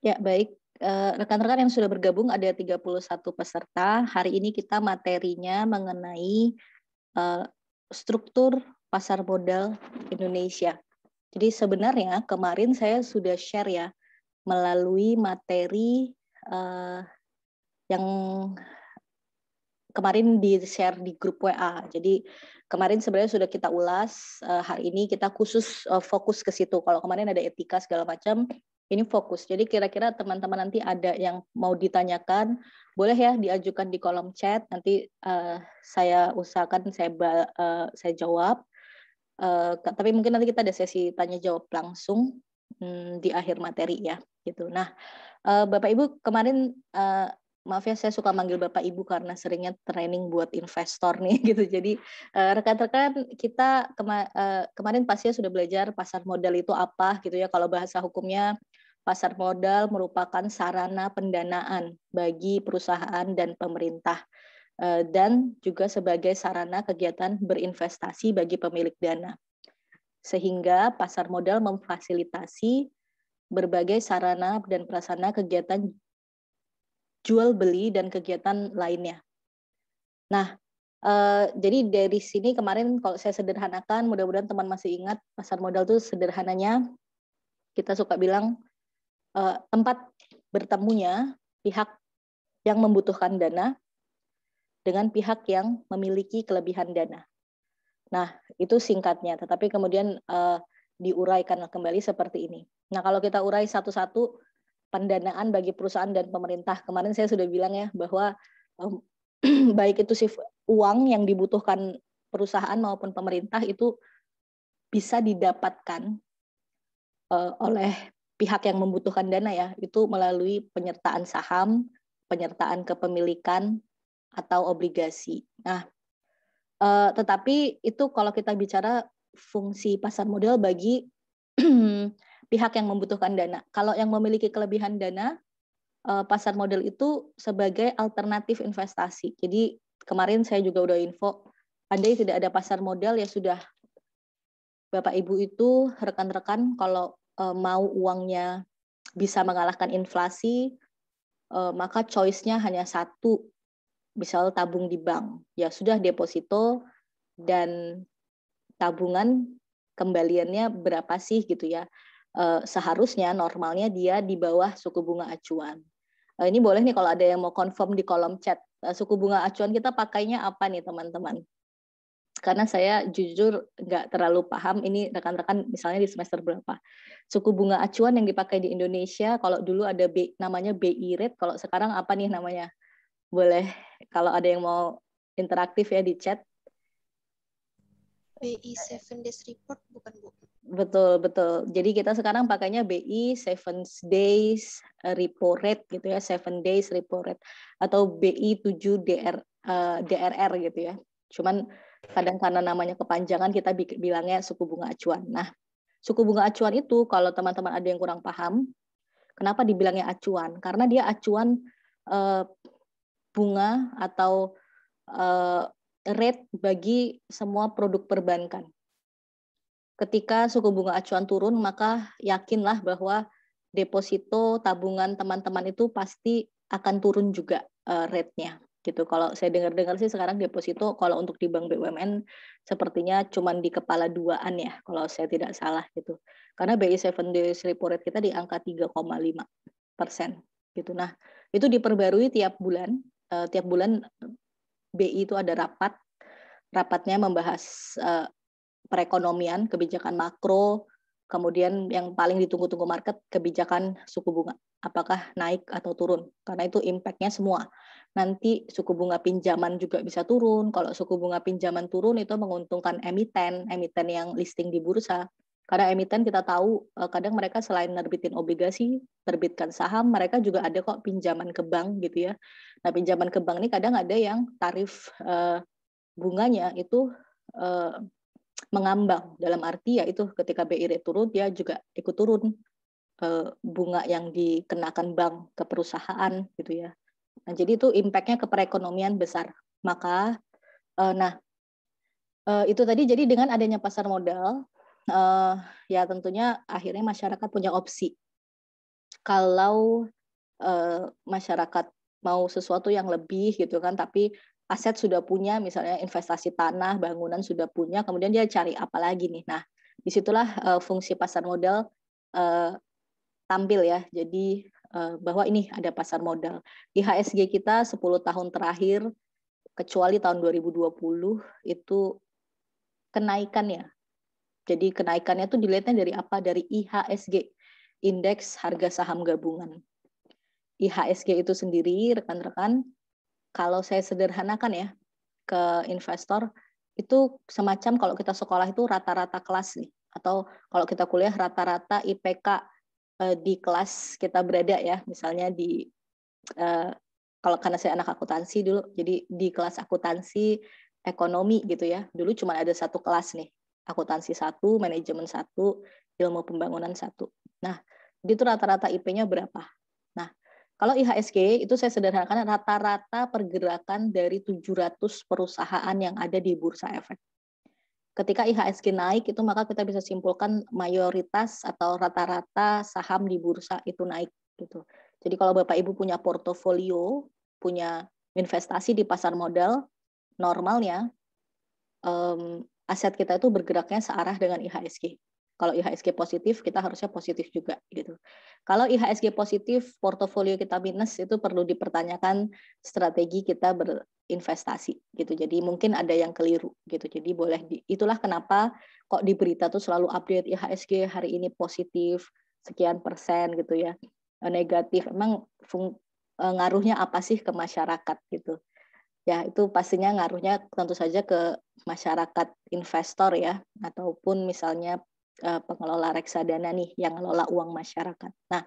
Ya, baik. Eh, rekan-rekan yang sudah bergabung ada 31 peserta. Hari ini kita materinya mengenai eh, struktur pasar modal Indonesia. Jadi sebenarnya kemarin saya sudah share ya melalui materi eh, yang kemarin di-share di grup WA. Jadi kemarin sebenarnya sudah kita ulas, hari ini kita khusus fokus ke situ. Kalau kemarin ada etika segala macam, ini fokus. Jadi kira-kira teman-teman nanti ada yang mau ditanyakan, boleh ya diajukan di kolom chat. Nanti uh, saya usahakan saya uh, saya jawab. Uh, tapi mungkin nanti kita ada sesi tanya jawab langsung um, di akhir materi ya, gitu. Nah, uh, Bapak Ibu kemarin uh, maaf ya saya suka manggil Bapak Ibu karena seringnya training buat investor nih gitu. Jadi rekan-rekan kita kema kemarin pastinya sudah belajar pasar modal itu apa gitu ya. Kalau bahasa hukumnya pasar modal merupakan sarana pendanaan bagi perusahaan dan pemerintah eh, dan juga sebagai sarana kegiatan berinvestasi bagi pemilik dana. Sehingga pasar modal memfasilitasi berbagai sarana dan prasarana kegiatan jual beli dan kegiatan lainnya. Nah, eh, jadi dari sini kemarin kalau saya sederhanakan, mudah-mudahan teman masih ingat pasar modal itu sederhananya kita suka bilang uh, tempat bertemunya pihak yang membutuhkan dana dengan pihak yang memiliki kelebihan dana. Nah, itu singkatnya, tetapi kemudian uh, diuraikan kembali seperti ini. Nah, kalau kita urai satu-satu pendanaan bagi perusahaan dan pemerintah, kemarin saya sudah bilang ya bahwa um, baik itu sif uang yang dibutuhkan perusahaan maupun pemerintah itu bisa didapatkan uh, oleh pihak yang membutuhkan dana ya, itu melalui penyertaan saham, penyertaan kepemilikan, atau obligasi. Nah, eh, tetapi itu kalau kita bicara fungsi pasar modal bagi pihak yang membutuhkan dana. Kalau yang memiliki kelebihan dana, eh, pasar modal itu sebagai alternatif investasi. Jadi kemarin saya juga udah info, ada tidak ada pasar modal ya sudah Bapak Ibu itu rekan-rekan kalau uh, mau uangnya bisa mengalahkan inflasi, uh, maka choice-nya hanya satu, misal tabung di bank. Ya sudah deposito dan tabungan kembaliannya berapa sih gitu ya. Uh, seharusnya normalnya dia di bawah suku bunga acuan. Uh, ini boleh nih kalau ada yang mau confirm di kolom chat. Uh, suku bunga acuan kita pakainya apa nih teman-teman? karena saya jujur nggak terlalu paham ini rekan-rekan misalnya di semester berapa suku bunga acuan yang dipakai di Indonesia kalau dulu ada B, namanya BI rate kalau sekarang apa nih namanya boleh kalau ada yang mau interaktif ya di chat BI Seven Days Report bukan bu betul betul jadi kita sekarang pakainya BI Seven Days Repo Rate gitu ya Seven Days Repo Rate atau BI 7 DR uh, DRR eh, gitu ya cuman kadang karena namanya kepanjangan kita bilangnya suku bunga acuan. Nah, suku bunga acuan itu kalau teman-teman ada yang kurang paham, kenapa dibilangnya acuan? Karena dia acuan eh, bunga atau eh, rate bagi semua produk perbankan. Ketika suku bunga acuan turun, maka yakinlah bahwa deposito tabungan teman-teman itu pasti akan turun juga uh, rate-nya gitu. Kalau saya dengar-dengar sih sekarang deposito kalau untuk di bank BUMN sepertinya cuma di kepala duaan ya kalau saya tidak salah gitu. Karena BI 7 days repo rate kita di angka 3,5 persen gitu. Nah itu diperbarui tiap bulan. Uh, tiap bulan BI itu ada rapat. Rapatnya membahas uh, perekonomian, kebijakan makro, kemudian yang paling ditunggu-tunggu market kebijakan suku bunga. Apakah naik atau turun? Karena itu impactnya semua nanti suku bunga pinjaman juga bisa turun. Kalau suku bunga pinjaman turun itu menguntungkan emiten, emiten yang listing di bursa. Karena emiten kita tahu eh, kadang mereka selain nerbitin obligasi, terbitkan saham, mereka juga ada kok pinjaman ke bank gitu ya. Nah pinjaman ke bank ini kadang ada yang tarif eh, bunganya itu eh, mengambang. Dalam arti ya itu ketika BI rate turun, dia juga ikut turun bunga yang dikenakan bank ke perusahaan gitu ya Nah, jadi itu impactnya ke perekonomian besar. Maka, uh, nah uh, itu tadi jadi dengan adanya pasar modal, uh, ya tentunya akhirnya masyarakat punya opsi. Kalau uh, masyarakat mau sesuatu yang lebih gitu kan, tapi aset sudah punya, misalnya investasi tanah, bangunan sudah punya, kemudian dia cari apa lagi nih. Nah, disitulah uh, fungsi pasar modal uh, tampil ya. Jadi Eh, bahwa ini ada pasar modal. IHSG kita 10 tahun terakhir, kecuali tahun 2020, itu kenaikannya. Jadi kenaikannya itu dilihatnya dari apa? Dari IHSG, Indeks Harga Saham Gabungan. IHSG itu sendiri, rekan-rekan, kalau saya sederhanakan ya, ke investor, itu semacam kalau kita sekolah itu rata-rata kelas nih. Atau kalau kita kuliah rata-rata IPK uh, di kelas kita berada ya, misalnya di uh, kalau karena saya anak akuntansi dulu, jadi di kelas akuntansi ekonomi gitu ya. Dulu cuma ada satu kelas nih, akuntansi satu, manajemen satu, ilmu pembangunan satu. Nah, itu rata-rata IP-nya berapa? Nah, kalau IHSG itu saya sederhanakan rata-rata pergerakan dari 700 perusahaan yang ada di bursa efek. Ketika IHSG naik itu maka kita bisa simpulkan mayoritas atau rata-rata saham di bursa itu naik gitu. Jadi kalau Bapak Ibu punya portofolio, punya investasi di pasar modal, normalnya um, aset kita itu bergeraknya searah dengan IHSG. Kalau IHSG positif, kita harusnya positif juga gitu. Kalau IHSG positif, portofolio kita minus itu perlu dipertanyakan strategi kita berinvestasi gitu. Jadi mungkin ada yang keliru gitu. Jadi boleh di, itulah kenapa kok di berita tuh selalu update IHSG hari ini positif sekian persen gitu ya. Eh, negatif emang fung, eh, ngaruhnya apa sih ke masyarakat gitu ya itu pastinya ngaruhnya tentu saja ke masyarakat investor ya ataupun misalnya Eh, pengelola reksadana nih yang ngelola uang masyarakat. Nah,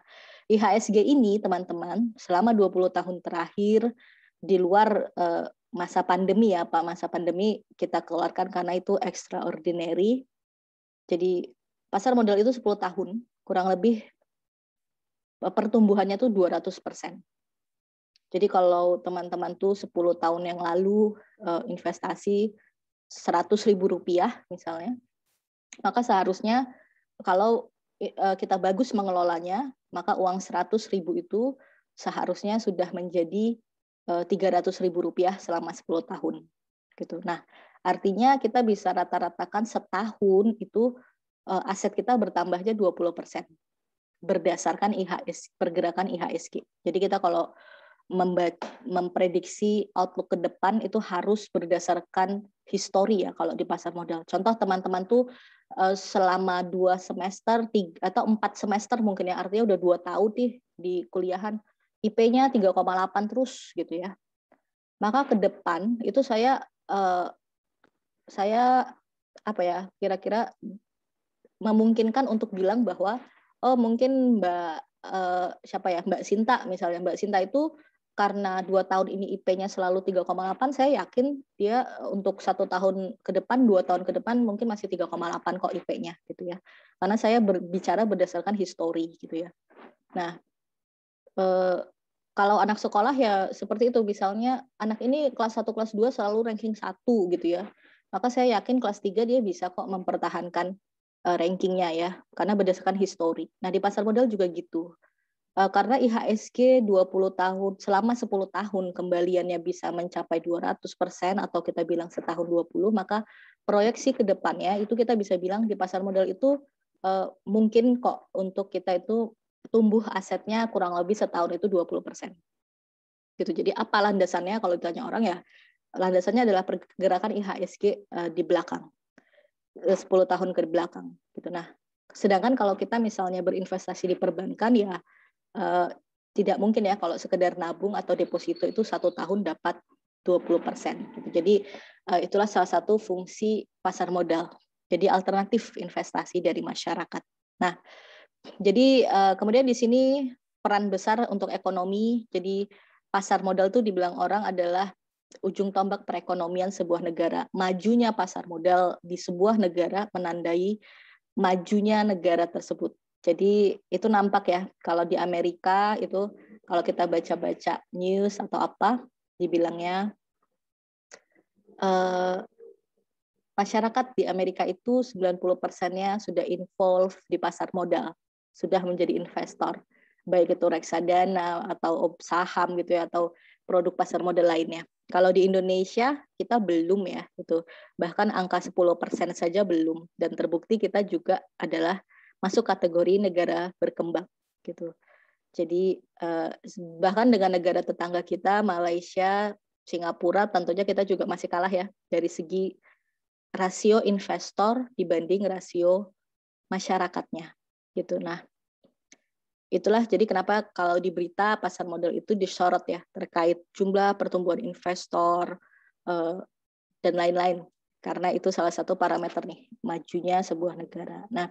IHSG ini teman-teman selama 20 tahun terakhir di luar eh, masa pandemi ya Pak, masa pandemi kita keluarkan karena itu extraordinary. Jadi pasar modal itu 10 tahun, kurang lebih eh, pertumbuhannya tuh 200 persen. Jadi kalau teman-teman tuh 10 tahun yang lalu investasi 100 ribu rupiah misalnya, maka seharusnya kalau e, kita bagus mengelolanya, maka uang 100 ribu itu seharusnya sudah menjadi 300 e, ribu rupiah selama 10 tahun. gitu. Nah, artinya kita bisa rata-ratakan setahun itu e, aset kita bertambahnya dua 20 persen berdasarkan IHS pergerakan IHSG. Jadi kita kalau memprediksi outlook ke depan itu harus berdasarkan histori ya kalau di pasar modal. Contoh teman-teman tuh Eh, selama dua semester tiga, atau empat semester mungkin ya artinya udah dua tahun nih di kuliahan IP-nya 3,8 terus gitu ya maka ke depan itu saya uh, saya apa ya kira-kira memungkinkan untuk bilang bahwa oh mungkin Mbak uh, siapa ya Mbak Sinta misalnya Mbak Sinta itu karena dua tahun ini IP-nya selalu 3,8, saya yakin dia eh, untuk satu tahun ke depan, dua tahun ke depan mungkin masih 3,8 kok IP-nya gitu ya. Karena saya berbicara berdasarkan histori gitu ya. Nah, eh, kalau anak sekolah ya seperti itu, misalnya anak ini kelas 1, kelas 2 selalu ranking 1 gitu ya. Maka saya yakin kelas 3 dia bisa kok mempertahankan eh, rankingnya ya, karena berdasarkan histori. Nah, di pasar modal juga gitu Eh, karena IHSG 20 tahun selama 10 tahun kembaliannya bisa mencapai 200% atau kita bilang setahun 20 maka proyeksi ke depannya itu kita bisa bilang di pasar modal itu eh, mungkin kok untuk kita itu tumbuh asetnya kurang lebih setahun itu 20%. Gitu. Jadi apa landasannya kalau ditanya orang ya landasannya adalah pergerakan IHSG eh, di belakang. 10 tahun ke belakang gitu. Nah, sedangkan kalau kita misalnya berinvestasi di perbankan ya Eh, tidak mungkin ya kalau sekedar nabung atau deposito itu satu tahun dapat 20 Jadi eh, itulah salah satu fungsi pasar modal. Jadi alternatif investasi dari masyarakat. Nah, jadi eh, kemudian di sini peran besar untuk ekonomi. Jadi pasar modal itu dibilang orang adalah ujung tombak perekonomian sebuah negara. Majunya pasar modal di sebuah negara menandai majunya negara tersebut. Jadi itu nampak ya kalau di Amerika itu kalau kita baca-baca news atau apa dibilangnya eh masyarakat di Amerika itu 90 persennya sudah involve di pasar modal, sudah menjadi investor, baik itu reksadana atau saham gitu ya atau produk pasar modal lainnya. Kalau di Indonesia kita belum ya itu Bahkan angka 10% saja belum dan terbukti kita juga adalah masuk kategori negara berkembang gitu. Jadi eh, bahkan dengan negara tetangga kita Malaysia, Singapura tentunya kita juga masih kalah ya dari segi rasio investor dibanding rasio masyarakatnya gitu. Nah, itulah jadi kenapa kalau di berita pasar modal itu disorot ya terkait jumlah pertumbuhan investor eh, dan lain-lain karena itu salah satu parameter nih majunya sebuah negara. Nah,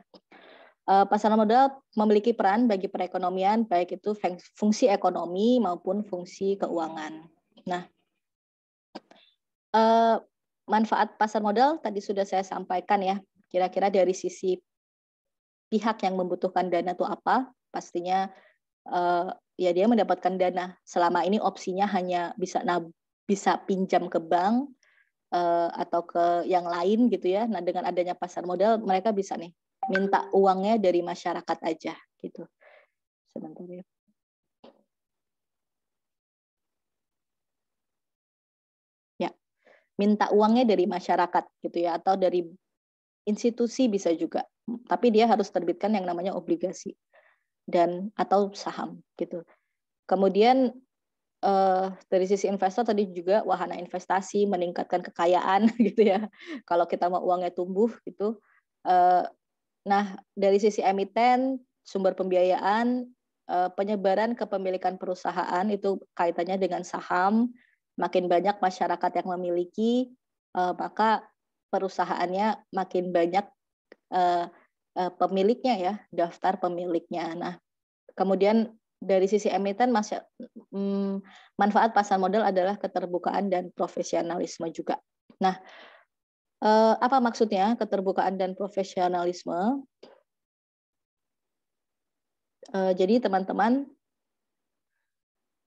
Eh, pasar modal memiliki peran bagi perekonomian, baik itu fungsi ekonomi maupun fungsi keuangan. Nah, eh, manfaat pasar modal tadi sudah saya sampaikan ya. Kira-kira dari sisi pihak yang membutuhkan dana itu apa? Pastinya eh, ya dia mendapatkan dana. Selama ini opsinya hanya bisa nah, bisa pinjam ke bank atau ke yang lain gitu ya. Nah, dengan adanya pasar modal mereka bisa nih minta uangnya dari masyarakat aja gitu. Sebentar ya. Ya. Minta uangnya dari masyarakat gitu ya atau dari institusi bisa juga. Tapi dia harus terbitkan yang namanya obligasi dan atau saham gitu. Kemudian uh, dari sisi investor tadi juga wahana investasi meningkatkan kekayaan gitu ya. Kalau kita mau uangnya tumbuh gitu, uh, Nah, dari sisi emiten, sumber pembiayaan, eh, penyebaran kepemilikan perusahaan itu kaitannya dengan saham. Makin banyak masyarakat yang memiliki, eh, maka perusahaannya makin banyak eh, pemiliknya ya, daftar pemiliknya. Nah, kemudian dari sisi emiten mm, manfaat pasar modal adalah keterbukaan dan profesionalisme juga. Nah, Eh, apa maksudnya keterbukaan dan profesionalisme? Uh, jadi teman-teman,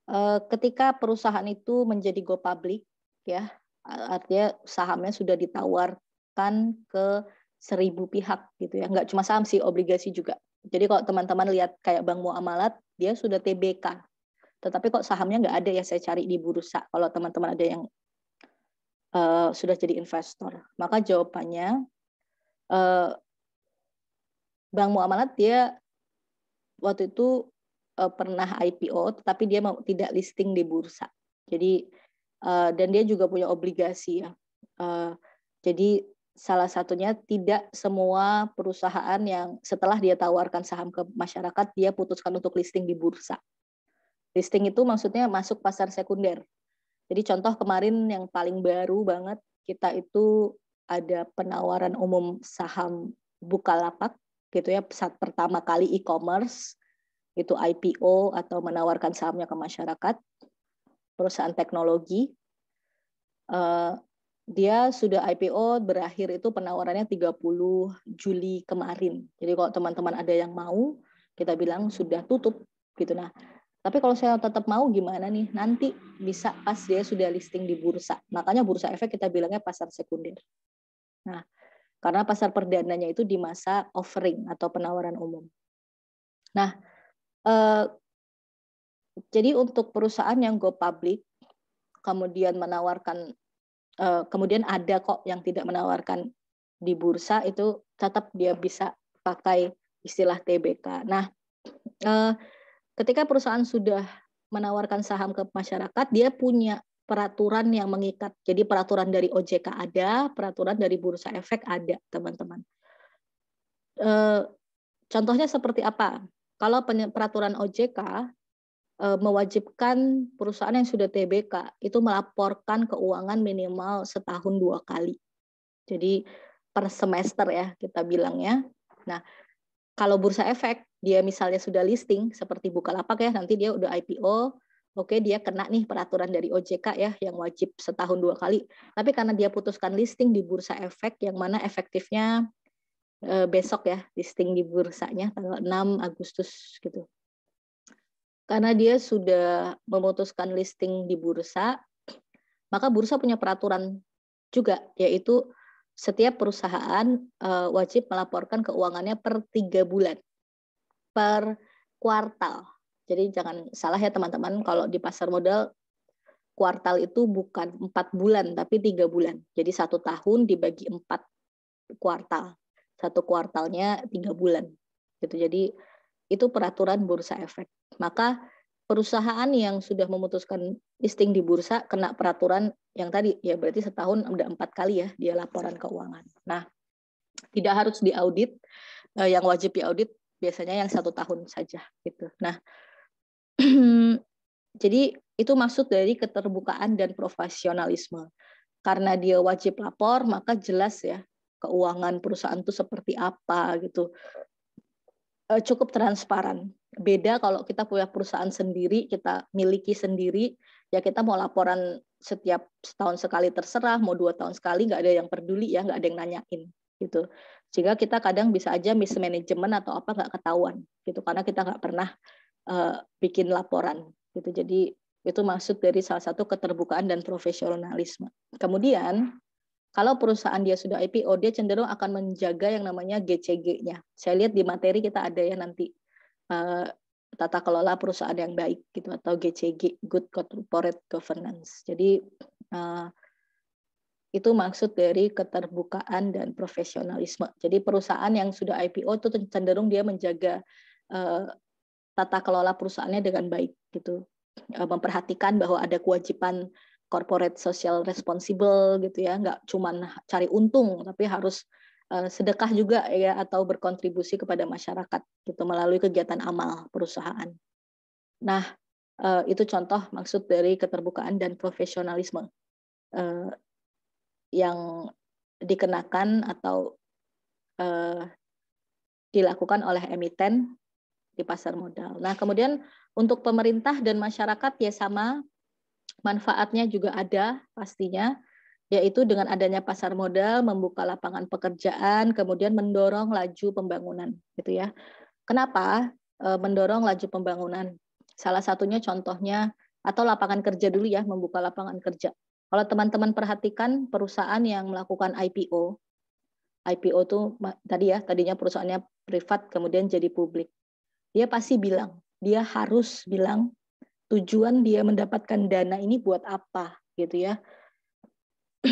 uh, ketika perusahaan itu menjadi go public, ya artinya sahamnya sudah ditawarkan ke seribu pihak gitu ya, nggak cuma saham sih, obligasi juga. Jadi kalau teman-teman lihat kayak Bank Muamalat, dia sudah TBK. Tetapi kok sahamnya nggak ada ya saya cari di bursa. Kalau teman-teman ada yang uh, sudah jadi investor? Maka jawabannya uh, eh, Bank Muamalat dia waktu itu uh, pernah IPO, tetapi dia mau, tidak listing di bursa. Jadi uh, dan dia juga punya obligasi ya. Uh, jadi salah satunya tidak semua perusahaan yang setelah dia tawarkan saham ke masyarakat dia putuskan untuk listing di bursa. Listing itu maksudnya masuk pasar sekunder. Jadi contoh kemarin yang paling baru banget kita itu ada penawaran umum saham Bukalapak gitu ya saat pertama kali e-commerce itu IPO atau menawarkan sahamnya ke masyarakat perusahaan teknologi eh, dia sudah IPO berakhir itu penawarannya 30 Juli kemarin. Jadi kalau teman-teman ada yang mau, kita bilang sudah tutup gitu. Nah, tapi kalau saya tetap mau gimana nih? Nanti bisa pas dia sudah listing di bursa. Makanya bursa efek kita bilangnya pasar sekunder. Nah, karena pasar perdananya itu di masa offering atau penawaran umum. Nah, eh, jadi untuk perusahaan yang go public kemudian menawarkan eh, kemudian ada kok yang tidak menawarkan di bursa itu tetap dia bisa pakai istilah TBK. Nah, eh, ketika perusahaan sudah menawarkan saham ke masyarakat, dia punya peraturan yang mengikat. Jadi peraturan dari OJK ada, peraturan dari Bursa Efek ada, teman-teman. E, contohnya seperti apa? Kalau peraturan OJK e, eh, mewajibkan perusahaan yang sudah TBK itu melaporkan keuangan minimal setahun dua kali. Jadi per semester ya kita bilangnya. Nah, kalau bursa efek dia misalnya sudah listing seperti Bukalapak ya nanti dia udah IPO Oke, dia kena nih peraturan dari OJK ya yang wajib setahun dua kali. Tapi karena dia putuskan listing di bursa efek yang mana efektifnya eh, besok ya listing di bursanya tanggal 6 Agustus gitu. Karena dia sudah memutuskan listing di bursa, maka bursa punya peraturan juga yaitu setiap perusahaan uh, wajib melaporkan keuangannya per tiga bulan, per kuartal. Jadi jangan salah ya teman-teman kalau di pasar modal kuartal itu bukan empat bulan tapi tiga bulan. Jadi satu tahun dibagi empat kuartal. Satu kuartalnya tiga bulan. Gitu. Jadi itu peraturan bursa efek. Maka perusahaan yang sudah memutuskan listing di bursa kena peraturan yang tadi ya berarti setahun ada empat kali ya dia laporan keuangan. Nah tidak harus diaudit eh, yang wajib diaudit biasanya yang satu tahun saja gitu. Nah jadi itu maksud dari keterbukaan dan profesionalisme. Karena dia wajib lapor maka jelas ya keuangan perusahaan itu seperti apa gitu. Eh, cukup transparan beda kalau kita punya perusahaan sendiri, kita miliki sendiri, ya kita mau laporan setiap setahun sekali terserah, mau dua tahun sekali nggak ada yang peduli ya, nggak ada yang nanyain gitu. Sehingga kita kadang bisa aja mismanagement atau apa nggak ketahuan gitu, karena kita nggak pernah uh, bikin laporan gitu. Jadi itu maksud dari salah satu keterbukaan dan profesionalisme. Kemudian kalau perusahaan dia sudah IPO, dia cenderung akan menjaga yang namanya GCG-nya. Saya lihat di materi kita ada ya nanti Eh, tata kelola perusahaan yang baik gitu atau GCG Good Corporate Governance. Jadi eh, itu maksud dari keterbukaan dan profesionalisme. Jadi perusahaan yang sudah IPO itu cenderung dia menjaga eh, tata kelola perusahaannya dengan baik gitu. memperhatikan bahwa ada kewajiban corporate social responsible gitu ya, nggak cuma cari untung tapi harus Eh, sedekah juga ya atau berkontribusi kepada masyarakat gitu melalui kegiatan amal perusahaan. Nah, eh, itu contoh maksud dari keterbukaan dan profesionalisme eh, yang dikenakan atau dilakukan oleh emiten di pasar modal. Nah, kemudian untuk pemerintah dan masyarakat ya sama manfaatnya juga ada pastinya yaitu dengan adanya pasar modal, membuka lapangan pekerjaan, kemudian mendorong laju pembangunan, gitu ya. Kenapa e, mendorong laju pembangunan? Salah satunya contohnya atau lapangan kerja dulu ya, membuka lapangan kerja. Kalau teman-teman perhatikan perusahaan yang melakukan IPO, IPO itu tadi ya, tadinya perusahaannya privat kemudian jadi publik. Dia pasti bilang, dia harus bilang tujuan dia mendapatkan dana ini buat apa gitu ya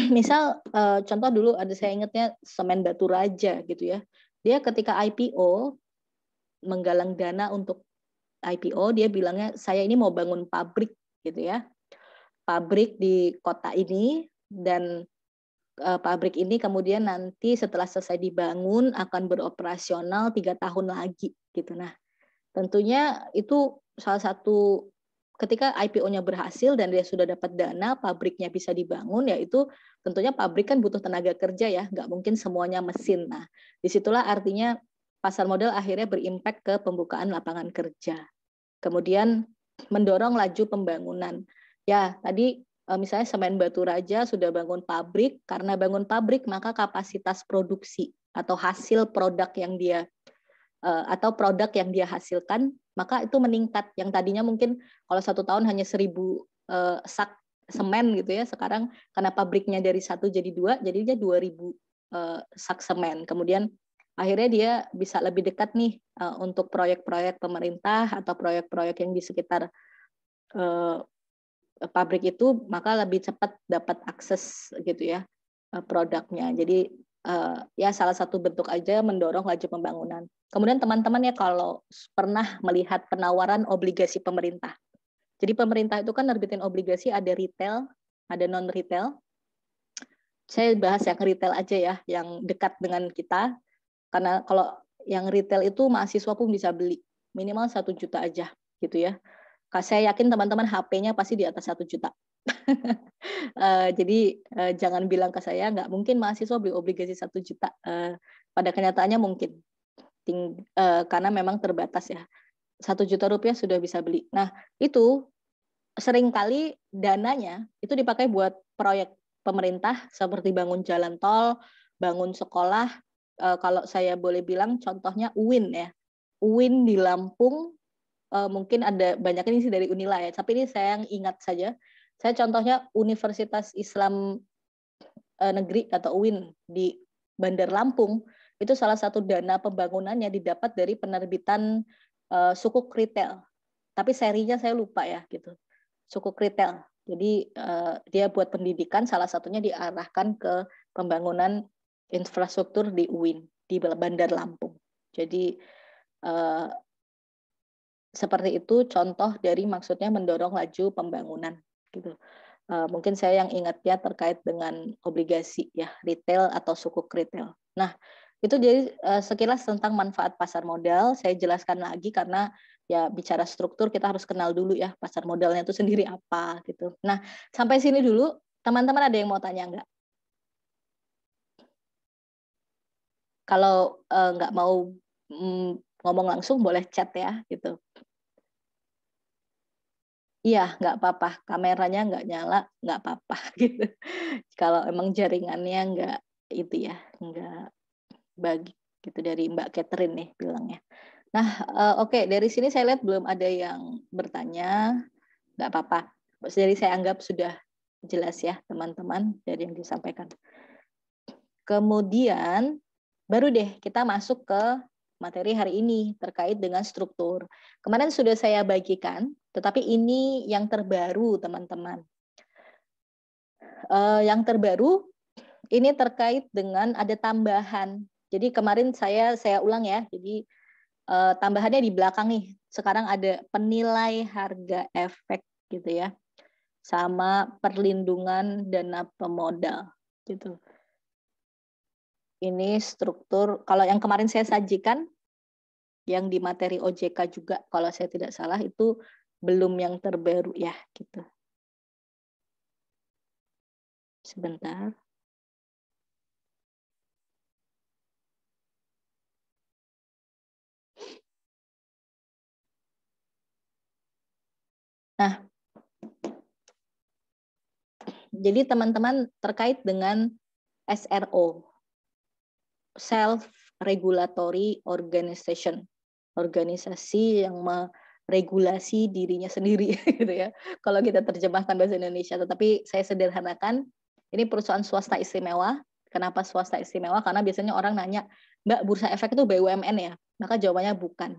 misal uh, contoh dulu ada saya ingatnya semen batu raja gitu ya. Dia ketika IPO menggalang dana untuk IPO dia bilangnya saya ini mau bangun pabrik gitu ya. Pabrik di kota ini dan uh, pabrik ini kemudian nanti setelah selesai dibangun akan beroperasional tiga tahun lagi gitu. Nah, tentunya itu salah satu ketika IPO-nya berhasil dan dia sudah dapat dana, pabriknya bisa dibangun, yaitu tentunya pabrik kan butuh tenaga kerja ya, nggak mungkin semuanya mesin. Nah, disitulah artinya pasar modal akhirnya berimpact ke pembukaan lapangan kerja. Kemudian mendorong laju pembangunan. Ya, tadi eh, misalnya semen batu raja sudah bangun pabrik, karena bangun pabrik maka kapasitas produksi atau hasil produk yang dia Eh, atau produk yang dia hasilkan, maka itu meningkat. Yang tadinya mungkin kalau satu tahun hanya seribu eh, sak semen gitu ya, sekarang karena pabriknya dari satu jadi dua, jadi dia dua ribu eh, sak semen. Kemudian akhirnya dia bisa lebih dekat nih untuk proyek-proyek pemerintah atau proyek-proyek yang di sekitar pabrik itu, maka lebih cepat dapat akses gitu ya produknya. Jadi uh, ya salah satu bentuk aja mendorong laju pembangunan. Kemudian teman-teman ya kalau pernah melihat penawaran obligasi pemerintah. Jadi pemerintah itu kan nerbitin obligasi ada retail, ada non retail. Saya bahas yang retail aja ya, yang dekat dengan kita. Karena kalau yang retail itu mahasiswa pun bisa beli minimal satu juta aja gitu ya. Saya yakin teman-teman HP-nya pasti di atas satu juta Eh, jadi uh, jangan bilang ke saya nggak mungkin mahasiswa beli obligasi satu juta. Uh, pada kenyataannya mungkin, Ting uh, karena memang terbatas ya. Satu juta rupiah sudah bisa beli. Nah itu seringkali dananya itu dipakai buat proyek pemerintah seperti bangun jalan tol, bangun sekolah. E, kalau saya boleh bilang contohnya UIN ya. UIN di Lampung mungkin ada banyak ini sih dari Unila ya, tapi ini saya yang ingat saja saya contohnya Universitas Islam eh, Negeri atau UIN di Bandar Lampung itu salah satu dana pembangunannya didapat dari penerbitan uh, suku kritel. Tapi serinya saya lupa ya gitu. Suku kritel. Jadi uh, dia buat pendidikan salah satunya diarahkan ke pembangunan infrastruktur di UIN di Bandar Lampung. Jadi uh, seperti itu contoh dari maksudnya mendorong laju pembangunan gitu. Uh, mungkin saya yang ingat ya terkait dengan obligasi ya retail atau suku retail. Nah itu jadi uh, sekilas tentang manfaat pasar modal. Saya jelaskan lagi karena ya bicara struktur kita harus kenal dulu ya pasar modalnya itu sendiri apa gitu. Nah sampai sini dulu teman-teman ada yang mau tanya nggak? Kalau uh, nggak mau mm, ngomong langsung boleh chat ya gitu iya nggak apa-apa kameranya nggak nyala nggak apa-apa gitu kalau emang jaringannya nggak itu ya nggak bagi gitu dari Mbak Catherine nih bilangnya nah uh, oke okay, dari sini saya lihat belum ada yang bertanya nggak apa-apa jadi saya anggap sudah jelas ya teman-teman dari yang disampaikan kemudian baru deh kita masuk ke materi hari ini terkait dengan struktur. Kemarin sudah saya bagikan tetapi ini yang terbaru, teman-teman. Uh, yang terbaru ini terkait dengan ada tambahan. Jadi kemarin saya saya ulang ya. Jadi uh, tambahannya di belakang nih. Sekarang ada penilai harga efek gitu ya. Sama perlindungan dana pemodal gitu. Ini struktur kalau yang kemarin saya sajikan yang di materi OJK juga kalau saya tidak salah itu belum yang terbaru ya gitu. Sebentar. Nah, jadi teman-teman terkait dengan SRO, Self Regulatory Organization, organisasi yang me, regulasi dirinya sendiri gitu ya. Kalau kita terjemahkan bahasa Indonesia, tetapi saya sederhanakan, ini perusahaan swasta istimewa. Kenapa swasta istimewa? Karena biasanya orang nanya, Mbak Bursa Efek itu BUMN ya? Maka jawabannya bukan.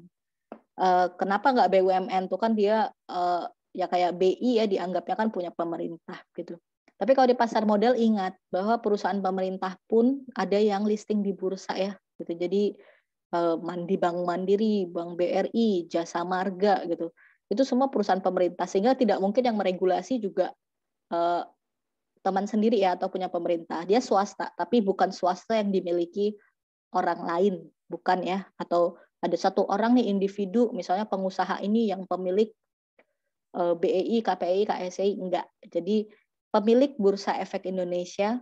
Eh, kenapa nggak BUMN? Tuh kan dia eh, ya kayak BI ya dianggapnya kan punya pemerintah gitu. Tapi kalau di pasar modal ingat bahwa perusahaan pemerintah pun ada yang listing di bursa ya gitu. Jadi Eh, mandi bank mandiri bank BRI jasa marga gitu itu semua perusahaan pemerintah sehingga tidak mungkin yang meregulasi juga eh, teman sendiri ya atau punya pemerintah dia swasta tapi bukan swasta yang dimiliki orang lain bukan ya atau ada satu orang nih individu misalnya pengusaha ini yang pemilik eh, BEI KPI e KSI e enggak jadi pemilik bursa efek Indonesia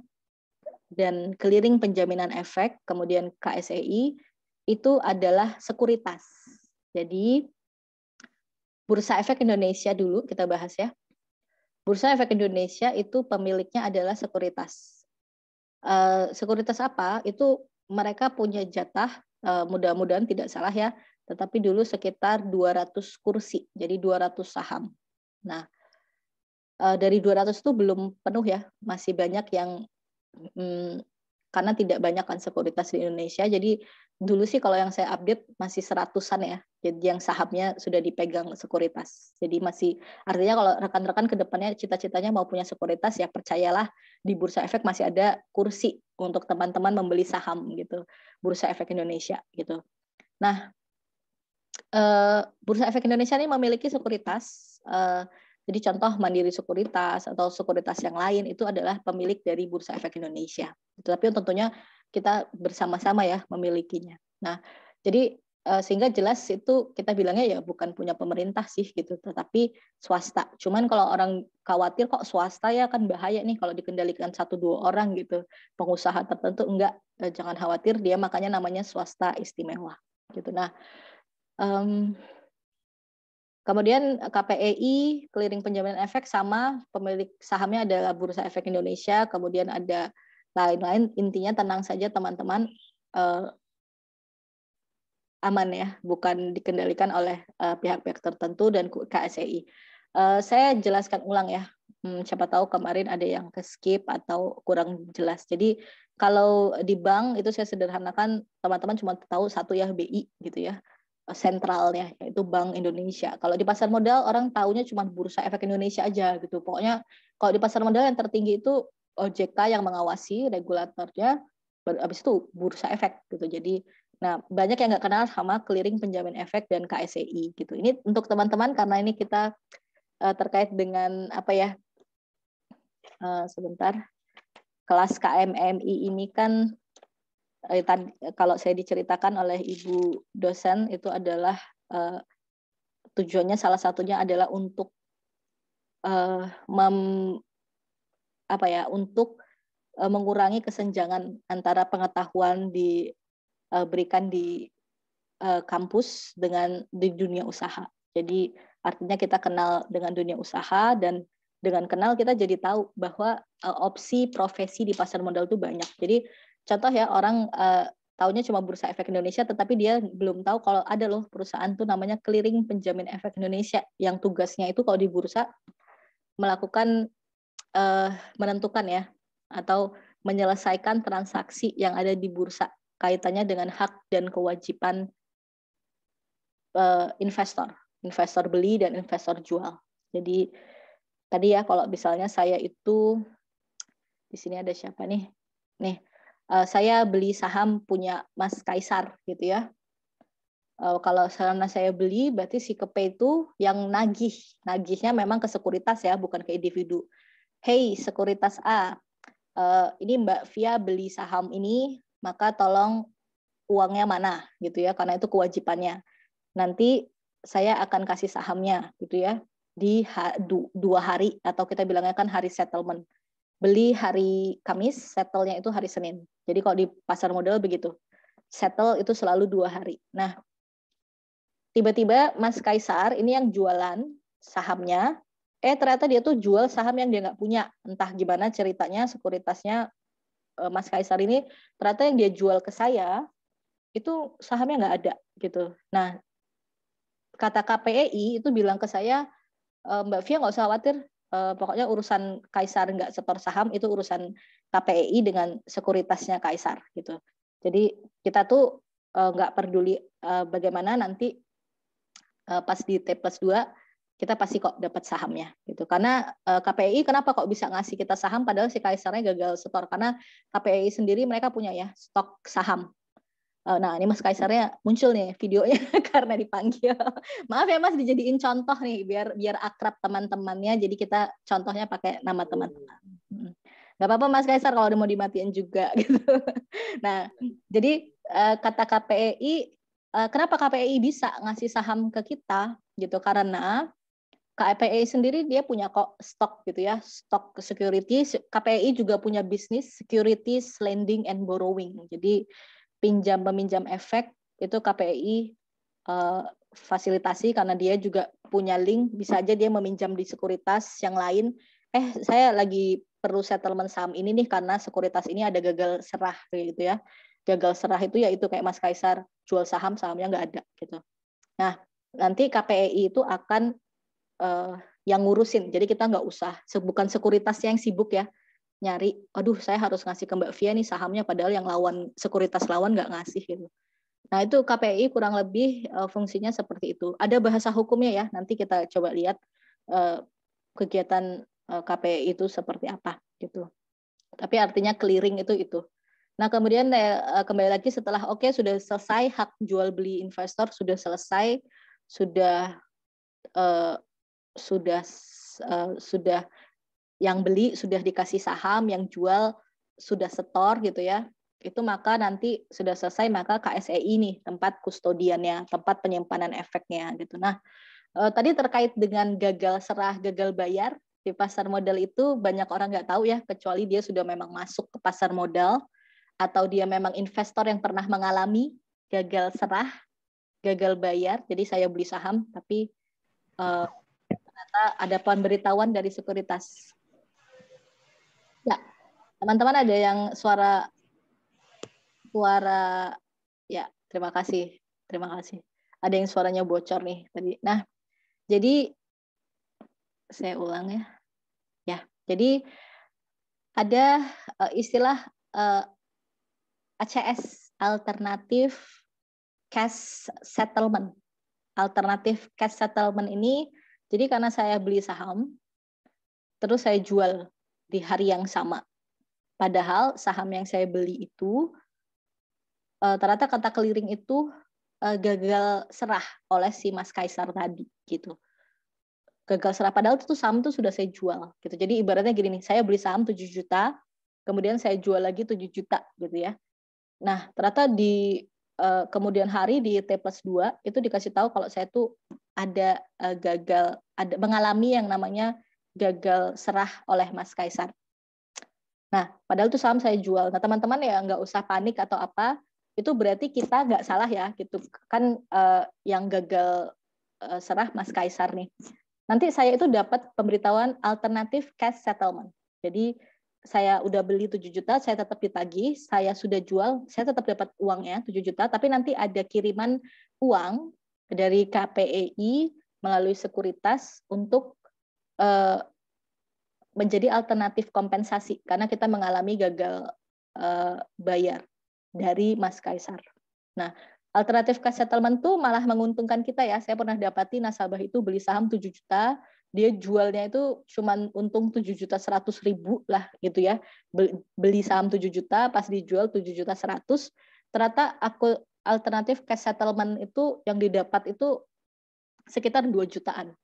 dan clearing penjaminan efek kemudian KSEI itu adalah sekuritas. Jadi Bursa Efek Indonesia dulu kita bahas ya. Bursa Efek Indonesia itu pemiliknya adalah sekuritas. Eh, sekuritas apa? Itu mereka punya jatah, eh, mudah-mudahan tidak salah ya, tetapi dulu sekitar 200 kursi, jadi 200 saham. Nah, uh, dari 200 itu belum penuh ya, masih banyak yang mm, karena tidak banyak kan sekuritas di Indonesia, jadi dulu sih kalau yang saya update masih seratusan ya. Jadi yang sahamnya sudah dipegang sekuritas. Jadi masih artinya kalau rekan-rekan ke depannya cita-citanya mau punya sekuritas ya percayalah di Bursa Efek masih ada kursi untuk teman-teman membeli saham gitu. Bursa Efek Indonesia gitu. Nah, eh, Bursa Efek Indonesia ini memiliki sekuritas eh, jadi contoh Mandiri Sekuritas atau sekuritas yang lain itu adalah pemilik dari Bursa Efek Indonesia. Tetapi tentunya kita bersama-sama ya memilikinya. Nah, jadi eh, sehingga jelas itu kita bilangnya ya bukan punya pemerintah sih gitu, tetapi swasta. Cuman kalau orang khawatir kok swasta ya kan bahaya nih kalau dikendalikan satu dua orang gitu, pengusaha tertentu enggak eh, jangan khawatir dia makanya namanya swasta istimewa gitu. Nah, um, Kemudian KPEI, clearing penjaminan efek sama pemilik sahamnya adalah Bursa Efek Indonesia, kemudian ada lain-lain nah, intinya tenang saja teman-teman uh, aman ya bukan dikendalikan oleh pihak eh, pihak-pihak tertentu dan KSI. E uh, eh, saya jelaskan ulang ya hmm, siapa tahu kemarin ada yang ke skip atau kurang jelas. Jadi kalau di bank itu saya sederhanakan teman-teman cuma tahu satu ya BI gitu ya sentralnya yaitu Bank Indonesia. Kalau di pasar modal orang tahunya cuma bursa efek Indonesia aja gitu. Pokoknya kalau di pasar modal yang tertinggi itu OJK yang mengawasi regulatornya baru habis itu bursa efek gitu jadi nah banyak yang nggak kenal sama clearing penjamin efek dan KSEI gitu ini untuk teman-teman karena ini kita uh, terkait dengan apa ya uh, sebentar kelas KMMI ini kan eh, kalau saya diceritakan oleh ibu dosen itu adalah uh, tujuannya salah satunya adalah untuk uh, mem apa ya untuk uh, mengurangi kesenjangan antara pengetahuan diberikan uh, di uh, kampus dengan di dunia usaha. Jadi artinya kita kenal dengan dunia usaha dan dengan kenal kita jadi tahu bahwa uh, opsi profesi di pasar modal itu banyak. Jadi contoh ya orang uh, tahunya cuma Bursa Efek Indonesia tetapi dia belum tahu kalau ada loh perusahaan tuh namanya Clearing Penjamin Efek Indonesia yang tugasnya itu kalau di bursa melakukan uh, menentukan ya atau menyelesaikan transaksi yang ada di bursa kaitannya dengan hak dan kewajiban uh, investor, investor beli dan investor jual. Jadi tadi ya kalau misalnya saya itu di sini ada siapa nih? Nih, uh, saya beli saham punya Mas Kaisar gitu ya. Uh, kalau sarana saya beli berarti si kepe itu yang nagih. Nagihnya memang ke sekuritas ya, bukan ke individu hey sekuritas A, uh, ini Mbak Via beli saham ini, maka tolong uangnya mana gitu ya, karena itu kewajibannya. Nanti saya akan kasih sahamnya gitu ya di ha du dua hari atau kita bilangnya kan hari settlement. Beli hari Kamis, settlenya itu hari Senin. Jadi kalau di pasar modal begitu, settle itu selalu dua hari. Nah, tiba-tiba Mas Kaisar ini yang jualan sahamnya eh ternyata dia tuh jual saham yang dia nggak punya entah gimana ceritanya sekuritasnya eh, Mas Kaisar ini ternyata yang dia jual ke saya itu sahamnya nggak ada gitu. Nah kata KPEI itu bilang ke saya eh, Mbak Via nggak usah khawatir, eh, pokoknya urusan Kaisar nggak setor saham itu urusan KPEI dengan sekuritasnya Kaisar gitu. Jadi kita tuh nggak peduli bagaimana nanti pas di T plus 2 kita pasti kok dapat sahamnya gitu karena eh, KPI kenapa kok bisa ngasih kita saham padahal si kaisarnya gagal setor karena KPI sendiri mereka punya ya stok saham eh, nah ini Mas Kaisarnya muncul nih videonya karena dipanggil. Maaf ya Mas dijadiin contoh nih biar biar akrab teman-temannya. Jadi kita contohnya pakai nama teman-teman. Hmm. nggak apa-apa Mas Kaisar kalau udah mau dimatiin juga gitu. Nah jadi eh, kata KPI kenapa KPI bisa ngasih saham ke kita gitu karena KPI sendiri dia punya kok stok gitu ya, stok security. KPI juga punya bisnis security lending and borrowing. Jadi pinjam meminjam efek itu KPI uh, eh, fasilitasi karena dia juga punya link bisa aja dia meminjam di sekuritas yang lain. Eh saya lagi perlu settlement saham ini nih karena sekuritas ini ada gagal serah gitu ya. Gagal serah itu ya itu kayak Mas Kaisar jual saham sahamnya nggak ada gitu. Nah nanti KPI itu akan uh, yang ngurusin. Jadi kita nggak usah bukan sekuritas yang sibuk ya nyari. Aduh, saya harus ngasih ke Mbak Via nih sahamnya padahal yang lawan sekuritas lawan nggak ngasih gitu. Nah itu KPI kurang lebih uh, fungsinya seperti itu. Ada bahasa hukumnya ya. Nanti kita coba lihat uh, kegiatan uh, KPI itu seperti apa gitu. Tapi artinya clearing itu itu. Nah, kemudian kembali lagi setelah oke okay, sudah selesai hak jual beli investor sudah selesai, sudah sudah uh, sudah yang beli sudah dikasih saham, yang jual sudah setor gitu ya. Itu maka nanti sudah selesai maka KSE ini tempat kustodiannya, tempat penyimpanan efeknya gitu. Nah, uh, tadi terkait dengan gagal serah, gagal bayar di pasar modal itu banyak orang nggak tahu ya kecuali dia sudah memang masuk ke pasar modal atau dia memang investor yang pernah mengalami gagal serah, gagal bayar. Jadi saya beli saham tapi uh, ternyata ada pemberitahuan dari sekuritas. Ya, teman-teman ada yang suara suara ya terima kasih terima kasih ada yang suaranya bocor nih tadi nah jadi saya ulang ya ya jadi ada uh, istilah uh, eh, ACS alternatif cash settlement alternatif cash settlement ini jadi karena saya beli saham, terus saya jual di hari yang sama. Padahal saham yang saya beli itu eh, ternyata kata keliring itu eh, gagal serah oleh si Mas Kaisar tadi gitu. Gagal serah padahal itu saham itu sudah saya jual gitu. Jadi ibaratnya gini nih, saya beli saham 7 juta, kemudian saya jual lagi 7 juta gitu ya. Nah, ternyata di Eh, kemudian hari di T plus 2 itu dikasih tahu kalau saya tuh ada eh, gagal, ada mengalami yang namanya gagal serah oleh Mas Kaisar. Nah, padahal itu saham saya jual. Nah, teman-teman ya nggak usah panik atau apa, itu berarti kita nggak salah ya, gitu. Kan uh, yang gagal uh, serah Mas Kaisar nih. Nanti saya itu dapat pemberitahuan alternatif cash settlement. Jadi saya udah beli 7 juta, saya tetap ditagih, saya sudah jual, saya tetap dapat uangnya 7 juta, tapi nanti ada kiriman uang dari KPEI melalui sekuritas untuk uh, menjadi alternatif kompensasi karena kita mengalami gagal uh, bayar dari Mas Kaisar. Nah, alternatif cash settlement itu malah menguntungkan kita ya. Saya pernah dapati nasabah itu beli saham 7 juta, dia jualnya itu cuman untung 7 juta 100 ribu lah gitu ya. Beli saham 7 juta, pas dijual 7 juta 100. Ternyata aku alternatif cash settlement itu yang didapat itu sekitar 2 jutaan.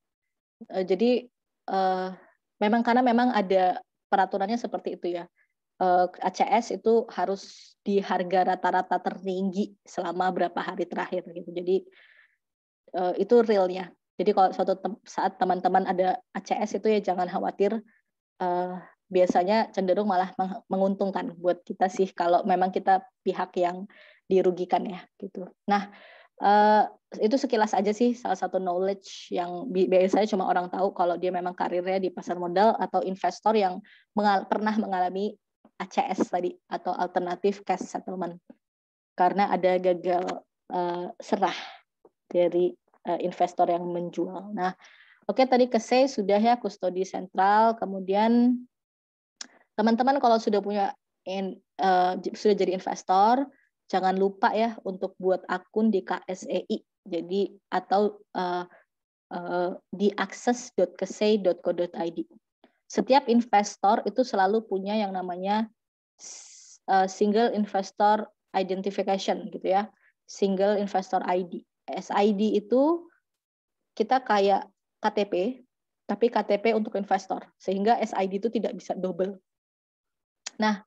Eh, jadi eh, memang karena memang ada peraturannya seperti itu ya. Eh, ACS itu harus di harga rata-rata tertinggi selama berapa hari terakhir gitu. Jadi itu realnya jadi kalau suatu tem saat teman-teman ada ACS itu ya jangan khawatir uh, biasanya cenderung malah menguntungkan buat kita sih kalau memang kita pihak yang dirugikan ya gitu. Nah uh, itu sekilas aja sih salah satu knowledge yang biasanya cuma orang tahu kalau dia memang karirnya di pasar modal atau investor yang mengal pernah mengalami ACS tadi atau alternatif cash settlement karena ada gagal uh, serah dari Eh, investor yang menjual. Nah, oke okay, tadi ke C sudah ya kustodi sentral, kemudian teman-teman kalau sudah punya in, uh, sudah jadi investor, jangan lupa ya untuk buat akun di KSEI. Jadi atau uh, uh, di akses.kesei.co.id. Setiap investor itu selalu punya yang namanya single investor identification gitu ya, single investor ID. SID itu kita kayak KTP, tapi KTP untuk investor, sehingga SID itu tidak bisa double. Nah,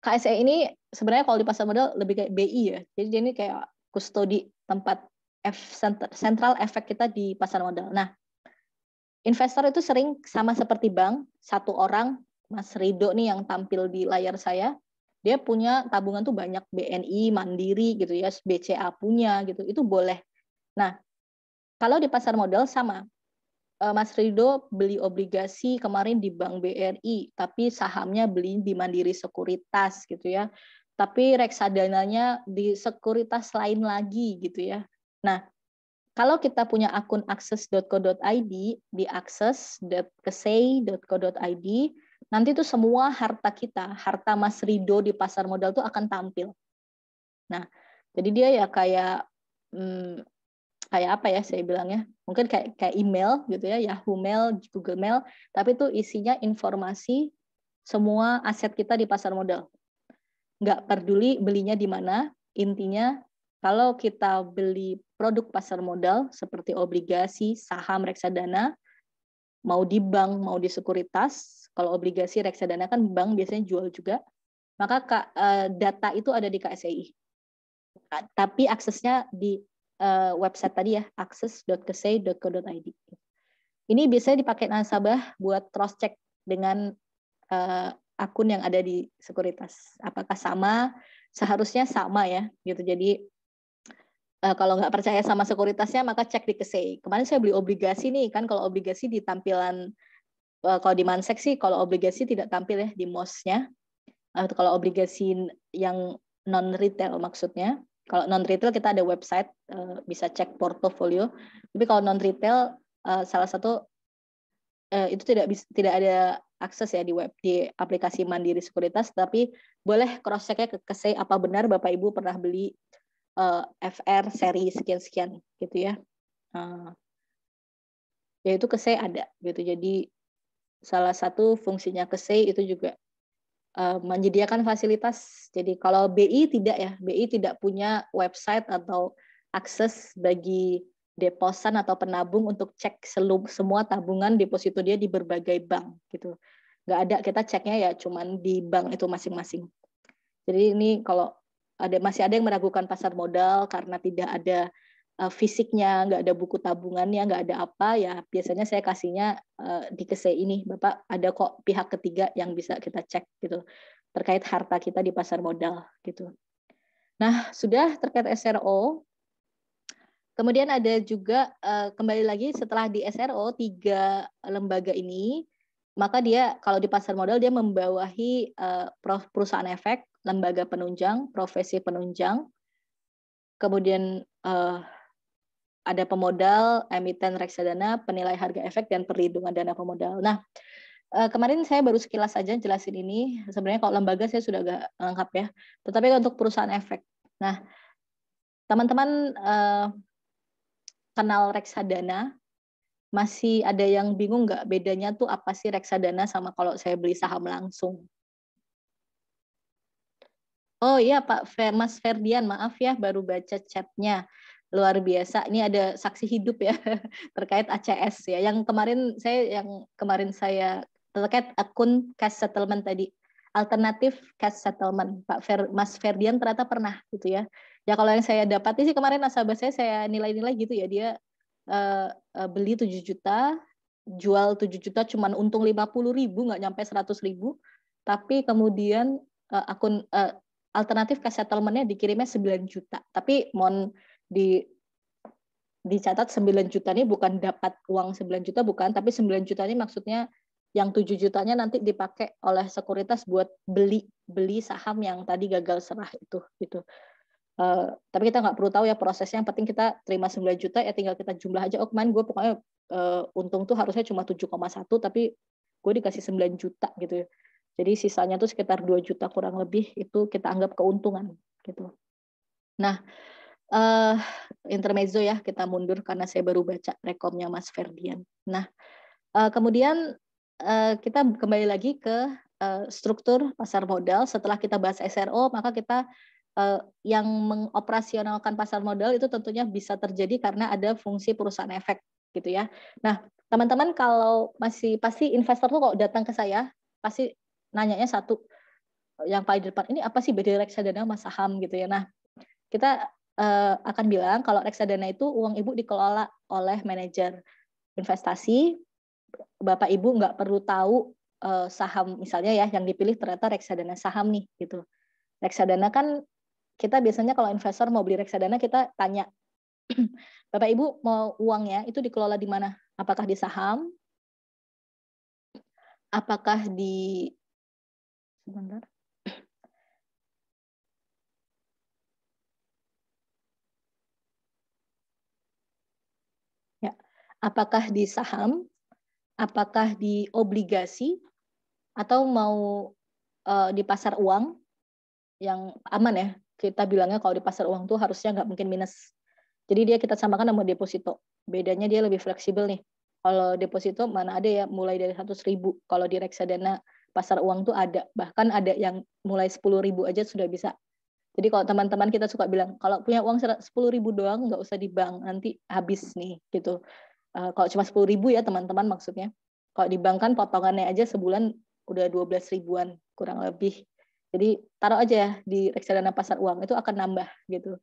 KSE ini sebenarnya kalau di pasar modal lebih kayak BI ya, jadi ini kayak kustodi tempat F, central efek kita di pasar modal. Nah, investor itu sering sama seperti bank, satu orang, Mas Rido nih yang tampil di layar saya, dia punya tabungan tuh banyak BNI, Mandiri gitu ya, BCA punya gitu. Itu boleh. Nah, kalau di pasar modal sama. E, Mas Rido beli obligasi kemarin di Bank BRI, tapi sahamnya beli di Mandiri Sekuritas gitu ya. Tapi reksadananya di sekuritas lain lagi gitu ya. Nah, kalau kita punya akun akses.co.id di akses.kesei.co.id, nanti tuh semua harta kita, harta Mas Rido di pasar modal tuh akan tampil. Nah, jadi dia ya kayak hmm, kayak apa ya saya bilangnya? Mungkin kayak kayak email gitu ya, Yahoo Mail, Google Mail, tapi tuh isinya informasi semua aset kita di pasar modal. Nggak peduli belinya di mana, intinya kalau kita beli produk pasar modal seperti obligasi, saham, reksadana, mau di bank, mau di sekuritas, kalau obligasi reksadana kan bank biasanya jual juga. Maka uh, data itu ada di KSEI. Tapi aksesnya di eh, website tadi ya, akses.kesei.co.id. Ini biasanya dipakai nasabah buat cross check dengan eh, akun yang ada di sekuritas. Apakah sama? Seharusnya sama ya, gitu. Jadi uh, kalau nggak percaya sama sekuritasnya maka cek di KSEI. Kemarin saya beli obligasi nih kan kalau obligasi di tampilan Eh, kalau di Mansek sih kalau obligasi tidak tampil ya di MOS-nya. Atau eh, kalau obligasi yang non retail maksudnya. Kalau non retail kita ada website eh, bisa cek portofolio. Tapi kalau non retail salah satu itu tidak bisa tidak ada akses ya di web di aplikasi Mandiri Sekuritas tapi boleh cross check ke KSE apa benar Bapak Ibu pernah beli FR seri sekian-sekian gitu ya. Uh, ya itu ke saya ada gitu jadi salah satu fungsinya ke C itu juga uh, menyediakan fasilitas. Jadi kalau BI tidak ya, BI tidak punya website atau akses bagi deposan atau penabung untuk cek selum, semua tabungan deposito dia di berbagai bank gitu. Nggak ada kita ceknya ya cuman di bank itu masing-masing. Jadi ini kalau ada masih ada yang meragukan pasar modal karena tidak ada uh, fisiknya, nggak ada buku tabungannya, nggak ada apa, ya biasanya saya kasihnya uh, di kese ini, Bapak ada kok pihak ketiga yang bisa kita cek gitu terkait harta kita di pasar modal gitu. Nah, sudah terkait SRO. Kemudian ada juga uh, kembali lagi setelah di SRO tiga lembaga ini, maka dia kalau di pasar modal dia membawahi uh, perusahaan efek, lembaga penunjang, profesi penunjang, kemudian uh, ada pemodal, emiten reksadana, penilai harga efek, dan perlindungan dana pemodal. Nah, eh, kemarin saya baru sekilas aja jelasin ini. Sebenarnya kalau lembaga saya sudah agak lengkap ya. Tetapi untuk perusahaan efek. Nah, teman-teman eh, kenal reksadana, masih ada yang bingung nggak bedanya tuh apa sih reksadana sama kalau saya beli saham langsung? Oh iya Pak Mas Ferdian, maaf ya baru baca chatnya luar biasa. Ini ada saksi hidup ya terkait ACS ya. Yang kemarin saya yang kemarin saya terkait akun cash settlement tadi alternatif cash settlement Pak Fer, Mas Ferdian ternyata pernah gitu ya. Ya kalau yang saya dapati sih kemarin nasabah saya saya nilai-nilai gitu ya dia uh, uh, beli 7 juta, jual 7 juta cuman untung lima puluh ribu nggak nyampe seratus ribu, tapi kemudian uh, akun uh, alternatif cash settlementnya dikirimnya 9 juta. Tapi mohon di dicatat 9 juta ini bukan dapat uang 9 juta bukan, tapi 9 juta ini maksudnya yang 7 jutanya nanti dipakai oleh sekuritas buat beli beli saham yang tadi gagal serah itu gitu. Uh, tapi kita nggak perlu tahu ya prosesnya yang penting kita terima 9 juta ya tinggal kita jumlah aja oh kemarin gue pokoknya uh, untung tuh harusnya cuma 7,1 tapi gue dikasih 9 juta gitu ya. jadi sisanya tuh sekitar 2 juta kurang lebih itu kita anggap keuntungan gitu nah uh, intermezzo ya kita mundur karena saya baru baca rekomnya Mas Ferdian. Nah, uh, kemudian uh, kita kembali lagi ke uh, struktur pasar modal. Setelah kita bahas SRO, maka kita uh, yang mengoperasionalkan pasar modal itu tentunya bisa terjadi karena ada fungsi perusahaan efek gitu ya. Nah, teman-teman kalau masih pasti investor tuh kok datang ke saya pasti nanyanya satu yang paling depan ini apa sih beda reksadana sama saham gitu ya. Nah, kita Eh, akan bilang kalau reksadana itu uang ibu dikelola oleh manajer investasi. Bapak ibu nggak perlu tahu uh, saham misalnya ya yang dipilih ternyata reksadana saham nih gitu. Reksadana kan kita biasanya kalau investor mau beli reksadana kita tanya Bapak Ibu mau uangnya itu dikelola di mana? Apakah di saham? Apakah di sebentar? apakah di saham, apakah di obligasi, atau mau uh, di pasar uang yang aman ya. Kita bilangnya kalau di pasar uang tuh harusnya nggak mungkin minus. Jadi dia kita samakan sama deposito. Bedanya dia lebih fleksibel nih. Kalau deposito mana ada ya mulai dari 100 ribu. Kalau di reksadana pasar uang tuh ada. Bahkan ada yang mulai 10 ribu aja sudah bisa jadi kalau teman-teman kita suka bilang kalau punya uang sepuluh ribu doang nggak usah di bank nanti habis nih gitu uh, kalau cuma sepuluh ribu ya teman-teman maksudnya. Kalau di bank kan potongannya aja sebulan udah dua belas ribuan kurang lebih. Jadi taruh aja ya di reksadana pasar uang itu akan nambah gitu.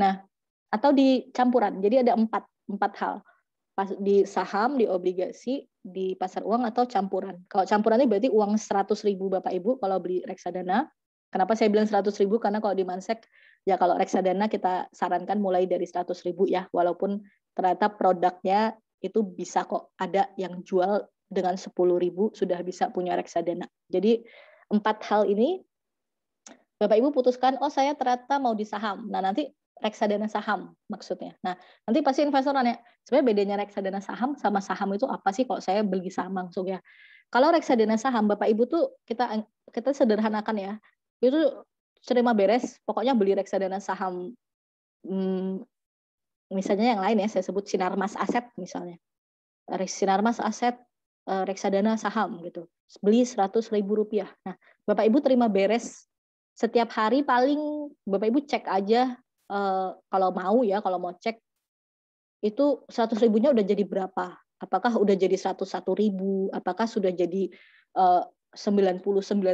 Nah, atau di campuran. Jadi ada empat, empat hal. Pas, di saham, di obligasi, di pasar uang atau campuran. Kalau campuran ini berarti uang seratus ribu Bapak Ibu kalau beli reksadana. Kenapa saya bilang seratus ribu? Karena kalau di Mansek Ya kalau reksadana kita sarankan mulai dari 100 ribu ya, walaupun ternyata produknya itu bisa kok ada yang jual dengan 10 ribu sudah bisa punya reksadana. Jadi empat hal ini Bapak Ibu putuskan, oh saya ternyata mau di saham. Nah nanti reksadana saham maksudnya. Nah, nanti pasti investor nanya, sebenarnya bedanya reksadana saham sama saham itu apa sih kalau saya beli saham langsung ya? Kalau reksadana saham Bapak Ibu tuh kita kita sederhanakan ya. Itu terima beres, pokoknya beli reksadana saham hmm, misalnya yang lain ya, saya sebut Sinarmas Aset misalnya. Sinarmas Aset eh, reksadana saham gitu. Beli seratus ribu rupiah. Nah, Bapak Ibu terima beres setiap hari paling Bapak Ibu cek aja eh, kalau mau ya, kalau mau cek itu 100.000-nya udah jadi berapa? Apakah udah jadi 101.000? ribu? Apakah sudah jadi uh,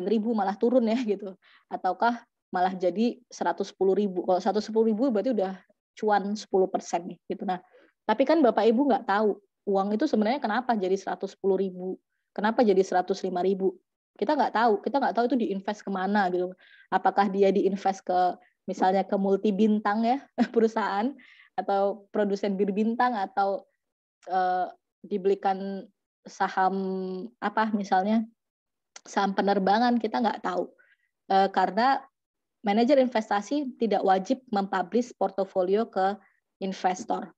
ribu malah turun ya gitu? Ataukah malah jadi 110 ribu. Kalau 110 ribu berarti udah cuan 10 persen nih, gitu. Nah, tapi kan Bapak Ibu nggak tahu uang itu sebenarnya kenapa jadi 110 ribu, kenapa jadi 105 ribu. Kita nggak tahu, kita nggak tahu itu diinvest kemana gitu. Apakah dia diinvest ke misalnya ke multi bintang ya perusahaan atau produsen bir bintang atau eh, dibelikan saham apa misalnya saham penerbangan kita nggak tahu eh, karena manajer investasi tidak wajib mempublish portofolio ke investor.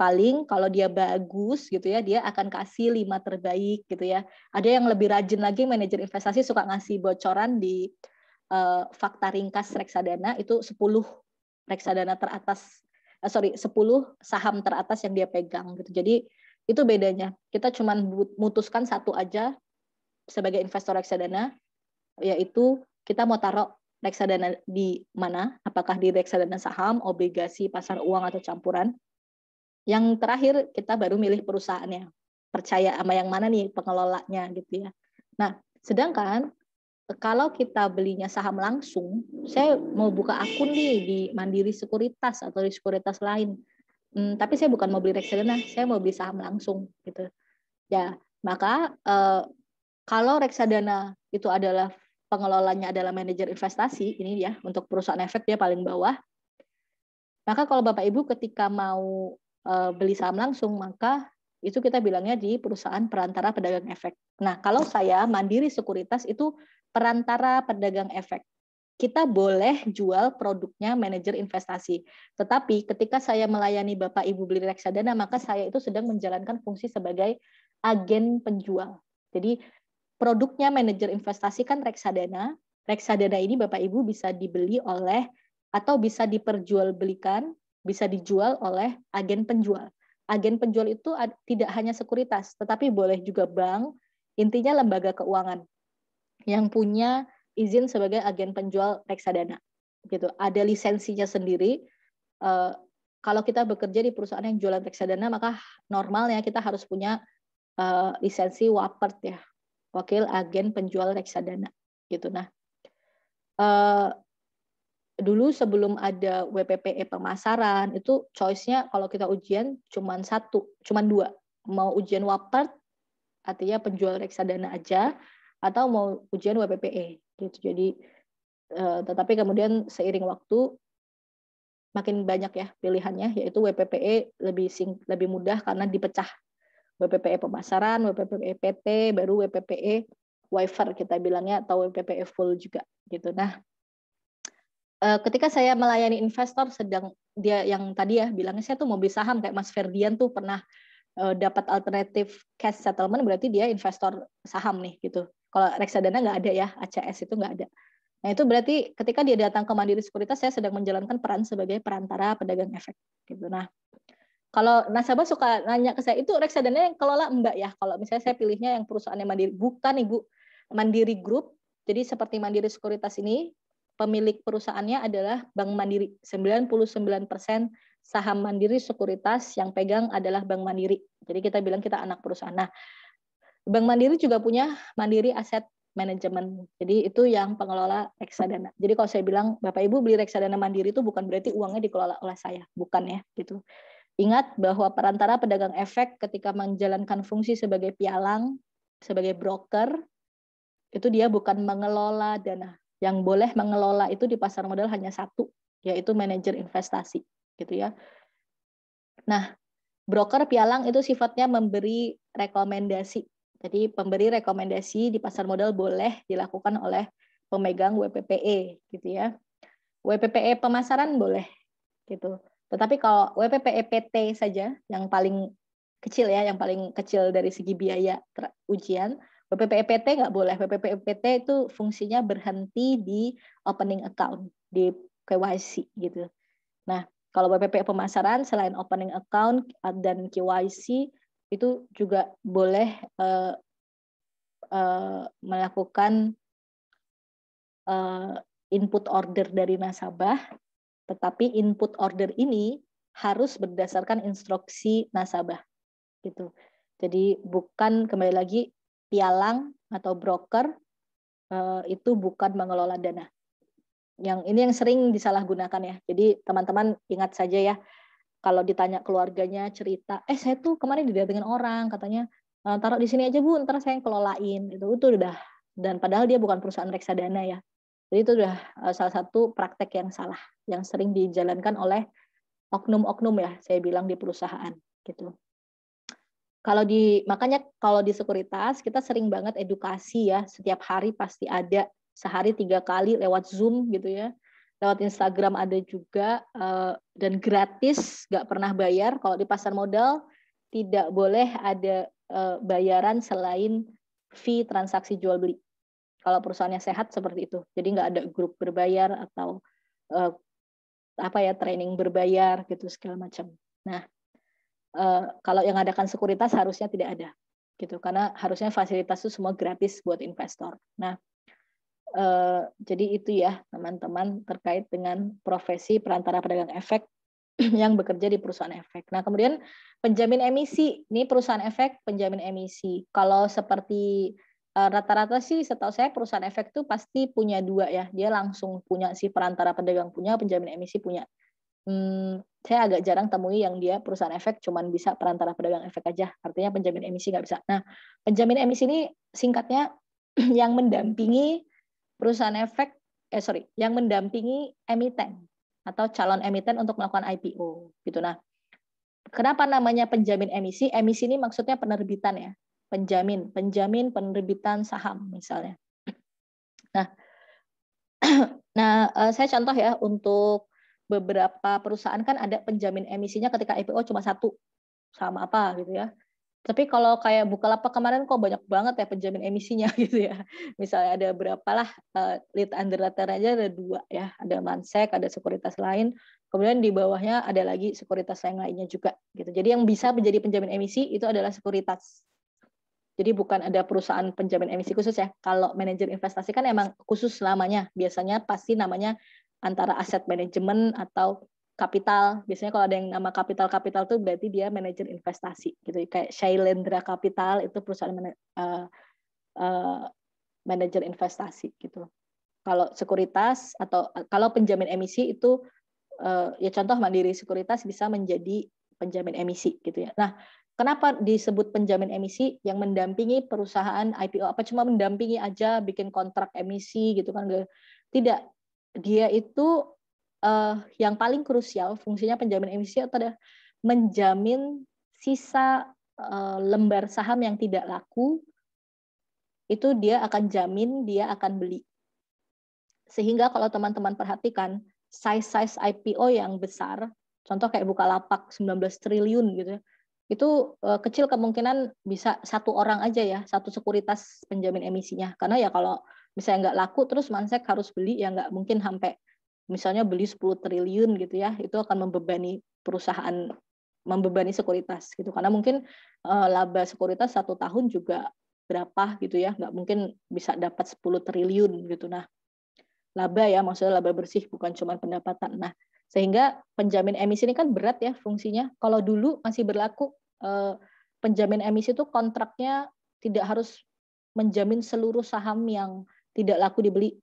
Paling kalau dia bagus gitu ya, dia akan kasih lima terbaik gitu ya. Ada yang lebih rajin lagi manajer investasi suka ngasih bocoran di uh, fakta ringkas reksadana itu 10 reksadana teratas uh, sorry 10 saham teratas yang dia pegang gitu. Jadi itu bedanya. Kita cuma mutuskan satu aja sebagai investor reksadana yaitu kita mau taruh reksadana di mana? Apakah di reksadana saham, obligasi, pasar uang atau campuran? Yang terakhir kita baru milih perusahaannya. Percaya sama yang mana nih pengelolanya gitu ya. Nah, sedangkan kalau kita belinya saham langsung, saya mau buka akun nih di Mandiri Sekuritas atau di sekuritas lain. Hmm, tapi saya bukan mau beli reksadana, saya mau beli saham langsung gitu. Ya, maka eh, kalau reksadana itu adalah pengelolanya adalah manajer investasi, ini ya untuk perusahaan efek dia paling bawah. Maka kalau Bapak Ibu ketika mau eh, beli saham langsung, maka itu kita bilangnya di perusahaan perantara pedagang efek. Nah, kalau saya mandiri sekuritas itu perantara pedagang efek. Kita boleh jual produknya manajer investasi. Tetapi ketika saya melayani Bapak Ibu beli reksadana, maka saya itu sedang menjalankan fungsi sebagai agen penjual. Jadi produknya manajer investasi kan reksadana. Reksadana ini Bapak Ibu bisa dibeli oleh atau bisa diperjualbelikan, bisa dijual oleh agen penjual. Agen penjual itu tidak hanya sekuritas, tetapi boleh juga bank, intinya lembaga keuangan yang punya izin sebagai agen penjual reksadana. Gitu. Ada lisensinya sendiri. Eh, kalau kita bekerja di perusahaan yang jualan reksadana, maka normalnya kita harus punya eh, lisensi WAPERT ya, wakil agen penjual reksadana gitu nah uh, dulu sebelum ada WPPE pemasaran itu choice-nya kalau kita ujian cuma satu cuma dua mau ujian Wapert artinya penjual reksadana aja atau mau ujian WPPE gitu jadi uh, tetapi kemudian seiring waktu makin banyak ya pilihannya yaitu WPPE lebih sing, lebih mudah karena dipecah WPPE pemasaran, WPPE PT, baru WPPE wafer kita bilangnya atau WPPE full juga gitu. Nah, eh, ketika saya melayani investor sedang dia yang tadi ya bilangnya saya tuh mau beli saham kayak Mas Ferdian tuh pernah eh, dapat alternatif cash settlement berarti dia investor saham nih gitu. Kalau reksadana nggak ada ya, ACS itu nggak ada. Nah itu berarti ketika dia datang ke Mandiri Sekuritas, saya sedang menjalankan peran sebagai perantara pedagang efek. Gitu. Nah kalau nasabah suka nanya ke saya, itu reksadana yang kelola Mbak ya? Kalau misalnya saya pilihnya yang perusahaannya Mandiri. Bukan Ibu, Mandiri Group. Jadi seperti Mandiri Sekuritas ini, pemilik perusahaannya adalah Bank Mandiri. 99% saham Mandiri Sekuritas yang pegang adalah Bank Mandiri. Jadi kita bilang kita anak perusahaan. Nah, Bank Mandiri juga punya Mandiri Aset Management. Jadi itu yang pengelola reksadana. Jadi kalau saya bilang Bapak Ibu beli reksadana Mandiri itu bukan berarti uangnya dikelola oleh saya, bukan ya gitu. Ingat bahwa perantara pedagang efek ketika menjalankan fungsi sebagai pialang, sebagai broker, itu dia bukan mengelola dana. Yang boleh mengelola itu di pasar modal hanya satu, yaitu manajer investasi, gitu ya. Nah, broker pialang itu sifatnya memberi rekomendasi. Jadi pemberi rekomendasi di pasar modal boleh dilakukan oleh pemegang WPPE, gitu ya. WPPE pemasaran boleh, gitu. Tetapi kalau WPPEPT saja yang paling kecil ya, yang paling kecil dari segi biaya ujian, ujian, WPPEPT nggak boleh. WPPEPT itu fungsinya berhenti di opening account, di KYC gitu. Nah, kalau WPP e pemasaran selain opening account dan KYC itu juga boleh uh, uh, melakukan uh, input order dari nasabah tetapi input order ini harus berdasarkan instruksi nasabah. Gitu. Jadi bukan kembali lagi pialang atau broker eh, itu bukan mengelola dana. Yang ini yang sering disalahgunakan ya. Jadi teman-teman ingat saja ya, kalau ditanya keluarganya cerita, eh saya tuh kemarin didatengin orang katanya eh, taruh di sini aja bu, ntar saya yang kelolain. Itu itu udah dan padahal dia bukan perusahaan reksadana ya. Jadi itu sudah eh, salah satu praktek yang salah yang sering dijalankan oleh oknum-oknum ya, saya bilang di perusahaan gitu. Kalau di makanya kalau di sekuritas kita sering banget edukasi ya, setiap hari pasti ada sehari tiga kali lewat Zoom gitu ya. Lewat Instagram ada juga eh, dan gratis, nggak pernah bayar. Kalau di pasar modal tidak boleh ada eh, bayaran selain fee transaksi jual beli kalau perusahaannya sehat seperti itu jadi nggak ada grup berbayar atau uh, apa ya training berbayar gitu segala macam nah uh, kalau yang adakan sekuritas harusnya tidak ada gitu karena harusnya fasilitas itu semua gratis buat investor nah uh, jadi itu ya teman-teman terkait dengan profesi perantara pedagang efek yang bekerja di perusahaan efek. Nah, kemudian penjamin emisi, ini perusahaan efek penjamin emisi. Kalau seperti Eh, rata-rata sih setahu saya perusahaan efek tuh pasti punya dua ya. Dia langsung punya si perantara pedagang punya, penjamin emisi punya. Hmm, saya agak jarang temui yang dia perusahaan efek cuman bisa perantara pedagang efek aja. Artinya penjamin emisi nggak bisa. Nah, penjamin emisi ini singkatnya yang mendampingi perusahaan efek, eh sorry, yang mendampingi emiten atau calon emiten untuk melakukan IPO gitu. Nah, kenapa namanya penjamin emisi? Emisi ini maksudnya penerbitan ya penjamin, penjamin penerbitan saham misalnya. Nah, nah eh, saya contoh ya untuk beberapa perusahaan kan ada penjamin emisinya ketika IPO cuma satu sama apa gitu ya. Tapi kalau kayak buka lapak kemarin kok banyak banget ya penjamin emisinya gitu ya. Misalnya ada berapa lah, eh, lead underwriter aja ada dua ya. Ada Mansek, ada sekuritas lain. Kemudian di bawahnya ada lagi sekuritas yang lainnya juga gitu. Jadi yang bisa menjadi penjamin emisi itu adalah sekuritas jadi bukan ada perusahaan penjamin emisi khusus ya. Kalau manajer investasi kan emang khusus namanya. Biasanya pasti namanya antara aset manajemen atau kapital. Biasanya kalau ada yang nama kapital-kapital itu berarti dia manajer investasi gitu. Kayak Shailendra Capital itu perusahaan man uh, eh, uh, eh, manajer investasi gitu. Kalau sekuritas atau kalau penjamin emisi itu uh, ya contoh Mandiri Sekuritas bisa menjadi penjamin emisi gitu ya. Nah, Kenapa disebut penjamin emisi yang mendampingi perusahaan IPO? Apa cuma mendampingi aja bikin kontrak emisi gitu kan? Tidak. Dia itu uh, yang paling krusial fungsinya penjamin emisi adalah menjamin sisa uh, lembar saham yang tidak laku itu dia akan jamin dia akan beli. Sehingga kalau teman-teman perhatikan size-size IPO yang besar, contoh kayak buka Bukalapak 19 triliun gitu ya itu uh, kecil kemungkinan bisa satu orang aja ya satu sekuritas penjamin emisinya karena ya kalau misalnya nggak laku terus Mansek harus beli ya nggak mungkin sampai misalnya beli 10 triliun gitu ya itu akan membebani perusahaan membebani sekuritas gitu karena mungkin uh, laba sekuritas satu tahun juga berapa gitu ya nggak mungkin bisa dapat 10 triliun gitu nah laba ya maksudnya laba bersih bukan cuma pendapatan nah sehingga penjamin emisi ini kan berat ya fungsinya. Kalau dulu masih berlaku eh, penjamin emisi itu kontraknya tidak harus menjamin seluruh saham yang tidak laku dibeli.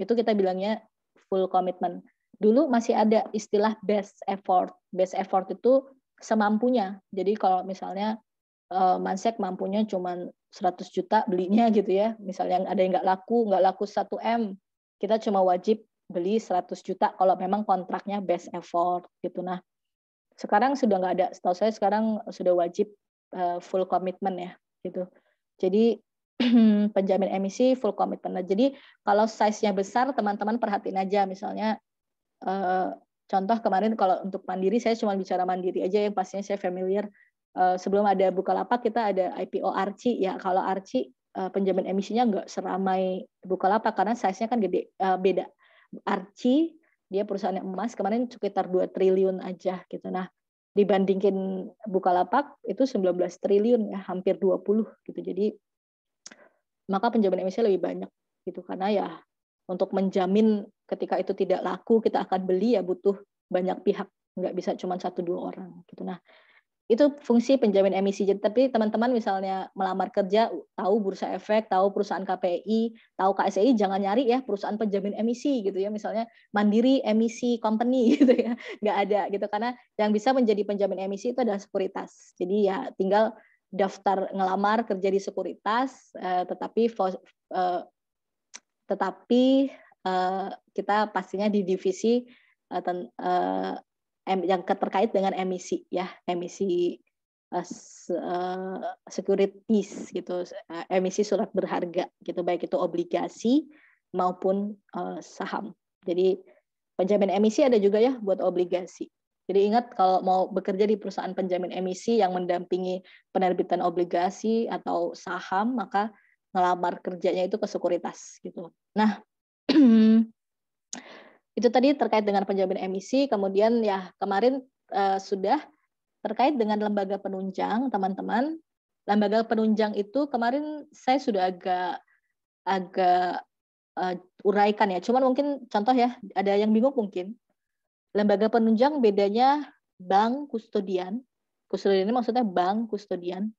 Itu kita bilangnya full commitment. Dulu masih ada istilah best effort. Best effort itu semampunya. Jadi kalau misalnya eh, Mansek mampunya cuma 100 juta belinya gitu ya. Misalnya ada yang nggak laku, nggak laku 1 M, kita cuma wajib beli 100 juta kalau memang kontraknya best effort gitu. Nah, sekarang sudah nggak ada. Setahu saya sekarang sudah wajib uh, full commitment ya gitu. Jadi penjamin emisi full commitment Nah, jadi kalau size-nya besar teman-teman perhatiin aja misalnya uh, contoh kemarin kalau untuk mandiri saya cuma bicara mandiri aja yang pastinya saya familiar. Uh, sebelum ada Bukalapak kita ada IPO Arci ya. Kalau Arci uh, penjamin emisinya nggak seramai Bukalapak karena size-nya kan gede uh, beda Archie dia perusahaan emas kemarin sekitar 2 triliun aja gitu. Nah, dibandingin Bukalapak itu 19 triliun ya, hampir 20 gitu. Jadi maka penjamin emisi lebih banyak gitu karena ya untuk menjamin ketika itu tidak laku kita akan beli ya butuh banyak pihak nggak bisa cuma satu dua orang gitu nah itu fungsi penjamin emisi. Jadi, tapi teman-teman misalnya melamar kerja, tahu bursa efek, tahu perusahaan KPI, tahu KSEI, jangan nyari ya perusahaan penjamin emisi gitu ya. Misalnya Mandiri Emisi Company gitu ya. Nggak ada gitu. Karena yang bisa menjadi penjamin emisi itu adalah sekuritas. Jadi ya tinggal daftar ngelamar kerja di sekuritas, eh, tetapi eh, tetapi eh, kita pastinya di divisi eh, ten, eh, yang terkait dengan emisi ya emisi uh, securities gitu eh, emisi surat berharga gitu baik itu obligasi maupun uh, saham jadi penjamin emisi ada juga ya buat obligasi jadi ingat kalau mau bekerja di perusahaan penjamin emisi yang mendampingi penerbitan obligasi atau saham maka ngelamar kerjanya itu ke sekuritas gitu nah Itu tadi terkait dengan penjamin emisi. Kemudian ya kemarin uh, sudah terkait dengan lembaga penunjang, teman-teman. Lembaga penunjang itu kemarin saya sudah agak agak uh, uraikan ya. Cuman mungkin contoh ya, ada yang bingung mungkin. Lembaga penunjang bedanya bank kustodian. Kustodian ini maksudnya bank kustodian.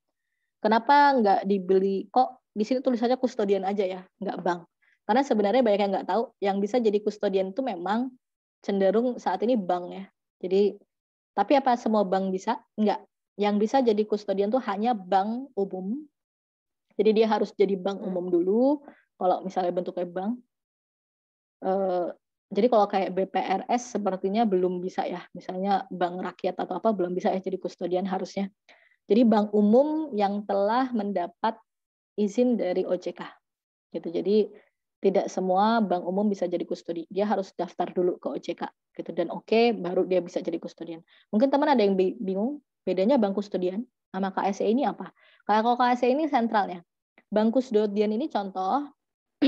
Kenapa nggak dibeli kok di sini tulisannya kustodian aja ya, nggak bank. Karena sebenarnya banyak yang nggak tahu, yang bisa jadi kustodian itu memang cenderung saat ini bank ya. Jadi, tapi apa semua bank bisa? nggak Yang bisa jadi kustodian itu hanya bank umum. Jadi dia harus jadi bank hmm. umum dulu, kalau misalnya bentuknya bank. Uh, jadi kalau kayak BPRS sepertinya belum bisa ya, misalnya bank rakyat atau apa belum bisa ya jadi kustodian harusnya. Jadi bank umum yang telah mendapat izin dari OJK. Gitu. Jadi tidak semua bank umum bisa jadi kustodi. Dia harus daftar dulu ke OJK gitu dan oke okay, baru dia bisa jadi kustodian. Mungkin teman ada yang bingung bedanya bank kustodian sama KSE ini apa? Kalau KSE ini sentralnya. Bank kustodian ini contoh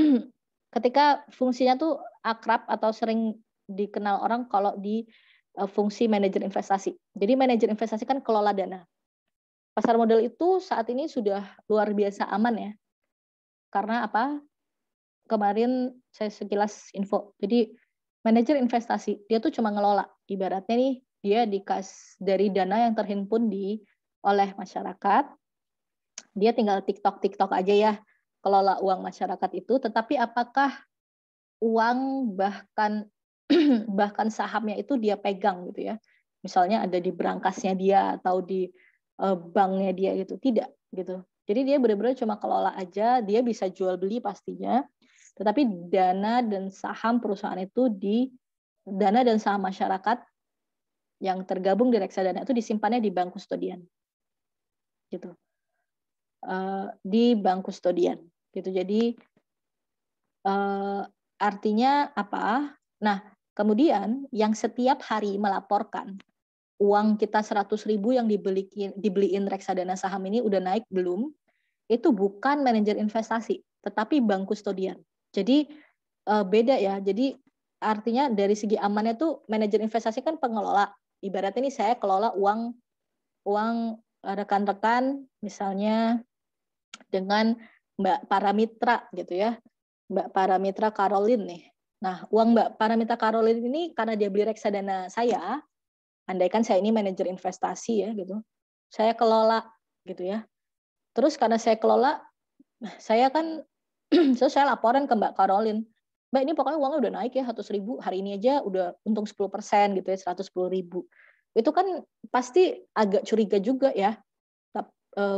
ketika fungsinya tuh akrab atau sering dikenal orang kalau di e, fungsi manajer investasi. Jadi manajer investasi kan kelola dana. Pasar modal itu saat ini sudah luar biasa aman ya. Karena apa? kemarin saya sekilas info. Jadi manajer investasi dia tuh cuma ngelola. Ibaratnya nih dia dikas dari dana yang terhimpun di oleh masyarakat. Dia tinggal TikTok TikTok aja ya kelola uang masyarakat itu. Tetapi apakah uang bahkan bahkan sahamnya itu dia pegang gitu ya? Misalnya ada di berangkasnya dia atau di eh, banknya dia gitu. Tidak gitu. Jadi dia benar-benar cuma kelola aja, dia bisa jual beli pastinya, tetapi dana dan saham perusahaan itu di dana dan saham masyarakat yang tergabung di reksadana itu disimpannya di bank kustodian. Gitu. Eh, di bank kustodian. Gitu. Jadi eh, artinya apa? Nah, kemudian yang setiap hari melaporkan uang kita seratus ribu yang dibeliin, dibeliin reksadana saham ini udah naik belum, itu bukan manajer investasi, tetapi bank kustodian. Jadi uh, beda ya. Jadi artinya dari segi amannya tuh manajer investasi kan pengelola. Ibaratnya ini saya kelola uang uang eh, rekan-rekan misalnya dengan Mbak Paramitra gitu ya. Mbak Paramitra Caroline nih. Nah, uang Mbak Paramitra, Caroline ini karena dia beli reksadana saya, andaikan saya ini manajer investasi ya gitu. Saya kelola gitu ya. Terus karena saya kelola, saya kan so saya laporan ke Mbak Caroline Mbak ini pokoknya uangnya udah naik ya 100 ribu hari ini aja udah untung 10 persen gitu ya 110 ribu itu kan pasti agak curiga juga ya eh,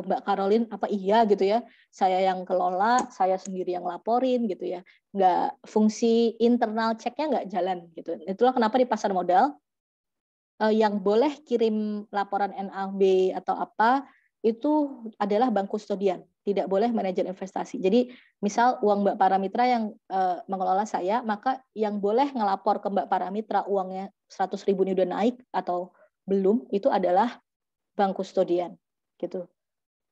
Mbak Caroline apa iya gitu ya saya yang kelola saya sendiri yang laporin gitu ya nggak fungsi internal ceknya nggak jalan gitu itulah kenapa di pasar modal eh, yang boleh kirim laporan NAB atau apa itu adalah bank kustodian, tidak boleh manajer investasi. Jadi misal uang Mbak Paramitra yang eh, mengelola saya, maka yang boleh ngelapor ke Mbak Paramitra uangnya 100 ribu ini udah naik atau belum, itu adalah bank kustodian. gitu.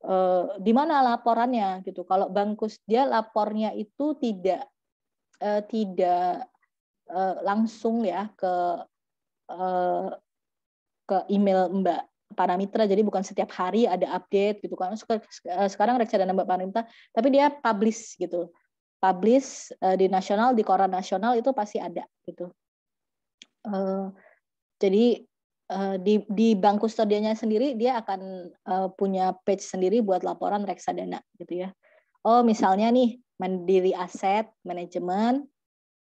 Uh, di mana laporannya gitu? Kalau bank dia lapornya itu tidak uh, tidak langsung ya ke ke email Mbak paramitra jadi bukan setiap hari ada update gitu kan eh, sekarang reksadana Mbak Paramitra tapi dia publish gitu publish eh, di nasional di koran nasional itu pasti ada gitu eh, jadi di di bank kustodianya sendiri dia akan punya page sendiri buat laporan reksadana gitu ya oh misalnya nih mandiri aset manajemen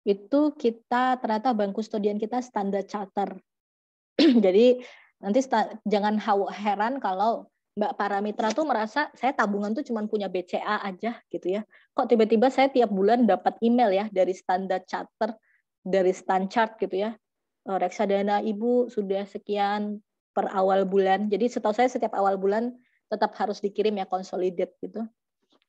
itu kita ternyata bank kustodian kita standar charter jadi Nanti jangan heran kalau Mbak Paramitra tuh merasa saya tabungan tuh cuma punya BCA aja gitu ya. Kok tiba-tiba saya tiap bulan dapat email ya dari standar Charter, dari standar Chart gitu ya. E, reksadana Ibu sudah sekian per awal bulan. Jadi setahu saya setiap awal bulan tetap harus dikirim ya konsolidat gitu.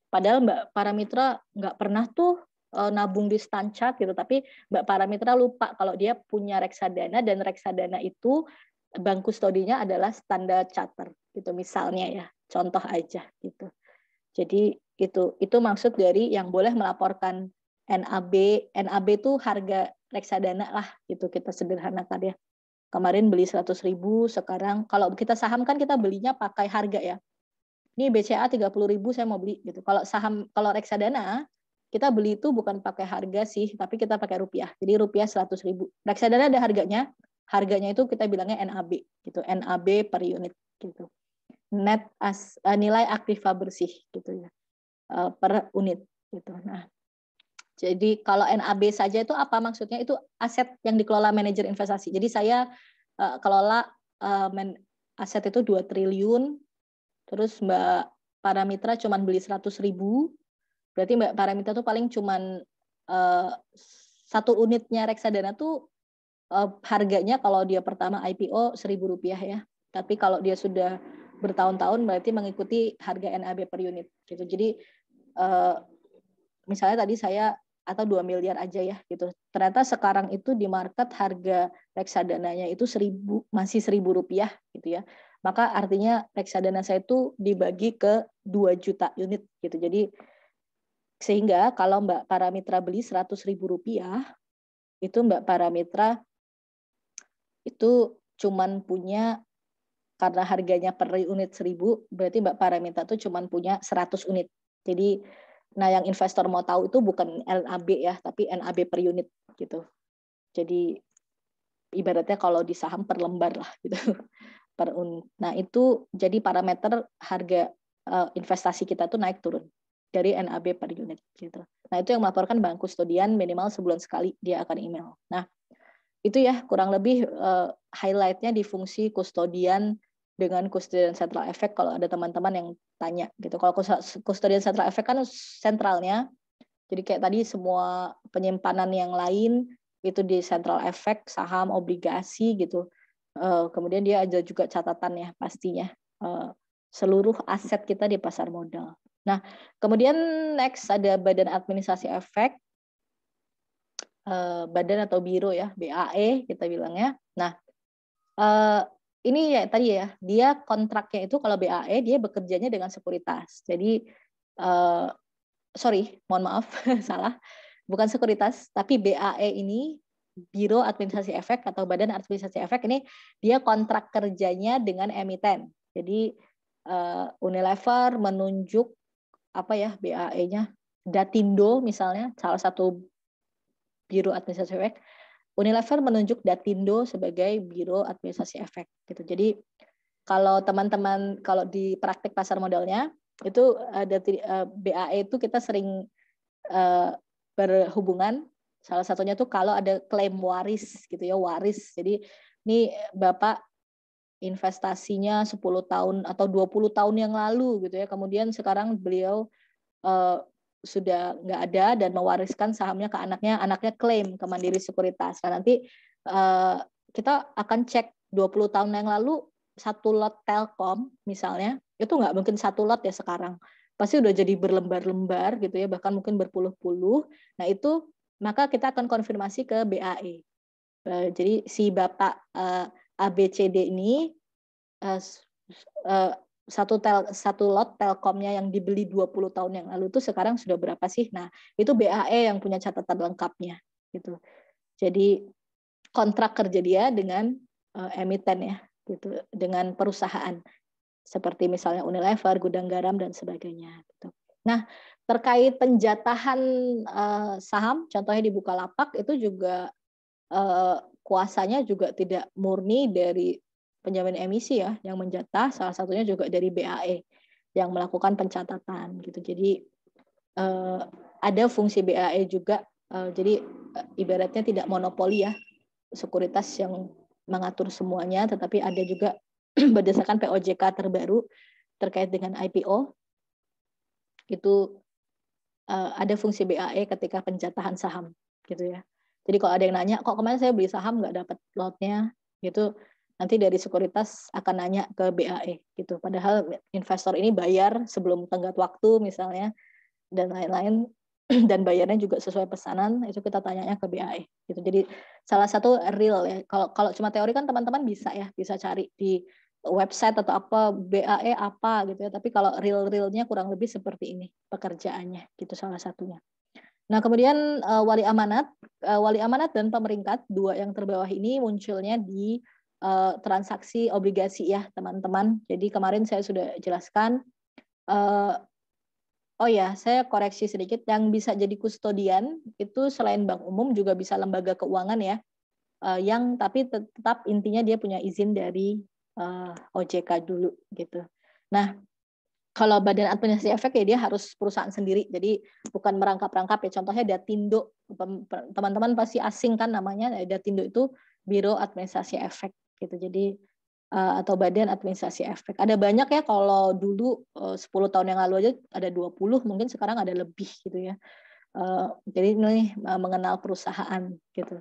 Padahal Mbak Paramitra nggak pernah tuh e, nabung di standar Chart gitu, tapi Mbak Paramitra lupa kalau dia punya reksadana dan reksadana itu bank kustodinya adalah standar charter gitu misalnya ya contoh aja gitu jadi itu itu maksud dari yang boleh melaporkan NAB NAB itu harga reksadana lah gitu kita sederhanakan ya kemarin beli 100 ribu sekarang kalau kita saham kan kita belinya pakai harga ya ini BCA 30 ribu saya mau beli gitu kalau saham kalau reksadana kita beli itu bukan pakai harga sih tapi kita pakai rupiah jadi rupiah 100 ribu reksadana ada harganya harganya itu kita bilangnya NAB gitu NAB per unit gitu net as uh, nilai aktiva bersih gitu ya uh, per unit gitu nah jadi kalau NAB saja itu apa maksudnya itu aset yang dikelola manajer investasi jadi saya uh, kelola uh, man, aset itu 2 triliun terus Mbak Paramitra cuman beli seratus ribu berarti Mbak Paramitra tuh paling cuman uh, satu unitnya reksadana tuh uh, harganya kalau dia pertama IPO seribu rupiah ya. Tapi kalau dia sudah bertahun-tahun berarti mengikuti harga NAB per unit gitu. Jadi uh, misalnya tadi saya atau 2 miliar aja ya gitu. Ternyata sekarang itu di market harga dana-nya itu seribu masih seribu rupiah gitu ya. Maka artinya reksadana saya itu dibagi ke 2 juta unit gitu. Jadi sehingga kalau Mbak Paramitra beli seratus ribu rupiah, itu Mbak Paramitra itu cuman punya karena harganya per unit 1000, berarti Mbak Paramita tuh cuman punya 100 unit. Jadi nah yang investor mau tahu itu bukan NAB ya, tapi NAB per unit gitu. Jadi ibaratnya kalau di saham per lembar lah gitu. Per unit. Nah, itu jadi parameter harga eh, investasi kita tuh naik turun dari NAB per unit gitu. Nah, itu yang melaporkan bank kustodian minimal sebulan sekali dia akan email. Nah, itu ya kurang lebih uh, highlightnya di fungsi kustodian dengan kustodian central effect kalau ada teman-teman yang tanya gitu. Kalau kustodian central effect kan sentralnya. Jadi kayak tadi semua penyimpanan yang lain itu di central effect saham obligasi gitu. Uh, kemudian dia ada juga catatan ya pastinya uh, seluruh aset kita di pasar modal. Nah, kemudian next ada badan administrasi efek. Eh, badan atau biro ya BAE kita bilangnya. Nah eh, ini ya tadi ya dia kontraknya itu kalau BAE dia bekerjanya dengan sekuritas. Jadi eh, sorry mohon maaf salah bukan sekuritas tapi BAE ini Biro Administrasi Efek atau Badan Administrasi Efek ini dia kontrak kerjanya dengan emiten. Jadi Unilever menunjuk apa ya BAE-nya Datindo misalnya salah satu Biro Administrasi Efek, Unilever menunjuk Datindo sebagai Biro Administrasi Efek. Gitu. Jadi kalau teman-teman kalau di praktik pasar modalnya itu ada eh, BAE itu kita sering eh, berhubungan salah satunya tuh kalau ada klaim waris gitu ya waris. Jadi ini Bapak investasinya 10 tahun atau 20 tahun yang lalu gitu ya. Kemudian sekarang beliau eh, sudah nggak ada dan mewariskan sahamnya ke anaknya, anaknya klaim ke Mandiri Sekuritas. Nah, nanti uh, kita akan cek 20 tahun yang lalu satu lot Telkom misalnya, itu nggak mungkin satu lot ya sekarang. Pasti udah jadi berlembar-lembar gitu ya, bahkan mungkin berpuluh-puluh. Nah, itu maka kita akan konfirmasi ke BAE. Eh, jadi si Bapak eh, ABCD ini satu tel satu lot telkomnya yang dibeli 20 tahun yang lalu itu sekarang sudah berapa sih? Nah, itu BAE yang punya catatan lengkapnya gitu. Jadi kontrak kerja dia dengan uh, emiten ya, gitu, dengan perusahaan seperti misalnya Unilever, Gudang Garam dan sebagainya gitu. Nah, terkait penjatahan uh, saham contohnya dibuka lapak itu juga uh, kuasanya juga tidak murni dari penjamin emisi ya yang menjatah salah satunya juga dari BAE yang melakukan pencatatan gitu. Jadi eh, ada fungsi BAE juga eh, jadi eh, ibaratnya tidak monopoli ya sekuritas yang mengatur semuanya tetapi ada juga berdasarkan POJK terbaru terkait dengan IPO itu uh, ada fungsi BAE ketika penjatahan saham gitu ya. Jadi kalau ada yang nanya kok kemarin saya beli saham nggak dapat lotnya gitu, nanti dari sekuritas akan nanya ke BAE gitu. Padahal investor ini bayar sebelum tenggat waktu misalnya dan lain-lain dan bayarnya juga sesuai pesanan itu kita tanyanya ke BAE gitu. Jadi salah satu real ya. Kalau kalau cuma teori kan teman-teman bisa ya, bisa cari di website atau apa BAE apa gitu ya. Tapi kalau real-realnya kurang lebih seperti ini pekerjaannya gitu salah satunya. Nah, kemudian eh, wali amanat, eh, wali amanat dan pemeringkat dua yang terbawah ini munculnya di uh, transaksi obligasi ya teman-teman. Jadi kemarin saya sudah jelaskan. Uh, oh ya, saya koreksi sedikit. Yang bisa jadi kustodian itu selain bank umum juga bisa lembaga keuangan ya. Uh, yang tapi tetap intinya dia punya izin dari uh, OJK dulu gitu. Nah, kalau badan administrasi efek ya dia harus perusahaan sendiri. Jadi bukan merangkap-rangkap ya. Contohnya Datindo. Teman-teman pasti asing kan namanya. Datindo itu Biro Administrasi Efek gitu jadi uh, atau badan administrasi efek ada banyak ya kalau dulu eh, uh, 10 tahun yang lalu aja ada 20 mungkin sekarang ada lebih gitu ya uh, jadi ini uh, mengenal perusahaan gitu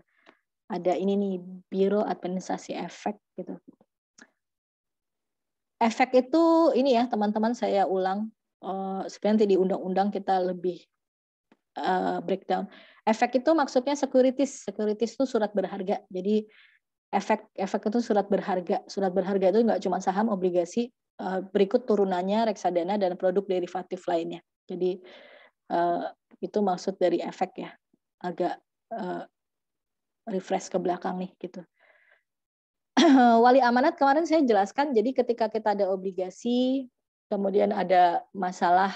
ada ini nih biro administrasi efek gitu efek itu ini ya teman-teman saya ulang uh, sebenarnya di undang-undang kita lebih uh, breakdown efek itu maksudnya securities securities itu surat berharga jadi efek efek itu surat berharga surat berharga itu nggak cuma saham obligasi eh, berikut turunannya reksadana dan produk derivatif lainnya jadi eh, itu maksud dari efek ya agak eh, refresh ke belakang nih gitu wali amanat kemarin saya jelaskan jadi ketika kita ada obligasi kemudian ada masalah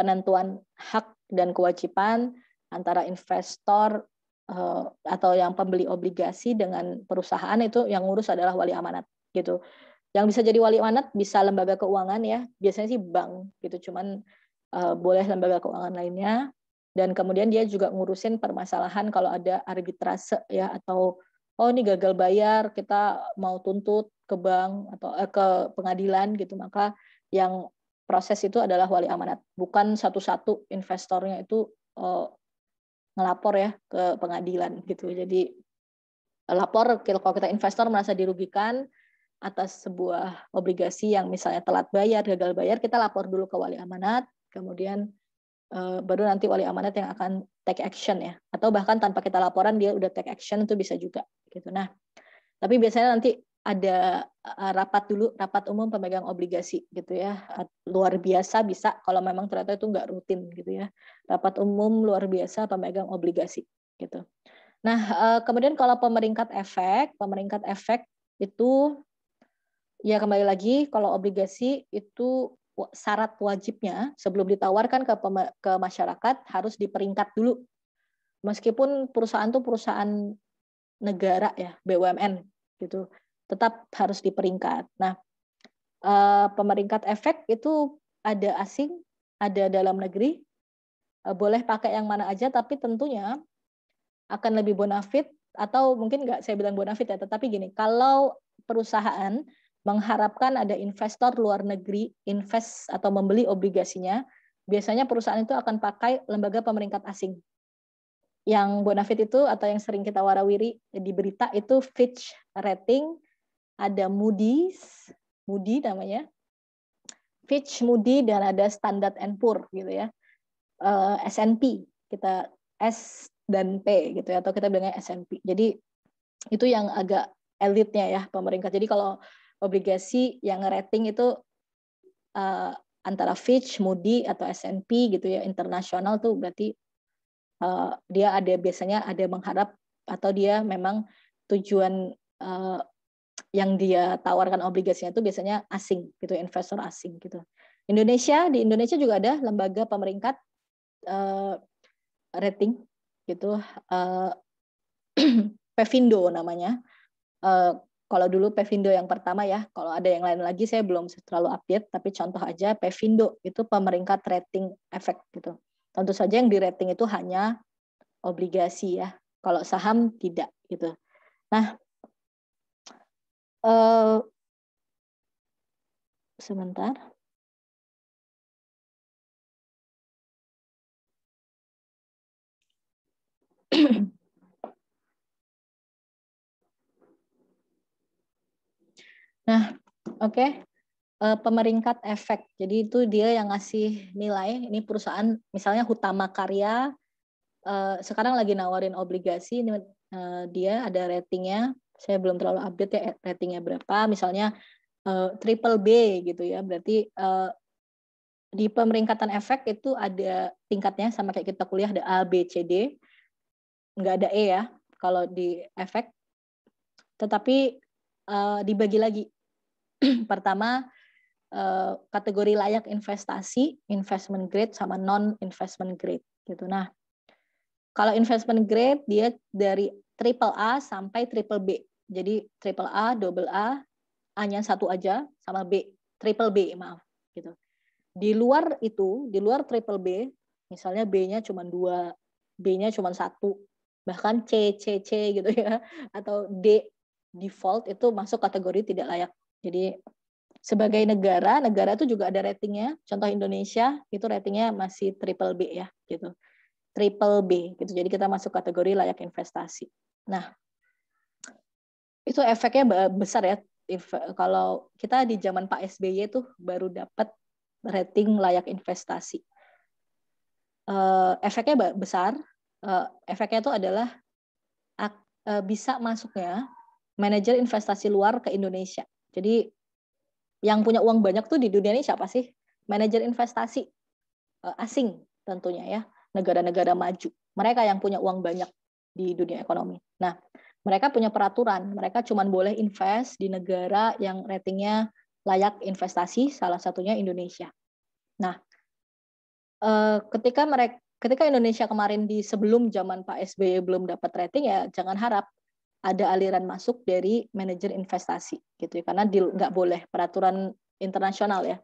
penentuan hak dan kewajiban antara investor Eh, atau yang pembeli obligasi dengan perusahaan itu yang ngurus adalah wali amanat gitu. Yang bisa jadi wali amanat bisa lembaga keuangan ya, biasanya sih bank gitu, cuman uh, boleh lembaga keuangan lainnya. Dan kemudian dia juga ngurusin permasalahan kalau ada arbitrase ya atau oh ini gagal bayar, kita mau tuntut ke bank atau eh, ke pengadilan gitu, maka yang proses itu adalah wali amanat, bukan satu-satu investornya itu eh, ngelapor ya ke pengadilan gitu. Jadi lapor kalau kita investor merasa dirugikan atas sebuah obligasi yang misalnya telat bayar, gagal bayar, kita lapor dulu ke wali amanat, kemudian eh, baru nanti wali amanat yang akan take action ya atau bahkan tanpa kita laporan dia udah take action itu bisa juga gitu nah tapi biasanya nanti ada eh, rapat dulu rapat umum pemegang obligasi gitu ya luar biasa bisa kalau memang ternyata itu nggak rutin gitu ya rapat umum luar biasa pemegang obligasi gitu nah eh, kemudian kalau pemeringkat efek pemeringkat efek itu ya kembali lagi kalau obligasi itu syarat wajibnya sebelum ditawarkan ke ke masyarakat harus diperingkat dulu meskipun perusahaan tuh perusahaan negara ya BUMN gitu tetap harus diperingkat. Nah, eh, pemeringkat efek itu ada asing, ada dalam negeri. Eh, boleh pakai yang mana aja, tapi tentunya akan lebih bonafit atau mungkin nggak saya bilang bonafit ya, tetapi gini, kalau perusahaan mengharapkan ada investor luar negeri invest atau membeli obligasinya, biasanya perusahaan itu akan pakai lembaga pemeringkat asing. Yang bonafit itu atau yang sering kita warawiri di berita itu Fitch Rating, ada Moody's, Moody namanya, Fitch, Moody, dan ada Standard and Poor gitu ya, uh, eh, S&P kita S dan P gitu ya, atau kita bilangnya S&P. Jadi itu yang agak elitnya ya pemerintah. Jadi kalau obligasi yang rating itu uh, antara Fitch, Moody atau S&P gitu ya internasional tuh berarti uh, dia ada biasanya ada mengharap atau dia memang tujuan uh, yang dia tawarkan obligasinya itu biasanya asing gitu investor asing gitu Indonesia di Indonesia juga ada lembaga pemeringkat uh, rating gitu uh, Pevindo namanya uh, kalau dulu Pevindo yang pertama ya kalau ada yang lain lagi saya belum terlalu update tapi contoh aja Pevindo itu pemeringkat rating efek gitu tentu saja yang di rating itu hanya obligasi ya kalau saham tidak gitu nah Eh, sebentar. Nah, oke. Okay. Eh, pemeringkat efek. Jadi itu dia yang ngasih nilai. Ini perusahaan misalnya Hutama Karya eh, sekarang lagi nawarin obligasi. ini Dia ada ratingnya saya belum terlalu update ya eh, ratingnya berapa misalnya uh, triple B gitu ya berarti uh, di pemeringkatan efek itu ada tingkatnya sama kayak kita kuliah ada A B C D nggak ada E ya kalau di efek tetapi uh, dibagi lagi pertama uh, kategori layak investasi investment grade sama non investment grade gitu nah kalau investment grade dia dari triple A sampai triple B. Jadi triple A, double A, hanya satu aja sama B, triple B maaf gitu. Di luar itu, di luar triple B, misalnya B-nya cuma dua, B-nya cuma satu, bahkan C, C, C gitu ya, atau D default itu masuk kategori tidak layak. Jadi sebagai negara, negara itu juga ada ratingnya. Contoh Indonesia itu ratingnya masih triple B ya gitu triple B gitu. Jadi kita masuk kategori layak investasi. Nah, itu efeknya besar ya. If, kalau kita di zaman Pak SBY itu baru dapat rating layak investasi. Uh, efeknya besar. Uh, efeknya itu adalah uh, bisa masuknya manajer investasi luar ke Indonesia. Jadi yang punya uang banyak tuh di dunia ini siapa sih? Manajer investasi uh, asing tentunya ya negara-negara maju. Mereka yang punya uang banyak di dunia ekonomi. Nah, mereka punya peraturan, mereka cuma boleh invest di negara yang ratingnya layak investasi, salah satunya Indonesia. Nah, eh, ketika mereka ketika Indonesia kemarin di sebelum zaman Pak SBY belum dapat rating ya jangan harap ada aliran masuk dari manajer investasi gitu ya karena nggak boleh peraturan internasional ya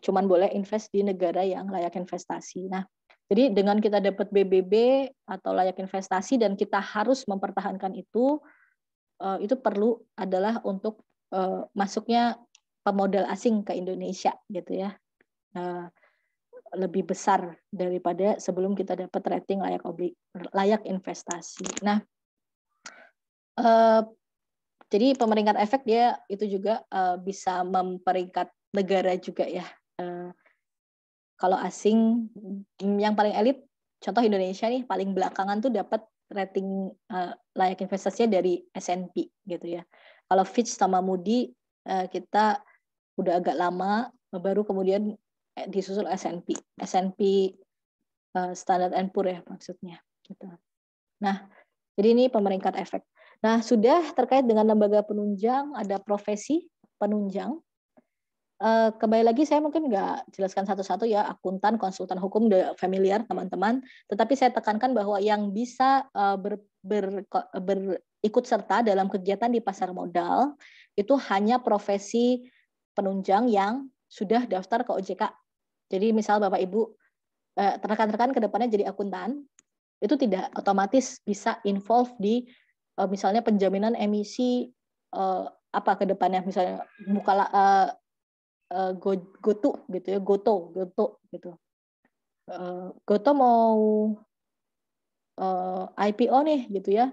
cuman boleh invest di negara yang layak investasi. Nah, jadi dengan kita dapat BBB atau layak investasi dan kita harus mempertahankan itu, eh, itu perlu adalah untuk eh, masuknya pemodal asing ke Indonesia gitu ya. Eh, lebih besar daripada sebelum kita dapat rating layak oblig, layak investasi. Nah, jadi pemeringkat efek dia itu juga bisa memperingkat negara juga ya. Kalau asing mm, yang paling elit, contoh Indonesia nih paling belakangan tuh dapat rating uh, layak investasinya dari S&P gitu ya. Kalau Fitch sama Moody uh, kita udah agak lama baru kemudian eh, disusul S&P. S&P uh, Standard and Poor ya maksudnya gitu. Nah, jadi ini pemeringkat efek. Nah, sudah terkait dengan lembaga penunjang ada profesi penunjang. Eh, kembali lagi saya mungkin nggak jelaskan satu-satu ya akuntan, konsultan hukum udah familiar teman-teman, tetapi saya tekankan bahwa yang bisa uh, ber, ber, ber, ikut serta dalam kegiatan di pasar modal itu hanya profesi penunjang yang sudah daftar ke OJK. Jadi misal Bapak Ibu eh, rekan rekan ke depannya jadi akuntan itu tidak otomatis bisa involve di misalnya penjaminan emisi apa ke depannya misalnya buka Eh, go goto gitu ya goto goto gitu uh, goto mau uh, eh, IPO nih gitu ya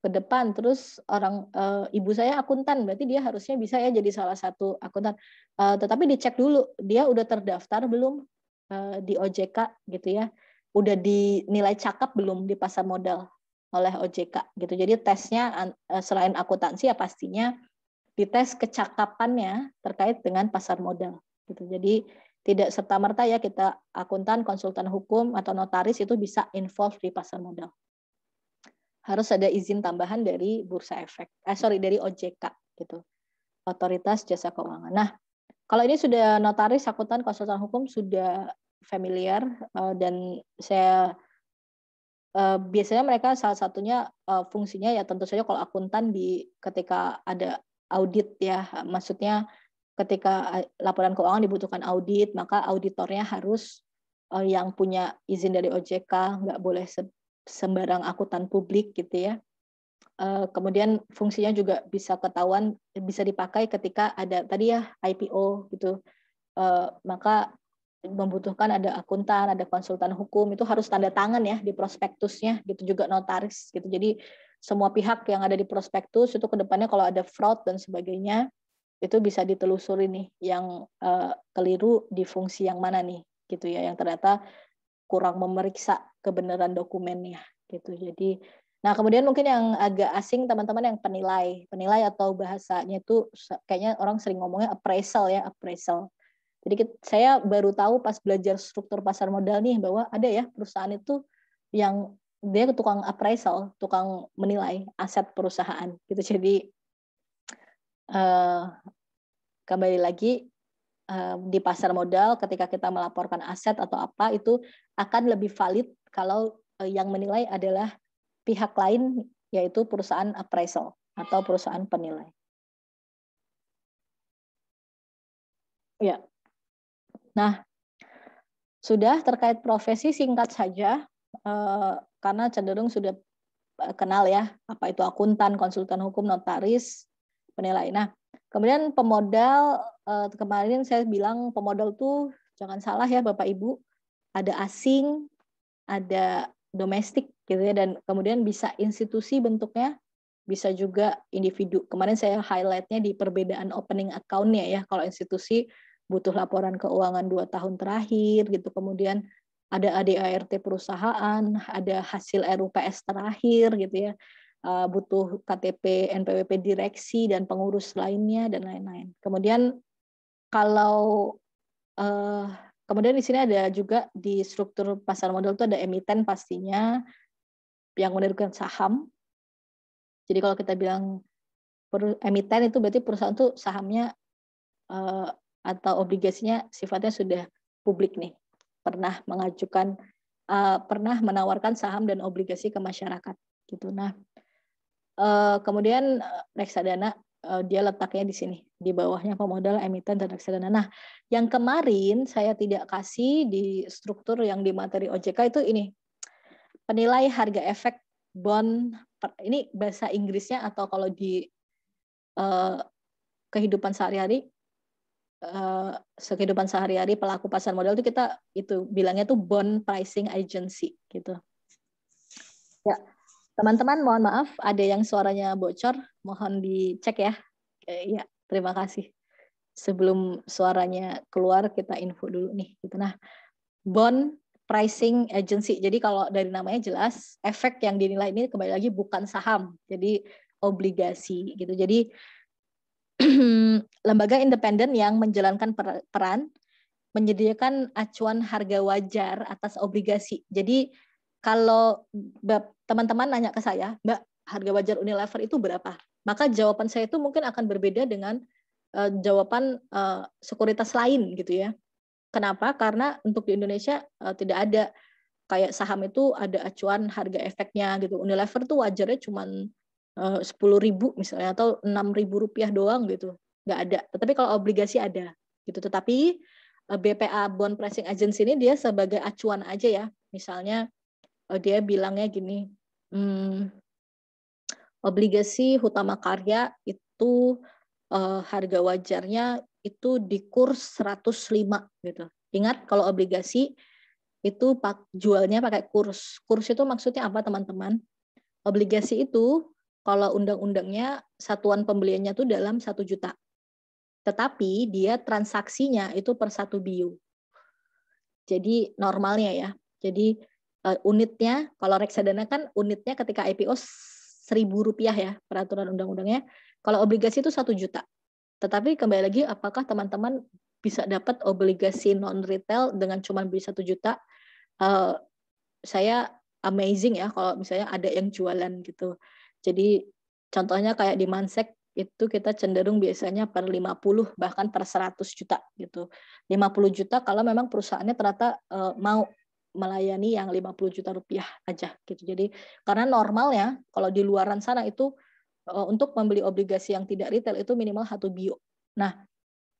ke depan terus orang uh, ibu saya akuntan berarti dia harusnya bisa ya jadi salah satu akuntan uh, tetapi dicek dulu dia udah terdaftar belum uh, di OJK gitu ya udah dinilai cakep belum di pasar modal oleh OJK gitu jadi tesnya uh, selain akuntansi ya pastinya dites kecakapannya terkait dengan pasar modal. Gitu. Jadi tidak serta merta ya kita akuntan, konsultan hukum atau notaris itu bisa involved di pasar modal. Harus ada izin tambahan dari Bursa Efek, eh, sorry dari OJK gitu, Otoritas Jasa Keuangan. Nah, kalau ini sudah notaris, akuntan, konsultan hukum sudah familiar eh, dan saya eh, biasanya mereka salah satunya eh, fungsinya ya tentu saja kalau akuntan di ketika ada audit ya maksudnya ketika eh, laporan keuangan dibutuhkan audit maka auditornya harus eh, yang punya izin dari OJK nggak boleh sembarang akutan publik gitu ya eh, kemudian fungsinya juga bisa ketahuan bisa dipakai ketika ada tadi ya IPO gitu maka membutuhkan ada akuntan, ada konsultan hukum itu harus tanda tangan ya di prospektusnya gitu juga notaris gitu. Jadi semua pihak yang ada di prospektus itu kedepannya kalau ada fraud dan sebagainya itu bisa ditelusuri nih yang uh, keliru di fungsi yang mana nih gitu ya yang ternyata kurang memeriksa kebenaran dokumennya gitu jadi nah kemudian mungkin yang agak asing teman-teman yang penilai penilai atau bahasanya itu kayaknya orang sering ngomongnya appraisal ya appraisal jadi saya baru tahu pas belajar struktur pasar modal nih bahwa ada ya perusahaan itu yang dia tukang appraisal, tukang menilai aset perusahaan gitu. Jadi uh, kembali lagi uh, di pasar modal ketika kita melaporkan aset atau apa itu akan lebih valid kalau uh, yang menilai adalah pihak lain yaitu perusahaan appraisal atau perusahaan penilai. Ya. Nah, sudah terkait profesi singkat saja karena cenderung sudah eh, kenal ya apa itu akuntan, konsultan hukum, notaris, penilai. Nah, kemudian pemodal eh, kemarin saya bilang pemodal tuh jangan salah ya Bapak Ibu, ada asing, ada domestik gitu ya dan kemudian bisa institusi bentuknya bisa juga individu. Kemarin saya highlightnya di perbedaan opening account-nya ya. Kalau institusi butuh laporan keuangan dua tahun terakhir gitu. Kemudian ada ADART perusahaan, ada hasil RUPS terakhir gitu ya, eh, butuh KTP NPWP direksi dan pengurus lainnya dan lain-lain. Kemudian kalau eh, kemudian di sini ada juga di struktur pasar modal itu ada emiten pastinya yang menerbitkan saham. Jadi kalau kita bilang emiten itu berarti perusahaan itu sahamnya eh, atau obligasinya sifatnya sudah publik nih pernah mengajukan uh, pernah menawarkan saham dan obligasi ke masyarakat gitu. Nah, uh, kemudian eh, reksadana uh, dia letaknya di sini di bawahnya pemodal emiten dan reksadana. Nah, yang kemarin saya tidak kasih di struktur yang di materi OJK itu ini penilai harga efek bond ini bahasa Inggrisnya atau kalau di uh, kehidupan sehari-hari uh, eh, kehidupan sehari-hari pelaku pasar modal itu kita itu bilangnya tuh bond pricing agency gitu. Ya, teman-teman mohon maaf ada yang suaranya bocor, mohon dicek ya. ya, terima kasih. Sebelum suaranya keluar kita info dulu nih gitu. Nah, bond pricing agency. Jadi kalau dari namanya jelas efek yang dinilai ini kembali lagi bukan saham. Jadi obligasi gitu. Jadi lembaga independen yang menjalankan peran menyediakan acuan harga wajar atas obligasi. Jadi kalau teman-teman nanya ke saya, Mbak, harga wajar Unilever itu berapa? Maka jawaban saya itu mungkin akan berbeda dengan uh, jawaban uh, sekuritas lain gitu ya. Kenapa? Karena untuk di Indonesia uh, tidak ada kayak saham itu ada acuan harga efeknya gitu. Unilever tuh wajarnya cuman Eh, sepuluh ribu misalnya atau enam ribu rupiah doang gitu nggak ada tetapi kalau obligasi ada gitu tetapi eh, BPA bond pricing agency ini dia sebagai acuan aja ya misalnya eh, dia bilangnya gini hmm, obligasi utama karya itu uh, harga wajarnya itu di kurs 105 gitu ingat kalau obligasi itu pak jualnya pakai kurs kurs itu maksudnya apa teman-teman obligasi itu kalau undang-undangnya satuan pembeliannya itu dalam satu juta. Tetapi dia transaksinya itu per satu bio. Jadi normalnya ya. Jadi eh, unitnya kalau reksadana kan unitnya ketika IPO seribu rupiah ya peraturan undang-undangnya. Kalau obligasi itu satu juta. Tetapi kembali lagi, apakah teman-teman bisa dapat obligasi non retail dengan cuma beli satu juta? Eh, saya amazing ya kalau misalnya ada yang jualan gitu. Jadi contohnya kayak di Mansek itu kita cenderung biasanya per 50 bahkan per 100 juta gitu. 50 juta kalau memang perusahaannya ternyata e, mau melayani yang 50 juta rupiah aja gitu. Jadi karena normalnya kalau di luaran sana itu e, untuk membeli obligasi yang tidak retail itu minimal satu bio. Nah,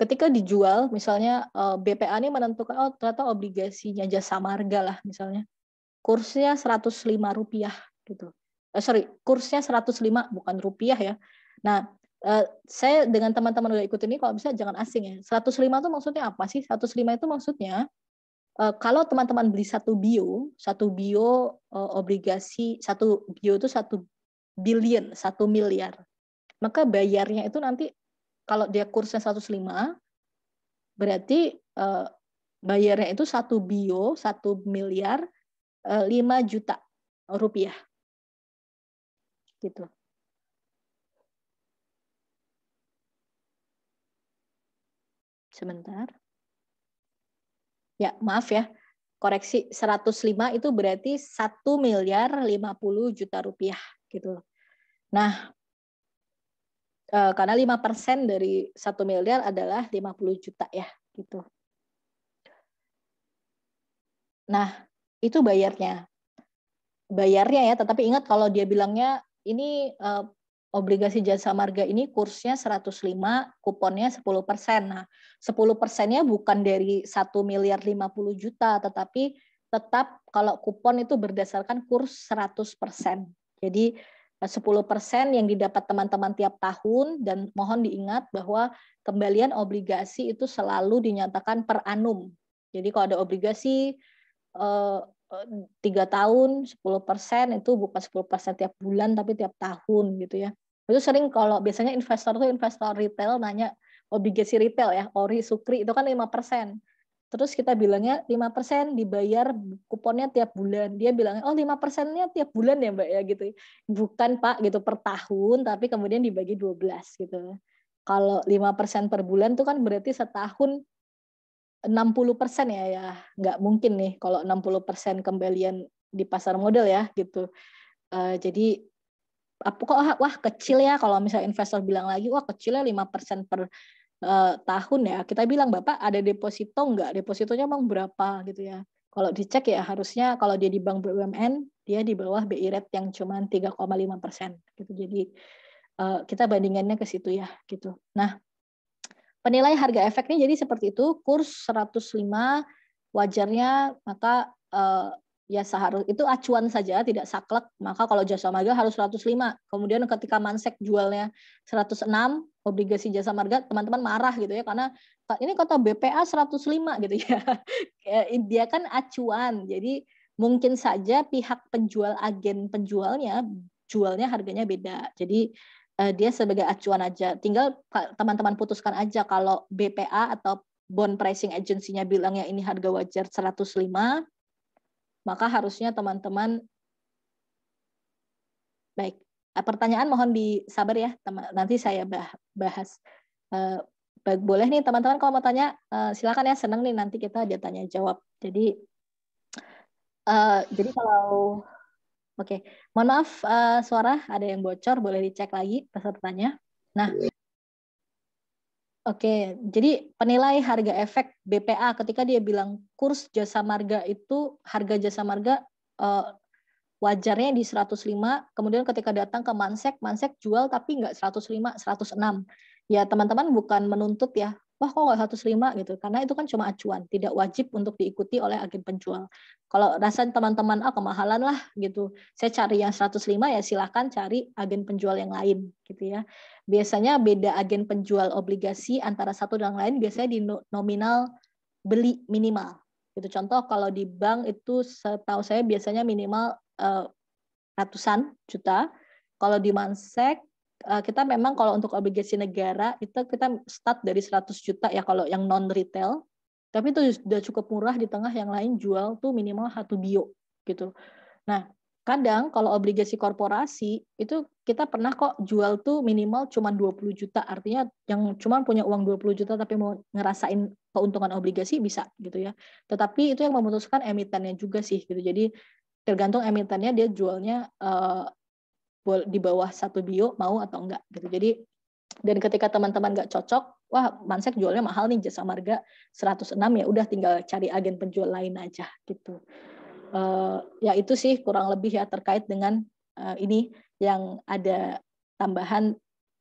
ketika dijual misalnya e, eh, BPA ini menentukan oh ternyata obligasinya jasa marga lah misalnya kursnya 105 rupiah gitu eh, sorry kursnya 105 bukan rupiah ya nah eh, saya dengan teman-teman udah ikut ini kalau bisa jangan asing ya 105 itu maksudnya apa sih 105 itu maksudnya eh, kalau teman-teman beli satu bio satu bio eh, obligasi satu bio itu satu billion satu miliar maka bayarnya itu nanti kalau dia kursnya 105 berarti eh, bayarnya itu satu bio satu miliar 5 eh, juta rupiah gitu. Sebentar. Ya, maaf ya. Koreksi 105 itu berarti 1 miliar 50 juta rupiah gitu. Nah, eh, karena 5% dari 1 miliar adalah 50 juta ya gitu. Nah, itu bayarnya. Bayarnya ya, tetapi ingat kalau dia bilangnya ini eh, obligasi jasa marga ini kursnya 105, kuponnya 10%. Nah, 10 persennya bukan dari 1 miliar 50 juta, tetapi tetap kalau kupon itu berdasarkan kurs 100%. Jadi 10% eh, yang didapat teman-teman tiap tahun dan mohon diingat bahwa kembalian obligasi itu selalu dinyatakan per annum. Jadi kalau ada obligasi eh, Eh, tiga tahun 10 persen itu bukan 10 persen tiap bulan tapi tiap tahun gitu ya itu sering kalau biasanya investor tuh investor retail nanya obligasi retail ya ori sukri itu kan lima persen terus kita bilangnya lima persen dibayar kuponnya tiap bulan dia bilangnya oh lima persennya tiap bulan ya mbak ya gitu bukan pak gitu per tahun tapi kemudian dibagi 12 gitu kalau lima persen per bulan tuh kan berarti setahun 60 persen ya ya nggak mungkin nih kalau 60 persen kembalian di pasar modal ya gitu uh, jadi apa kok ah, wah kecil ya kalau misal investor bilang lagi wah kecilnya 5 persen per uh, tahun ya kita bilang bapak ada deposito nggak depositonya emang berapa gitu ya kalau dicek ya harusnya kalau dia di bank BUMN dia di bawah BI rate yang cuma 3,5 persen gitu jadi uh, kita bandingannya ke situ ya gitu nah penilai harga efeknya jadi seperti itu, kurs 105 wajarnya maka uh, ya seharus itu acuan saja tidak saklek maka kalau jasa marga harus 105 kemudian ketika mansek jualnya 106 obligasi jasa marga teman-teman marah gitu ya karena ini kota BPA 105 gitu ya dia kan acuan jadi mungkin saja pihak penjual agen penjualnya jualnya harganya beda jadi uh, dia sebagai acuan aja. Tinggal teman-teman putuskan aja kalau BPA atau bond pricing Agency-nya agency-nya bilangnya ini harga wajar 105, maka harusnya teman-teman baik. Eh, pertanyaan mohon disabar ya, teman. Nanti saya bahas. Uh, baik, boleh nih teman-teman kalau mau tanya uh, silakan ya. seneng nih nanti kita ada tanya jawab. Jadi uh, jadi kalau Oke, mohon maaf uh, suara ada yang bocor, boleh dicek lagi pesertanya. Nah, iya. oke, okay. jadi penilai harga efek BPA ketika dia bilang kurs jasa marga itu harga jasa marga uh, wajarnya di 105, kemudian ketika datang ke Mansek, Mansek jual tapi nggak 105, 106. Ya teman-teman bukan menuntut ya wah kok nggak 105 gitu karena itu kan cuma acuan tidak wajib untuk diikuti oleh agen penjual kalau rasa teman-teman ah kemahalan lah gitu saya cari yang 105 ya silahkan cari agen penjual yang lain gitu ya biasanya beda agen penjual obligasi antara satu dan lain biasanya di nominal beli minimal gitu contoh kalau di bank itu setahu saya biasanya minimal eh, ratusan juta kalau di Mansek Eh, kita memang kalau untuk obligasi negara itu kita start dari 100 juta ya kalau yang non retail tapi itu sudah cukup murah di tengah yang lain jual tuh minimal satu bio gitu nah kadang kalau obligasi korporasi itu kita pernah kok jual tuh minimal cuma 20 juta artinya yang cuma punya uang 20 juta tapi mau ngerasain keuntungan obligasi bisa gitu ya tetapi itu yang memutuskan emitennya juga sih gitu jadi tergantung emitennya dia jualnya eh, di bawah satu bio mau atau enggak gitu. Jadi dan ketika teman-teman nggak cocok, wah Mansek jualnya mahal nih jasa marga 106 ya udah tinggal cari agen penjual lain aja gitu. Uh, ya itu sih kurang lebih ya terkait dengan uh, ini yang ada tambahan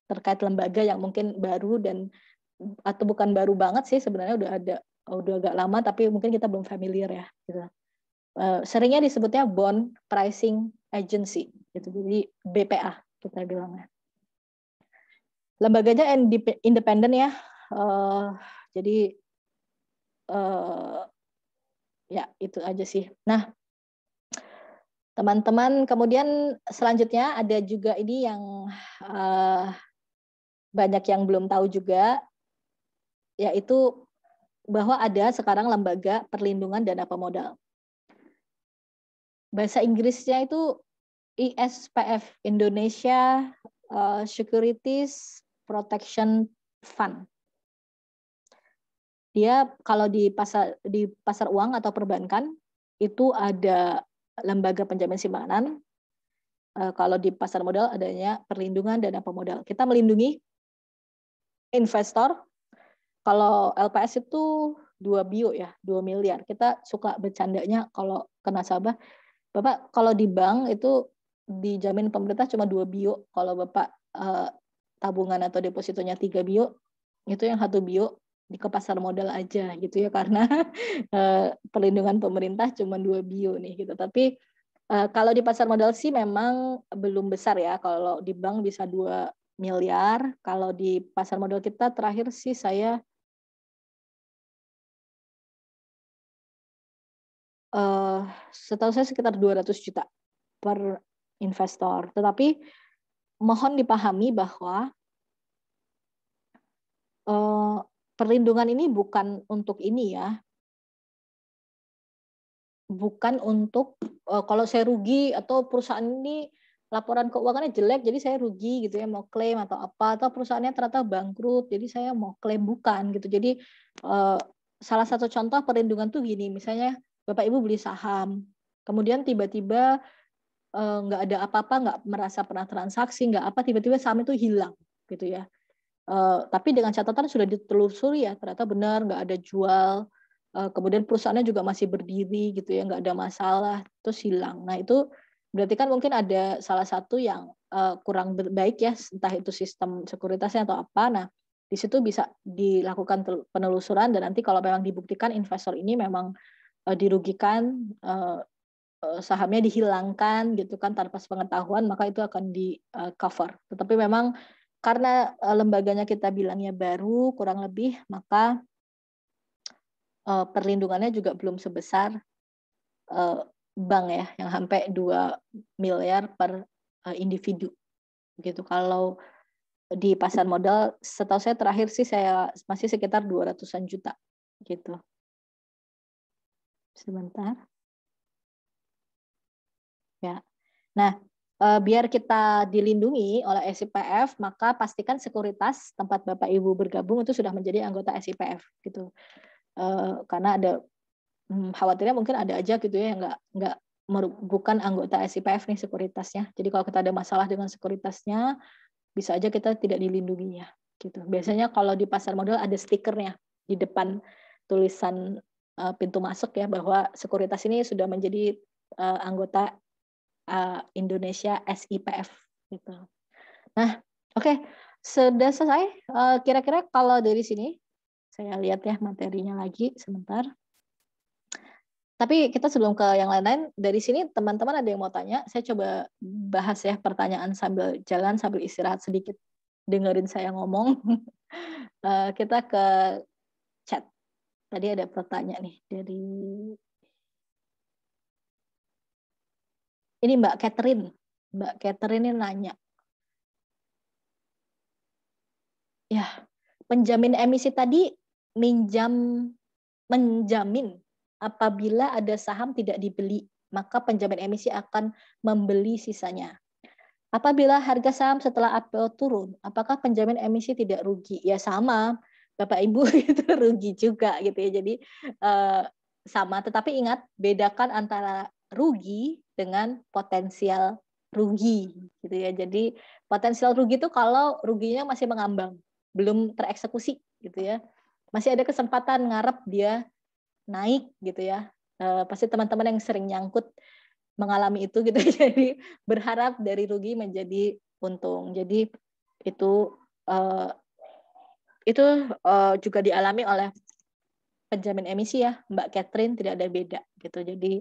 terkait lembaga yang mungkin baru dan atau bukan baru banget sih sebenarnya udah ada udah agak lama tapi mungkin kita belum familiar ya gitu. Uh, seringnya disebutnya bond pricing agency gitu jadi BPA kita bilangnya lembaganya independen ya uh, jadi uh, ya itu aja sih nah teman-teman kemudian selanjutnya ada juga ini yang uh, banyak yang belum tahu juga yaitu bahwa ada sekarang lembaga perlindungan dana pemodal bahasa Inggrisnya itu ISPF Indonesia eh, Securities Protection Fund. Dia kalau di pasar di pasar uang atau perbankan itu ada lembaga penjamin simpanan. Eh, kalau di pasar modal adanya perlindungan dana pemodal. Kita melindungi investor. Kalau LPS itu dua bio ya, dua miliar. Kita suka bercandanya kalau kena sabah, Bapak kalau di bank itu dijamin pemerintah cuma dua bio kalau bapak uh, tabungan atau depositonya tiga bio itu yang satu bio di ke pasar modal aja gitu ya karena uh, perlindungan pemerintah cuma dua bio nih gitu tapi uh, kalau di pasar modal sih memang belum besar ya kalau di bank bisa dua miliar kalau di pasar modal kita terakhir sih saya uh, setahu saya sekitar 200 juta per investor. Tetapi mohon dipahami bahwa eh, perlindungan ini bukan untuk ini ya, bukan untuk eh, kalau saya rugi atau perusahaan ini laporan keuangannya jelek jadi saya rugi gitu ya mau klaim atau apa atau perusahaannya ternyata bangkrut jadi saya mau klaim bukan gitu jadi eh, salah satu contoh perlindungan tuh gini misalnya bapak ibu beli saham kemudian tiba-tiba Eh, nggak ada apa-apa, nggak merasa pernah transaksi, nggak apa, tiba-tiba saham itu hilang, gitu ya. Eh, tapi dengan catatan sudah ditelusuri ya, ternyata benar nggak ada jual, eh, kemudian perusahaannya juga masih berdiri, gitu ya, nggak ada masalah, itu hilang. Nah itu berarti kan mungkin ada salah satu yang kurang baik ya, entah itu sistem sekuritasnya atau apa. Nah di situ bisa dilakukan penelusuran dan nanti kalau memang dibuktikan investor ini memang dirugikan Eh, sahamnya dihilangkan gitu kan tanpa sepengetahuan maka itu akan di eh, cover. Tetapi memang karena eh, lembaganya kita bilangnya baru kurang lebih maka perlindungannya juga belum sebesar bank ya yang sampai 2 miliar per individu. Gitu kalau di pasar modal setahu saya terakhir sih saya masih sekitar 200-an juta gitu. Sebentar. Ya. Nah, eh, biar kita dilindungi oleh SIPF, maka pastikan sekuritas tempat Bapak Ibu bergabung itu sudah menjadi anggota SIPF gitu. Eh, karena ada hmm, khawatirnya mungkin ada aja gitu ya yang nggak nggak bukan anggota SIPF nih sekuritasnya. Jadi kalau kita ada masalah dengan sekuritasnya, bisa aja kita tidak dilindungi ya gitu. Biasanya kalau di pasar modal ada stikernya di depan tulisan eh, pintu masuk ya bahwa sekuritas ini sudah menjadi anggota Eh, Indonesia SIPF gitu. Nah, oke, okay. sudah selesai. kira-kira kalau dari sini saya lihat ya materinya lagi sebentar. Tapi kita sebelum ke yang lain-lain, dari sini teman-teman ada yang mau tanya, saya coba bahas ya pertanyaan sambil jalan, sambil istirahat sedikit, dengerin saya ngomong. Eh, kita ke chat. Tadi ada pertanyaan nih dari Ini Mbak Catherine. Mbak Catherine ini nanya. Ya, penjamin emisi tadi minjam menjamin apabila ada saham tidak dibeli, maka penjamin emisi akan membeli sisanya. Apabila harga saham setelah IPO turun, apakah penjamin emisi tidak rugi? Ya sama, Bapak Ibu itu rugi juga gitu ya. Jadi eh, sama, tetapi ingat bedakan antara rugi dengan potensial rugi gitu ya. Jadi potensial rugi itu kalau ruginya masih mengambang, belum tereksekusi gitu ya. Masih ada kesempatan ngarep dia naik gitu ya. E, pasti teman-teman yang sering nyangkut mengalami itu gitu jadi berharap dari rugi menjadi untung. Jadi itu e, itu e, juga dialami oleh penjamin emisi ya Mbak Catherine tidak ada beda gitu. Jadi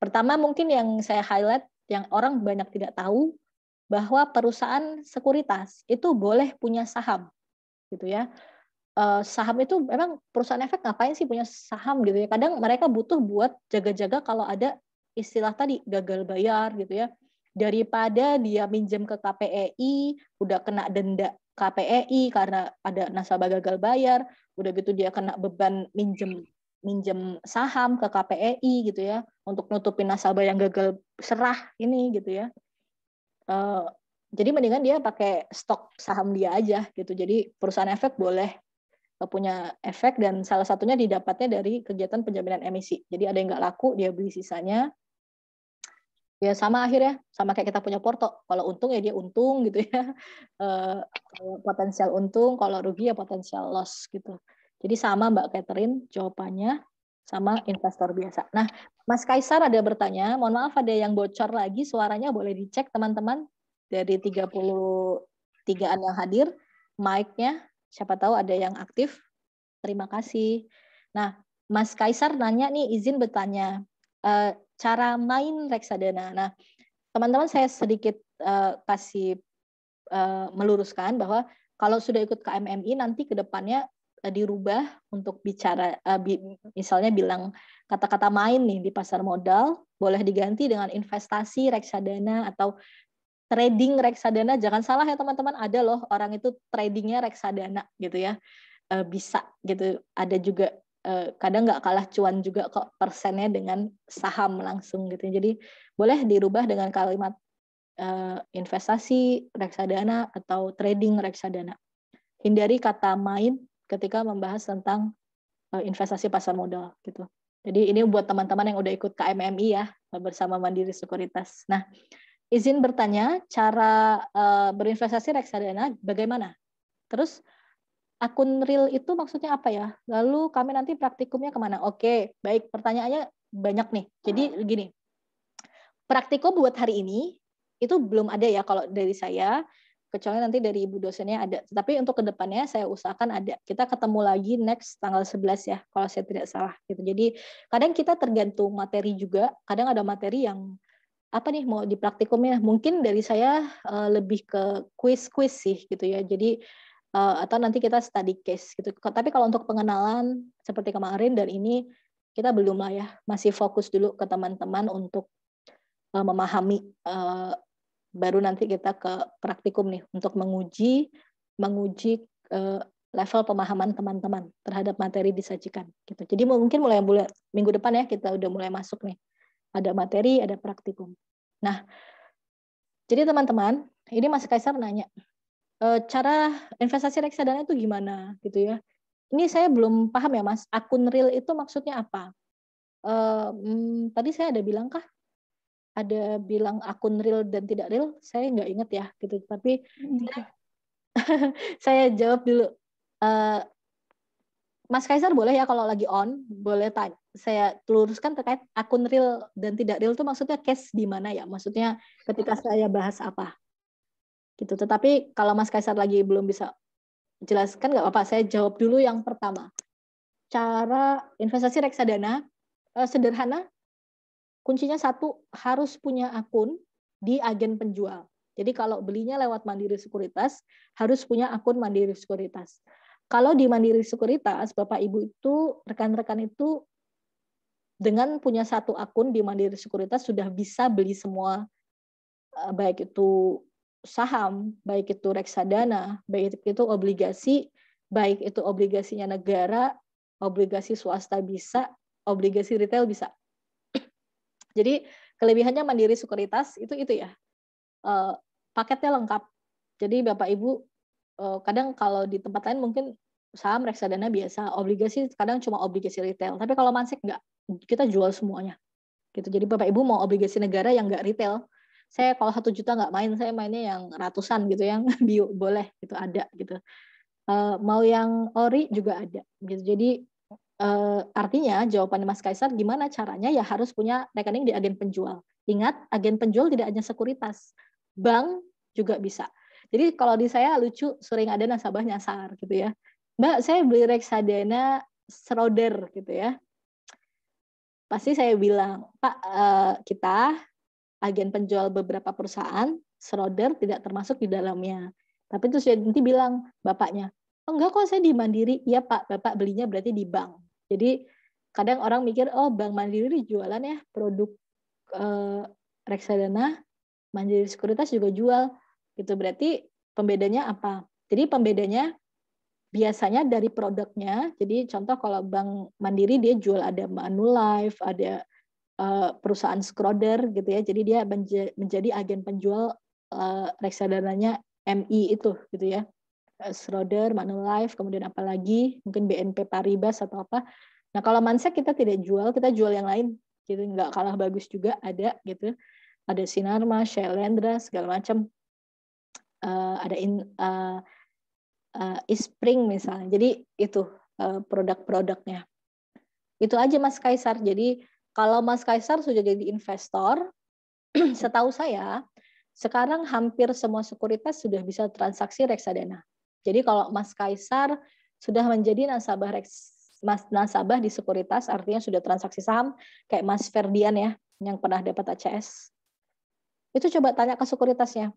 Pertama mungkin yang saya highlight yang orang banyak tidak tahu bahwa perusahaan sekuritas itu boleh punya saham, gitu ya. Eh, saham itu memang perusahaan efek ngapain sih punya saham gitu ya? Kadang mereka butuh buat jaga-jaga kalau ada istilah tadi gagal bayar gitu ya. Daripada dia minjem ke KPEI, udah kena denda KPEI karena ada nasabah gagal bayar, udah gitu dia kena beban minjem minjem saham ke KPEI gitu ya untuk nutupin nasabah yang gagal serah ini gitu ya. Uh, jadi mendingan dia pakai stok saham dia aja gitu. Jadi perusahaan efek boleh eh, punya efek dan salah satunya didapatnya dari kegiatan penjaminan emisi. Jadi ada yang nggak laku dia beli sisanya. Ya sama akhirnya sama kayak kita punya porto. Kalau untung ya dia untung gitu ya. Uh, potensial untung, kalau rugi ya potensial loss gitu jadi sama Mbak Catherine jawabannya sama investor biasa. Nah, Mas Kaisar ada bertanya, mohon maaf ada yang bocor lagi suaranya boleh dicek teman-teman dari 33-an yang hadir, mic-nya siapa tahu ada yang aktif. Terima kasih. Nah, Mas Kaisar nanya nih izin bertanya eh, cara main reksadana. Nah, teman-teman saya sedikit eh, kasih eh, meluruskan bahwa kalau sudah ikut KMMI nanti ke depannya Eh, dirubah untuk bicara uh, bi, misalnya bilang kata-kata main nih di pasar modal boleh diganti dengan investasi reksadana atau trading reksadana jangan salah ya teman-teman ada loh orang itu tradingnya reksadana gitu ya uh, bisa gitu ada juga kadang nggak kalah cuan juga kok persennya dengan saham langsung gitu jadi boleh dirubah dengan kalimat uh, investasi reksadana atau trading reksadana hindari kata main ketika membahas tentang eh, investasi pasar modal gitu. Jadi ini buat teman-teman yang udah ikut KMMI ya bersama Mandiri Sekuritas. Nah, izin bertanya cara eh, berinvestasi reksadana bagaimana? Terus akun real itu maksudnya apa ya? Lalu kami nanti praktikumnya kemana? Oke, baik. Pertanyaannya banyak nih. Jadi gini, praktikum buat hari ini itu belum ada ya kalau dari saya kecuali nanti dari ibu dosennya ada. Tapi untuk kedepannya saya usahakan ada. Kita ketemu lagi next tanggal 11 ya, kalau saya tidak salah. Gitu. Jadi kadang kita tergantung materi juga. Kadang ada materi yang apa nih mau di praktikumnya mungkin dari saya uh, lebih ke quiz-quiz sih gitu ya jadi uh, atau nanti kita study case gitu tapi kalau untuk pengenalan seperti kemarin dan ini kita belum lah ya masih fokus dulu ke teman-teman untuk uh, memahami uh, baru nanti kita ke praktikum nih untuk menguji menguji eh, level pemahaman teman-teman terhadap materi disajikan gitu. Jadi mungkin mulai bulan minggu depan ya kita udah mulai masuk nih. Ada materi, ada praktikum. Nah, jadi teman-teman, ini Mas Kaisar nanya, eh, cara investasi reksadana itu gimana gitu ya? Ini saya belum paham ya Mas, akun real itu maksudnya apa? Uh, hmm, tadi saya ada bilang kah ada bilang akun real dan tidak real, saya nggak inget ya gitu. Tapi mm. saya jawab dulu. Uh, Mas Kaisar boleh ya kalau lagi on, boleh tanya. saya teluruskan terkait akun real dan tidak real itu maksudnya case di mana ya? Maksudnya ketika saya bahas apa? Gitu. Tetapi kalau Mas Kaisar lagi belum bisa jelaskan nggak apa-apa, saya jawab dulu yang pertama. Cara investasi reksadana eh, sederhana kuncinya satu harus punya akun di agen penjual. Jadi kalau belinya lewat Mandiri Sekuritas harus punya akun Mandiri Sekuritas. Kalau di Mandiri Sekuritas Bapak Ibu itu rekan-rekan itu dengan punya satu akun di Mandiri Sekuritas sudah bisa beli semua eh, baik itu saham, baik itu reksadana, baik itu obligasi, baik itu obligasinya negara, obligasi swasta bisa, obligasi retail bisa jadi kelebihannya mandiri sekuritas itu itu ya. Eh, paketnya lengkap. Jadi Bapak Ibu eh, kadang kalau di tempat lain mungkin saham reksadana biasa, obligasi kadang cuma obligasi retail. Tapi kalau Mansek enggak, kita jual semuanya. Gitu. Jadi Bapak Ibu mau obligasi negara yang enggak retail, saya kalau satu juta nggak main, saya mainnya yang ratusan gitu, yang bio boleh gitu ada gitu. Eh, mau yang ori juga ada gitu. Jadi Uh, artinya jawaban Mas Kaisar gimana caranya ya harus punya rekening di agen penjual. Ingat, agen penjual tidak hanya sekuritas. Bank juga bisa. Jadi kalau di saya lucu sering ada nasabah nyasar gitu ya. Mbak, saya beli reksadana Schroder gitu ya. Pasti saya bilang, Pak, eh, kita agen penjual beberapa perusahaan, Schroder tidak termasuk di dalamnya. Tapi terus dia nanti bilang bapaknya, oh, enggak kok saya di Mandiri. Iya Pak, Bapak belinya berarti di bank. Jadi kadang orang mikir oh Bank Mandiri jualan ya produk eh, reksadana, Mandiri Sekuritas juga jual. Gitu berarti pembedanya apa? Jadi pembedanya biasanya dari produknya. Jadi contoh kalau Bank Mandiri dia jual ada Manulife, ada eh, perusahaan Schroder gitu ya. Jadi dia menjadi agen penjual eh, reksadananya MI itu gitu ya. Eh, Schroeder, Manulife, kemudian apa lagi? mungkin BNP Paribas atau apa. Nah kalau Mansek kita tidak jual, kita jual yang lain Jadi gitu, nggak kalah bagus juga ada gitu ada Sinarma, Shailendra segala macam uh, ada in, uh, uh, Ispring misalnya jadi itu uh, produk-produknya itu aja Mas Kaisar jadi kalau Mas Kaisar sudah jadi investor setahu saya sekarang hampir semua sekuritas sudah bisa transaksi reksadana jadi kalau Mas Kaisar sudah menjadi nasabah reks, mas, nasabah di sekuritas, artinya sudah transaksi saham, kayak Mas Ferdian ya, yang pernah dapat ACS. Itu coba tanya ke sekuritasnya,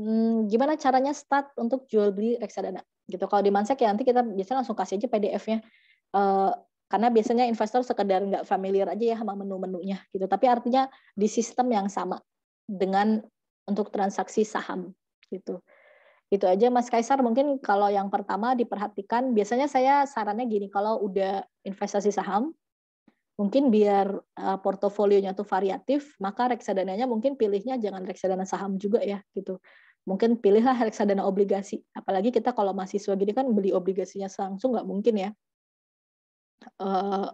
hmm, gimana caranya start untuk jual beli reksadana? Gitu. Kalau di Mansek ya nanti kita biasanya langsung kasih aja PDF-nya. E, eh, karena biasanya investor sekedar nggak familiar aja ya sama menu-menunya gitu. Tapi artinya di sistem yang sama dengan untuk transaksi saham gitu. Itu aja Mas Kaisar mungkin kalau yang pertama diperhatikan biasanya saya sarannya gini kalau udah investasi saham mungkin biar uh, portofolionya tuh variatif maka reksadananya mungkin pilihnya jangan reksadana saham juga ya gitu. Mungkin pilihlah reksadana obligasi. Apalagi kita kalau mahasiswa gini kan beli obligasinya langsung nggak mungkin ya. Uh,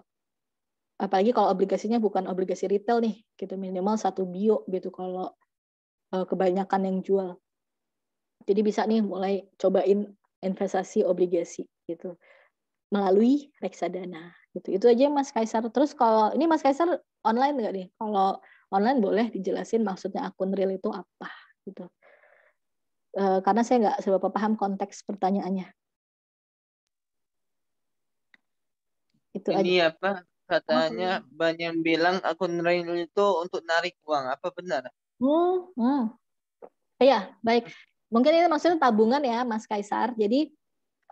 apalagi kalau obligasinya bukan obligasi retail nih gitu minimal satu bio gitu kalau eh, kebanyakan yang jual jadi bisa nih mulai cobain investasi obligasi gitu melalui reksadana gitu. Itu aja Mas Kaisar. Terus kalau ini Mas Kaisar online nggak nih? Kalau online boleh dijelasin maksudnya akun real itu apa gitu. E, karena saya nggak seberapa paham konteks pertanyaannya. Itu ini aja. apa katanya maksudnya? banyak bilang akun real itu untuk narik uang. Apa benar? Hmm, hmm. Iya, baik mungkin ini maksudnya tabungan ya Mas Kaisar. Jadi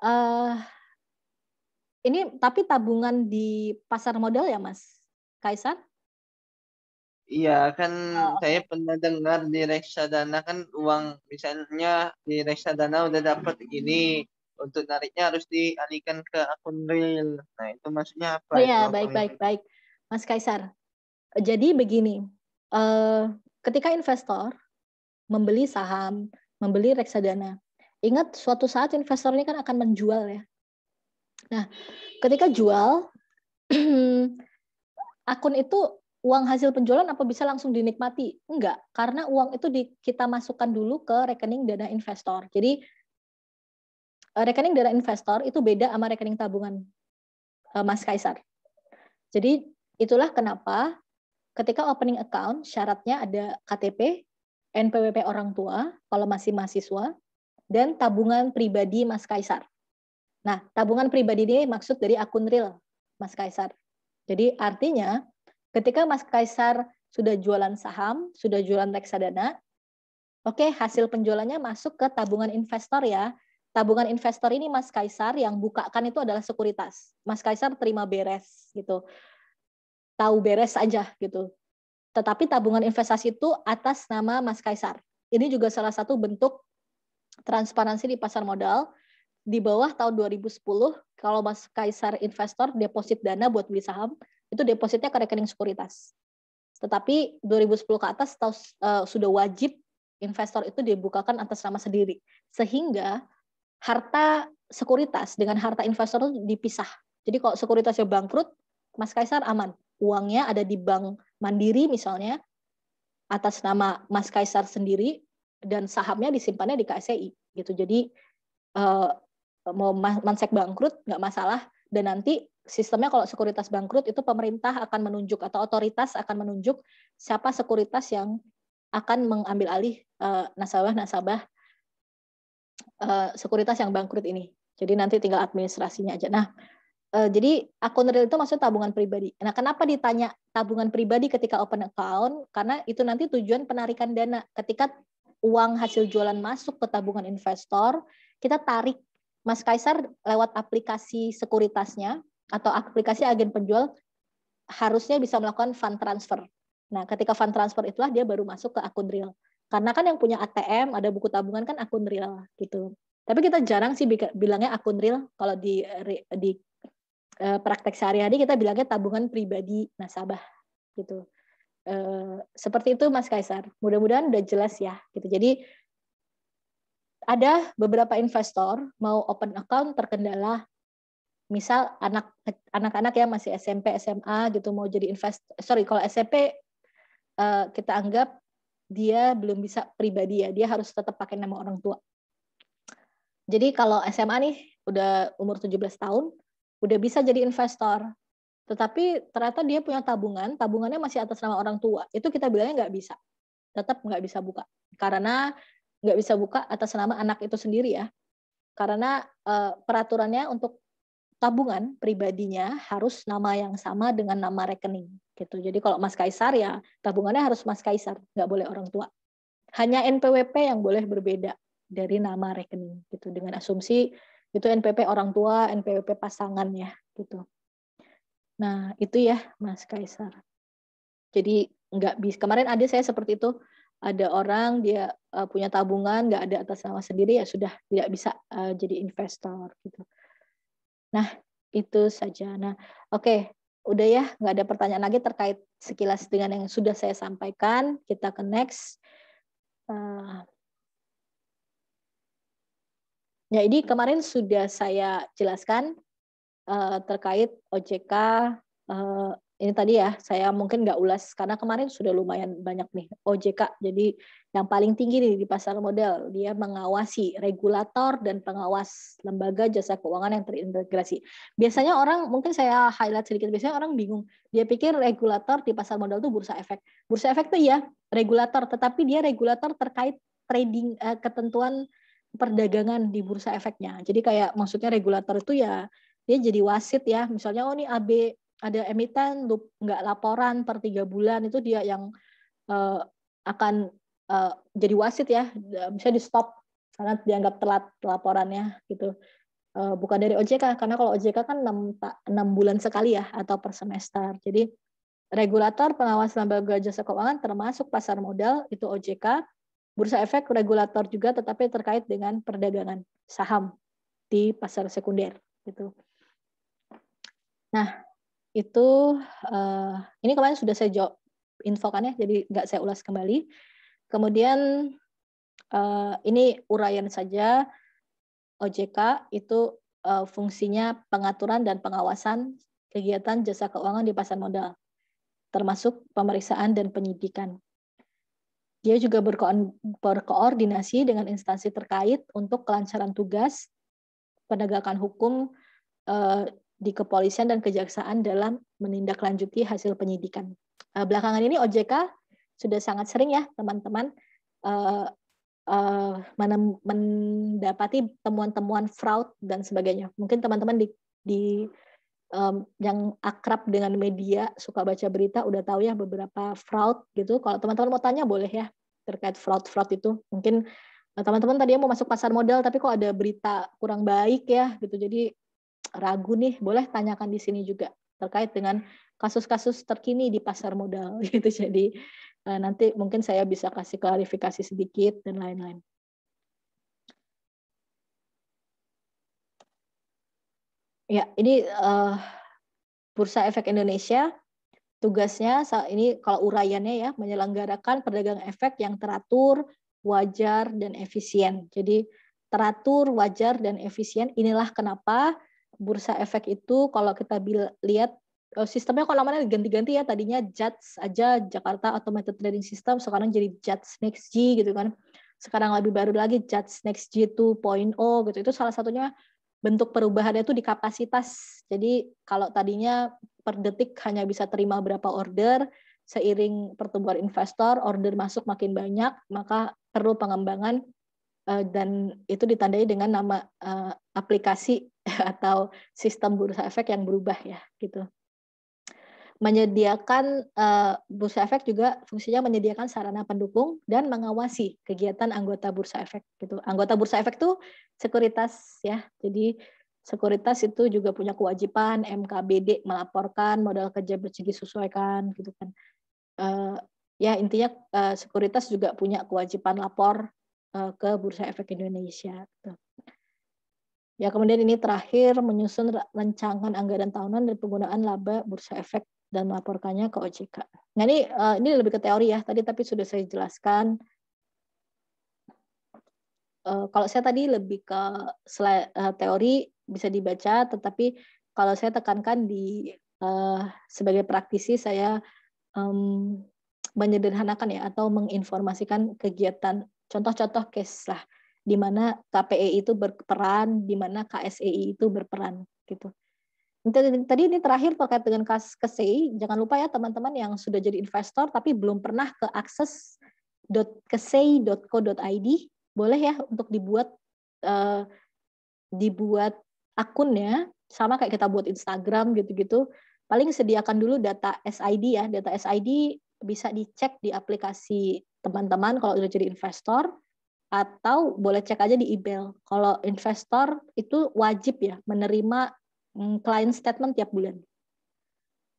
uh, ini tapi tabungan di pasar modal ya Mas Kaisar? Iya kan oh, saya pernah dengar di reksadana kan uang misalnya di reksadana udah dapat gini untuk nariknya harus dialihkan ke akun real. Nah itu maksudnya apa? Oh ya baik baik baik Mas Kaisar. Jadi begini, uh, ketika investor membeli saham membeli reksadana. Ingat suatu saat investor ini kan akan menjual ya. Nah, ketika jual akun itu uang hasil penjualan apa bisa langsung dinikmati? Enggak, karena uang itu di, kita masukkan dulu ke rekening dana investor. Jadi eh, rekening dana investor itu beda sama rekening tabungan eh, Mas Kaisar. Jadi itulah kenapa ketika opening account syaratnya ada KTP, NPWP orang tua kalau masih mahasiswa, dan tabungan pribadi Mas Kaisar. Nah, tabungan pribadi ini maksud dari akun real Mas Kaisar. Jadi artinya ketika Mas Kaisar sudah jualan saham, sudah jualan reksadana, oke okay, hasil penjualannya masuk ke tabungan investor ya. Tabungan investor ini Mas Kaisar yang bukakan itu adalah sekuritas. Mas Kaisar terima beres gitu. Tahu beres aja gitu. Tetapi tabungan investasi itu atas nama Mas Kaisar. Ini juga salah satu bentuk transparansi di pasar modal. Di bawah tahun 2010, kalau Mas Kaisar investor deposit dana buat beli saham, itu depositnya ke rekening sekuritas. Tetapi 2010 ke atas tahu, e, sudah wajib investor itu dibukakan atas nama sendiri. Sehingga harta sekuritas dengan harta investor itu dipisah. Jadi kalau sekuritasnya bangkrut, Mas Kaisar aman. Uangnya ada di bank mandiri misalnya atas nama Mas Kaisar sendiri dan sahamnya disimpannya di KSI gitu. Jadi eh, mau mansek bangkrut nggak masalah dan nanti sistemnya kalau sekuritas bangkrut itu pemerintah akan menunjuk atau otoritas akan menunjuk siapa sekuritas yang akan mengambil alih eh, nasabah-nasabah eh, sekuritas yang bangkrut ini. Jadi nanti tinggal administrasinya aja. Nah, uh, jadi akun real itu maksudnya tabungan pribadi. Nah, kenapa ditanya tabungan pribadi ketika open account? Karena itu nanti tujuan penarikan dana. Ketika uang hasil jualan masuk ke tabungan investor, kita tarik Mas Kaisar lewat aplikasi sekuritasnya atau aplikasi agen penjual harusnya bisa melakukan fund transfer. Nah, ketika fund transfer itulah dia baru masuk ke akun real. Karena kan yang punya ATM, ada buku tabungan kan akun real gitu. Tapi kita jarang sih bilangnya akun real kalau di eh, di Eh, praktek sehari-hari kita bilangnya tabungan pribadi nasabah gitu. Eh, seperti itu Mas Kaisar. Mudah-mudahan udah jelas ya gitu. Jadi ada beberapa investor mau open account terkendala misal anak anak-anak yang masih SMP SMA gitu mau jadi invest sorry kalau SMP eh, kita anggap dia belum bisa pribadi ya dia harus tetap pakai nama orang tua jadi kalau SMA nih udah umur 17 tahun udah bisa jadi investor tetapi ternyata dia punya tabungan tabungannya masih atas nama orang tua itu kita bilangnya nggak bisa tetap nggak bisa buka karena nggak bisa buka atas nama anak itu sendiri ya karena uh, peraturannya untuk tabungan pribadinya harus nama yang sama dengan nama rekening gitu. Jadi kalau Mas Kaisar ya tabungannya harus Mas Kaisar, nggak boleh orang tua. Hanya NPWP yang boleh berbeda dari nama rekening gitu dengan asumsi itu NPP orang tua, NPP pasangan ya, gitu. Nah, itu ya Mas Kaisar. Jadi nggak bisa. Kemarin ada saya seperti itu, ada orang dia uh, punya tabungan nggak ada atas nama sendiri ya sudah tidak bisa uh, jadi investor gitu. Nah, itu saja. Nah, oke. Okay. Udah ya, nggak ada pertanyaan lagi terkait sekilas dengan yang sudah saya sampaikan. Kita ke next. Uh, Ya, ini kemarin sudah saya jelaskan uh, terkait OJK uh, eh, ini tadi ya saya mungkin nggak ulas karena kemarin sudah lumayan banyak nih OJK. Jadi yang paling tinggi nih di pasar modal dia mengawasi regulator dan pengawas lembaga jasa keuangan yang terintegrasi. Biasanya orang mungkin saya highlight sedikit biasanya orang bingung dia pikir regulator di pasar modal itu bursa efek. Bursa efek tuh ya regulator tetapi dia regulator terkait trading eh, ketentuan perdagangan di bursa efeknya. Jadi kayak maksudnya regulator itu ya dia jadi wasit ya. Misalnya oh ini AB ada emiten nggak laporan per tiga bulan itu dia yang uh, akan uh, jadi wasit ya. Bisa di stop karena dianggap telat laporannya gitu. Uh, bukan dari OJK karena kalau OJK kan 6, 6 bulan sekali ya atau per semester. Jadi regulator pengawas lembaga jasa keuangan termasuk pasar modal itu OJK bursa efek regulator juga tetapi terkait dengan perdagangan saham di pasar sekunder gitu. Nah, itu uh, ini kemarin sudah saya jawab infokan ya, jadi nggak saya ulas kembali. Kemudian uh, ini uraian saja OJK itu uh, fungsinya pengaturan dan pengawasan kegiatan jasa keuangan di pasar modal, termasuk pemeriksaan dan penyidikan. Dia juga berko berkoordinasi dengan instansi terkait untuk kelancaran tugas penegakan hukum eh, di kepolisian dan kejaksaan dalam menindaklanjuti hasil penyidikan. Eh, belakangan ini OJK sudah sangat sering ya teman-teman eh, eh, mendapati temuan-temuan fraud dan sebagainya. Mungkin teman-teman di, di um, yang akrab dengan media, suka baca berita, udah tahu ya beberapa fraud gitu. Kalau teman-teman mau tanya boleh ya terkait fraud-fraud itu. Mungkin eh, teman-teman tadi mau masuk pasar modal tapi kok ada berita kurang baik ya gitu. Jadi ragu nih, boleh tanyakan di sini juga terkait dengan kasus-kasus terkini di pasar modal gitu. Jadi eh, nanti mungkin saya bisa kasih klarifikasi sedikit dan lain-lain. Ya, ini uh, Bursa Efek Indonesia tugasnya saat ini kalau uraiannya ya menyelenggarakan perdagangan efek yang teratur, wajar dan efisien. Jadi teratur, wajar dan efisien inilah kenapa bursa efek itu kalau kita lihat eh, sistemnya kalau mana ganti-ganti ya tadinya JATS aja Jakarta Automated Trading System sekarang jadi JATS Next G gitu kan sekarang lebih baru lagi JATS Next G 2.0 gitu itu salah satunya bentuk perubahannya itu di kapasitas. Jadi kalau tadinya per detik hanya bisa terima berapa order, seiring pertumbuhan investor, order masuk makin banyak, maka perlu pengembangan eh, dan itu ditandai dengan nama eh, aplikasi atau sistem bursa efek yang berubah ya gitu menyediakan uh, Bursa Efek juga fungsinya menyediakan sarana pendukung dan mengawasi kegiatan anggota Bursa Efek gitu. Anggota Bursa Efek tuh sekuritas ya. Jadi sekuritas itu juga punya kewajiban MKBD melaporkan modal kerja bersegi sesuaikan gitu kan. Uh, ya intinya uh, sekuritas juga punya kewajiban lapor uh, ke Bursa Efek Indonesia gitu. Ya, kemudian ini terakhir menyusun rancangan anggaran tahunan dan penggunaan laba bursa efek dan melaporkannya ke OJK. Nah ini uh, ini lebih ke teori ya tadi tapi sudah saya jelaskan. Uh, kalau saya tadi lebih ke uh, teori bisa dibaca, tetapi kalau saya tekankan di uh, sebagai praktisi saya um, menyederhanakan ya atau menginformasikan kegiatan contoh-contoh case lah di mana KPE itu berperan, di mana KSEI itu berperan gitu. Tadi ini terakhir terkait dengan kasus jangan lupa ya teman-teman yang sudah jadi investor tapi belum pernah ke akses .kesei.co.id boleh ya untuk dibuat eh, dibuat akunnya sama kayak kita buat Instagram gitu-gitu. Paling sediakan dulu data SID ya, data SID bisa dicek di aplikasi teman-teman kalau sudah jadi investor atau boleh cek aja di email. Kalau investor itu wajib ya menerima Mm, client statement tiap bulan.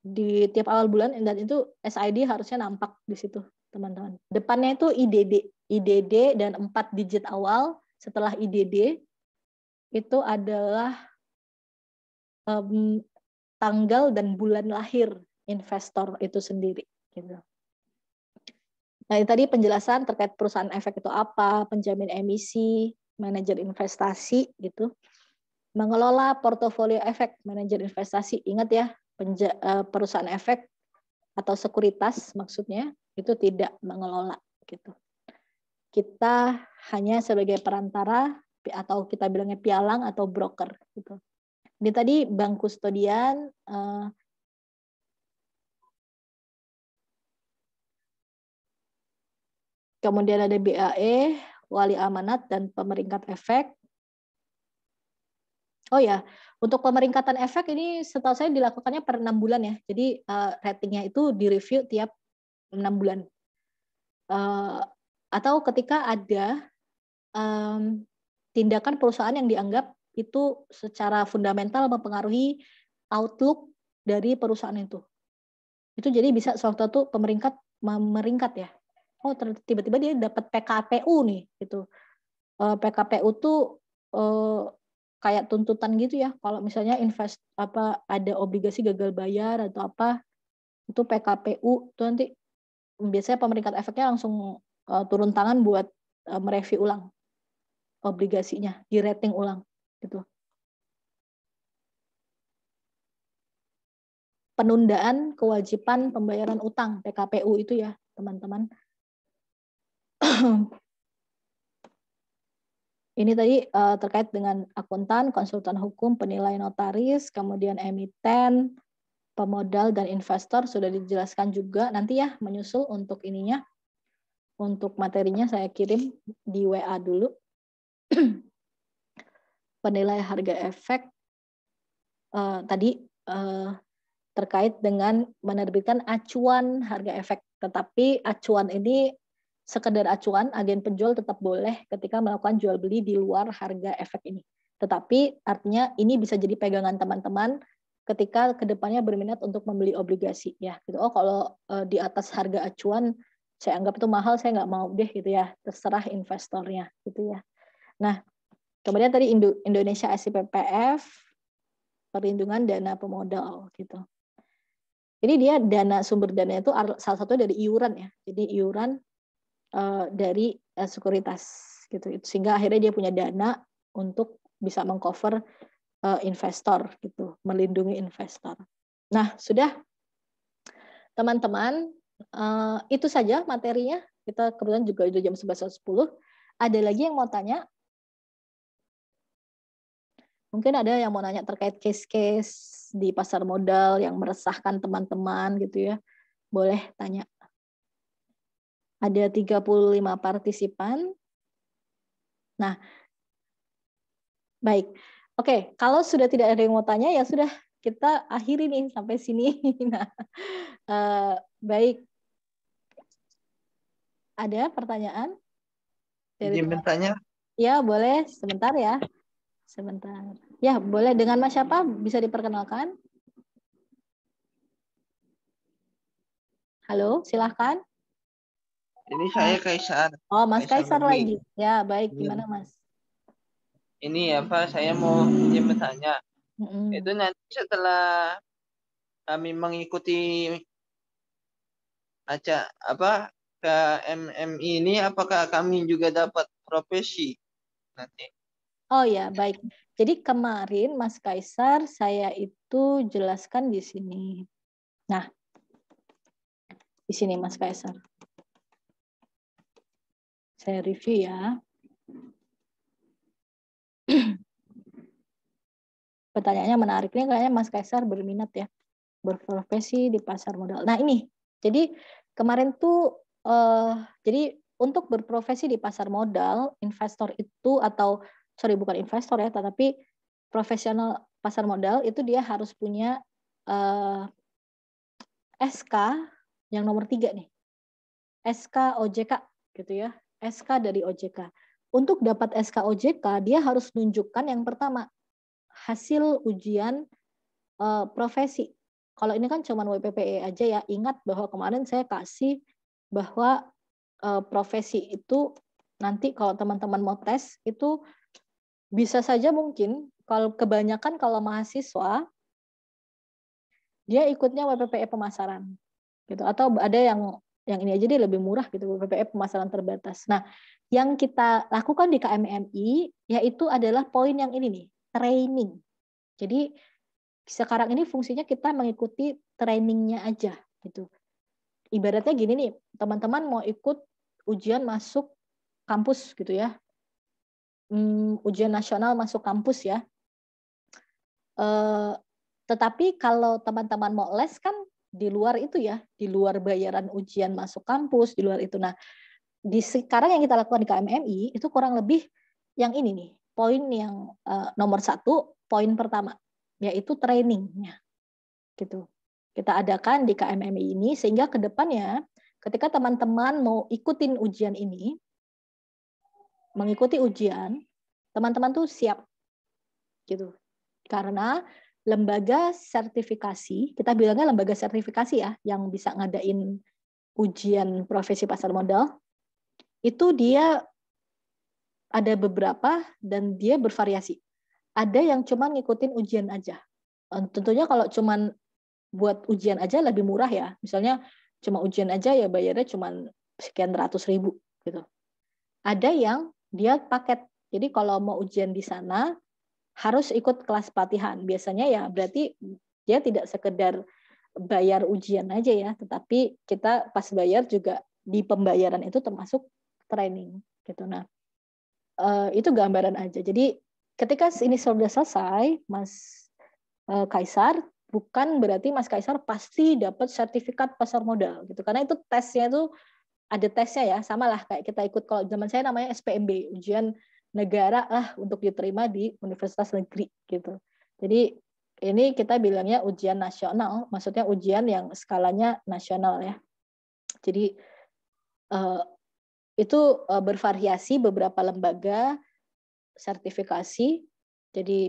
Di tiap awal bulan dan itu SID harusnya nampak di situ, teman-teman. Depannya itu IDD, IDD dan empat digit awal setelah IDD itu adalah um, tanggal dan bulan lahir investor itu sendiri gitu. Nah, tadi penjelasan terkait perusahaan efek itu apa, penjamin emisi, manajer investasi gitu mengelola portofolio efek manajer investasi ingat ya eh, perusahaan efek atau sekuritas maksudnya itu tidak mengelola gitu kita hanya sebagai perantara atau kita bilangnya pialang atau broker gitu ini tadi bank kustodian eh, kemudian ada BAE wali amanat dan pemeringkat efek Oh ya, untuk pemeringkatan efek ini setahu saya dilakukannya per enam bulan ya. Jadi uh, ratingnya itu direview tiap enam bulan. Uh, atau ketika ada um, tindakan perusahaan yang dianggap itu secara fundamental mempengaruhi outlook dari perusahaan itu. Itu jadi bisa suatu waktu pemeringkat memeringkat ya. Oh tiba-tiba dia dapat PKPU nih gitu. Uh, eh, PKPU tuh uh, kayak tuntutan gitu ya kalau misalnya invest apa ada obligasi gagal bayar atau apa itu PKPU itu nanti biasanya pemeringkat efeknya langsung uh, turun tangan buat uh, mereview ulang obligasinya, di rating ulang gitu. Penundaan kewajiban pembayaran utang PKPU itu ya, teman-teman. Ini tadi uh, terkait dengan akuntan, konsultan hukum, penilai notaris, kemudian emiten, pemodal dan investor sudah dijelaskan juga nanti ya menyusul untuk ininya. Untuk materinya saya kirim di WA dulu. penilai harga efek uh, tadi uh, terkait dengan menerbitkan acuan harga efek. Tetapi acuan ini Sekedar acuan, agen penjual tetap boleh ketika melakukan jual beli di luar harga efek ini. Tetapi artinya ini bisa jadi pegangan teman-teman ketika kedepannya berminat untuk membeli obligasi ya gitu oh kalau uh, di atas harga acuan saya anggap itu mahal saya nggak mau deh gitu ya terserah investornya gitu ya nah kemudian tadi Indo Indonesia SIPPF perlindungan dana pemodal gitu jadi dia dana sumber dana itu salah satunya dari iuran ya jadi iuran Eh, dari eh, sekuritas gitu sehingga akhirnya dia punya dana untuk bisa mengcover uh, investor gitu melindungi investor nah sudah teman-teman itu saja materinya kita kebetulan juga udah jam 11.10 ada lagi yang mau tanya mungkin ada yang mau nanya terkait case-case di pasar modal yang meresahkan teman-teman gitu ya boleh tanya ada 35 partisipan. Nah, baik. Oke, kalau sudah tidak ada yang mau tanya, ya sudah kita akhiri nih sampai sini. Nah, uh, baik. Ada pertanyaan? Dari Izin iya, bertanya? Ya, boleh. Sebentar ya. Sebentar. Ya, boleh. Dengan Mas siapa bisa diperkenalkan? Halo, silahkan. Ini saya ah. Kaisar. Oh, Mas Kaisar, Kaisar lagi. Ya, baik. Iya. Gimana, Mas? Ini ya, Pak, saya mau ingin bertanya. Mm-hmm. Itu nanti setelah kami mengikuti acara apa KMMI ini apakah kami juga dapat profesi nanti? Oh ya, baik. Jadi kemarin Mas Kaisar saya itu jelaskan di sini. Nah, di sini Mas Kaisar. Saya review ya. Pertanyaannya menarik nih, kayaknya Mas Kaisar berminat ya berprofesi di pasar modal. Nah ini, jadi kemarin tuh, uh, jadi untuk berprofesi di pasar modal, investor itu atau sorry bukan investor ya, tetapi profesional pasar modal itu dia harus punya uh, eh, SK yang nomor tiga nih, SK OJK gitu ya. SK dari OJK. Untuk dapat SK OJK, dia harus tunjukkan yang pertama hasil ujian uh, profesi. Kalau ini kan cuma WPPE aja ya. Ingat bahwa kemarin saya kasih bahwa uh, profesi itu nanti kalau teman-teman mau tes itu bisa saja mungkin kalau kebanyakan kalau mahasiswa dia ikutnya WPPE pemasaran gitu atau ada yang yang ini aja deh lebih murah gitu PPE pemasaran terbatas. Nah, yang kita lakukan di KMMI yaitu adalah poin yang ini nih, training. Jadi sekarang ini fungsinya kita mengikuti trainingnya aja gitu. Ibaratnya gini nih, teman-teman mau ikut ujian masuk kampus gitu ya. Um, ujian nasional masuk kampus ya. Uh, tetapi kalau teman-teman mau les kan di luar itu ya, di luar bayaran ujian masuk kampus, di luar itu. Nah, di sekarang yang kita lakukan di KMMI itu kurang lebih yang ini nih, poin yang uh, nomor satu, poin pertama, yaitu trainingnya. Gitu. Kita adakan di KMMI ini sehingga ke depannya ketika teman-teman mau ikutin ujian ini, mengikuti ujian, teman-teman tuh siap. Gitu. Karena lembaga sertifikasi, kita bilangnya lembaga sertifikasi ya, yang bisa ngadain ujian profesi pasar modal, itu dia ada beberapa dan dia bervariasi. Ada yang cuma ngikutin ujian aja. Eh, tentunya kalau cuma buat ujian aja lebih murah ya. Misalnya cuma ujian aja ya bayarnya cuma sekian ratus ribu gitu. Ada yang dia paket. Jadi kalau mau ujian di sana, harus ikut kelas pelatihan. Biasanya ya berarti dia tidak sekedar bayar ujian aja ya, tetapi kita pas bayar juga di pembayaran itu termasuk training gitu. Nah, eh, itu gambaran aja. Jadi ketika ini sudah selesai, Mas eh, Kaisar bukan berarti Mas Kaisar pasti dapat sertifikat pasar modal gitu. Karena itu tesnya itu ada tesnya ya, samalah kayak kita ikut kalau zaman saya namanya SPMB, ujian negara lah untuk diterima di universitas negeri gitu. Jadi ini kita bilangnya ujian nasional, maksudnya ujian yang skalanya nasional ya. Jadi eh, itu eh, bervariasi beberapa lembaga sertifikasi. Jadi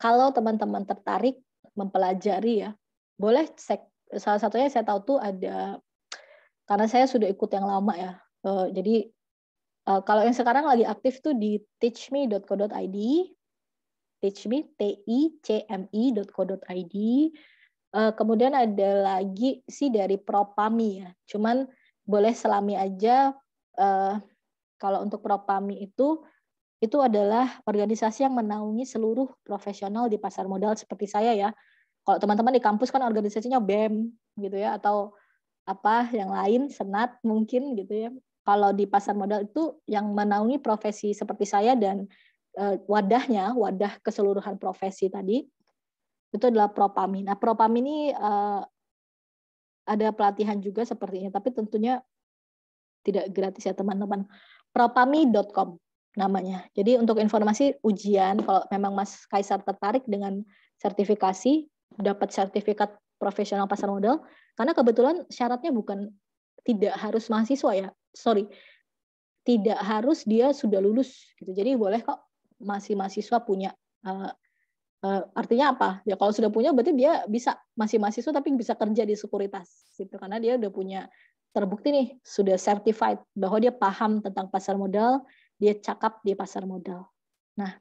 kalau teman-teman tertarik mempelajari ya, boleh cek salah satunya saya tahu tuh ada karena saya sudah ikut yang lama ya. Eh, jadi Eh, kalau yang sekarang lagi aktif tuh di teachme.co.id, teachme, t-i-c-m-i.co.id. Uh, eh, kemudian ada lagi sih dari Propami ya, cuman boleh selami aja. Uh, kalau untuk Propami itu itu adalah organisasi yang menaungi seluruh profesional di pasar modal seperti saya ya. Kalau teman-teman di kampus kan organisasinya BEM gitu ya atau apa yang lain senat mungkin gitu ya kalau di pasar modal itu yang menaungi profesi seperti saya dan eh, wadahnya, wadah keseluruhan profesi tadi, itu adalah Propami. Nah, Propami ini eh, ada pelatihan juga sepertinya, tapi tentunya tidak gratis ya teman-teman. Propami.com namanya. Jadi untuk informasi ujian, kalau memang Mas Kaisar tertarik dengan sertifikasi, dapat sertifikat profesional pasar modal, karena kebetulan syaratnya bukan tidak harus mahasiswa ya, sorry tidak harus dia sudah lulus gitu jadi boleh kok masih mahasiswa punya uh, uh, artinya apa ya kalau sudah punya berarti dia bisa masih mahasiswa tapi bisa kerja di sekuritas gitu karena dia udah punya terbukti nih sudah certified bahwa dia paham tentang pasar modal dia cakap di pasar modal nah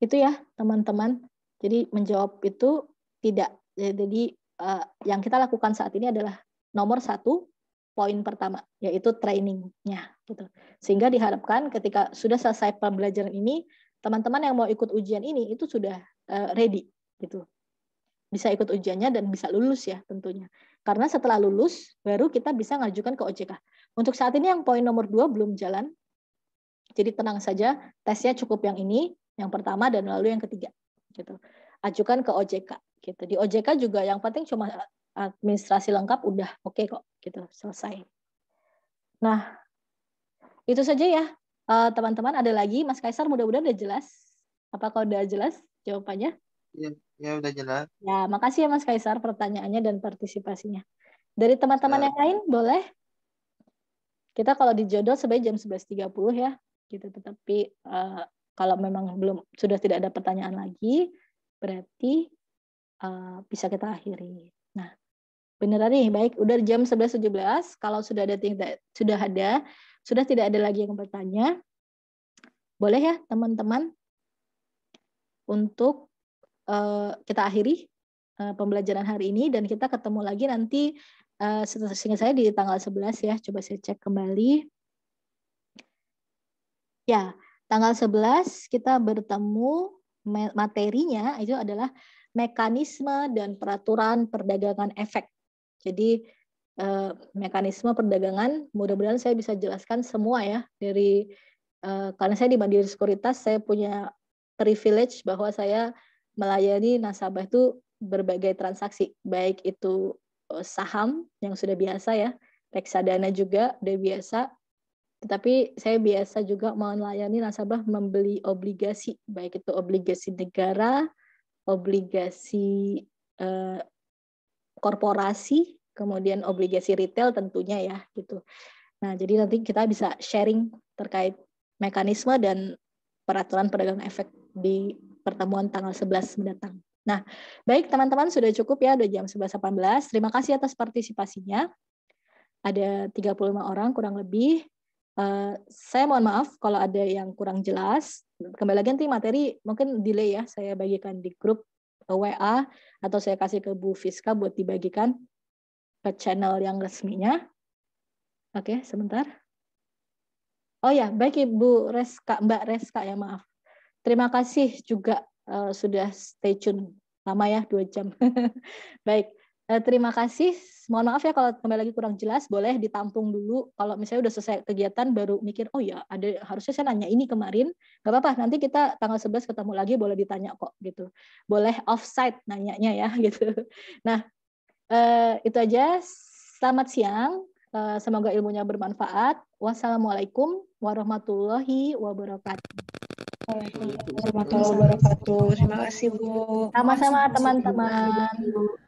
itu ya teman-teman jadi menjawab itu tidak jadi uh, yang kita lakukan saat ini adalah nomor satu poin pertama yaitu trainingnya gitu. Sehingga diharapkan ketika sudah selesai pembelajaran ini teman-teman yang mau ikut ujian ini itu sudah eh, ready gitu. Bisa ikut ujiannya dan bisa lulus ya tentunya. Karena setelah lulus baru kita bisa ngajukan ke OJK. Untuk saat ini yang poin nomor dua belum jalan. Jadi tenang saja, tesnya cukup yang ini, yang pertama dan lalu yang ketiga gitu. Ajukan ke OJK gitu. Di OJK juga yang penting cuma eh, administrasi lengkap udah oke okay kok gitu selesai nah itu saja ya eh, teman-teman ada lagi Mas Kaisar mudah-mudahan udah jelas apakah udah jelas jawabannya Iya, ya udah jelas ya makasih ya Mas Kaisar pertanyaannya dan partisipasinya dari teman-teman eh. yang lain boleh kita kalau di jodoh sebaik jam 11.30 ya gitu tetapi uh, kalau memang belum sudah tidak ada pertanyaan lagi berarti uh, bisa kita akhiri nah Beneran nih, baik. Udah jam 11.17. Kalau sudah ada tidak sudah ada, sudah tidak ada lagi yang bertanya, boleh ya teman-teman untuk uh, kita akhiri uh, pembelajaran hari ini dan kita ketemu lagi nanti uh, eh, dengan saya di tanggal 11 ya. Coba saya cek kembali. Ya, tanggal 11 kita bertemu materinya itu adalah mekanisme dan peraturan perdagangan efek jadi uh, mekanisme perdagangan mudah-mudahan saya bisa jelaskan semua ya dari uh, karena saya di Mandiri Sekuritas saya punya privilege bahwa saya melayani nasabah itu berbagai transaksi, baik itu eh, saham yang sudah biasa ya, reksadana juga udah biasa, tetapi saya biasa juga melayani nasabah membeli obligasi, baik itu obligasi negara, obligasi korporasi, kemudian obligasi retail tentunya ya gitu. Nah, jadi nanti kita bisa sharing terkait mekanisme dan peraturan perdagangan efek di pertemuan tanggal 11 mendatang. Nah, baik teman-teman sudah cukup ya, udah jam 11.18. Terima kasih atas partisipasinya. Ada 35 orang kurang lebih. Uh, saya mohon maaf kalau ada yang kurang jelas. Kembali lagi nanti materi mungkin delay ya, saya bagikan di grup WA atau saya kasih ke Bu Fiska buat dibagikan ke channel yang resminya. Oke, sebentar. Oh ya, baik Ibu Reska, Mbak Reska ya maaf. Terima kasih juga uh, sudah stay tune lama ya dua jam. baik, Eh, terima kasih. Mohon maaf ya kalau kembali lagi kurang jelas, boleh ditampung dulu. Kalau misalnya udah selesai kegiatan, baru mikir, oh ya, ada harusnya saya nanya ini kemarin. Gak apa-apa, nanti kita tanggal 11 ketemu lagi, boleh ditanya kok gitu. Boleh offsite nanyanya ya gitu. Nah, eh, itu aja. Selamat siang. Eh, semoga ilmunya bermanfaat. Wassalamualaikum warahmatullahi wabarakatuh. Waalaikumsalam warahmatullahi wabarakatuh. Terima kasih Bu. Sama-sama teman-teman.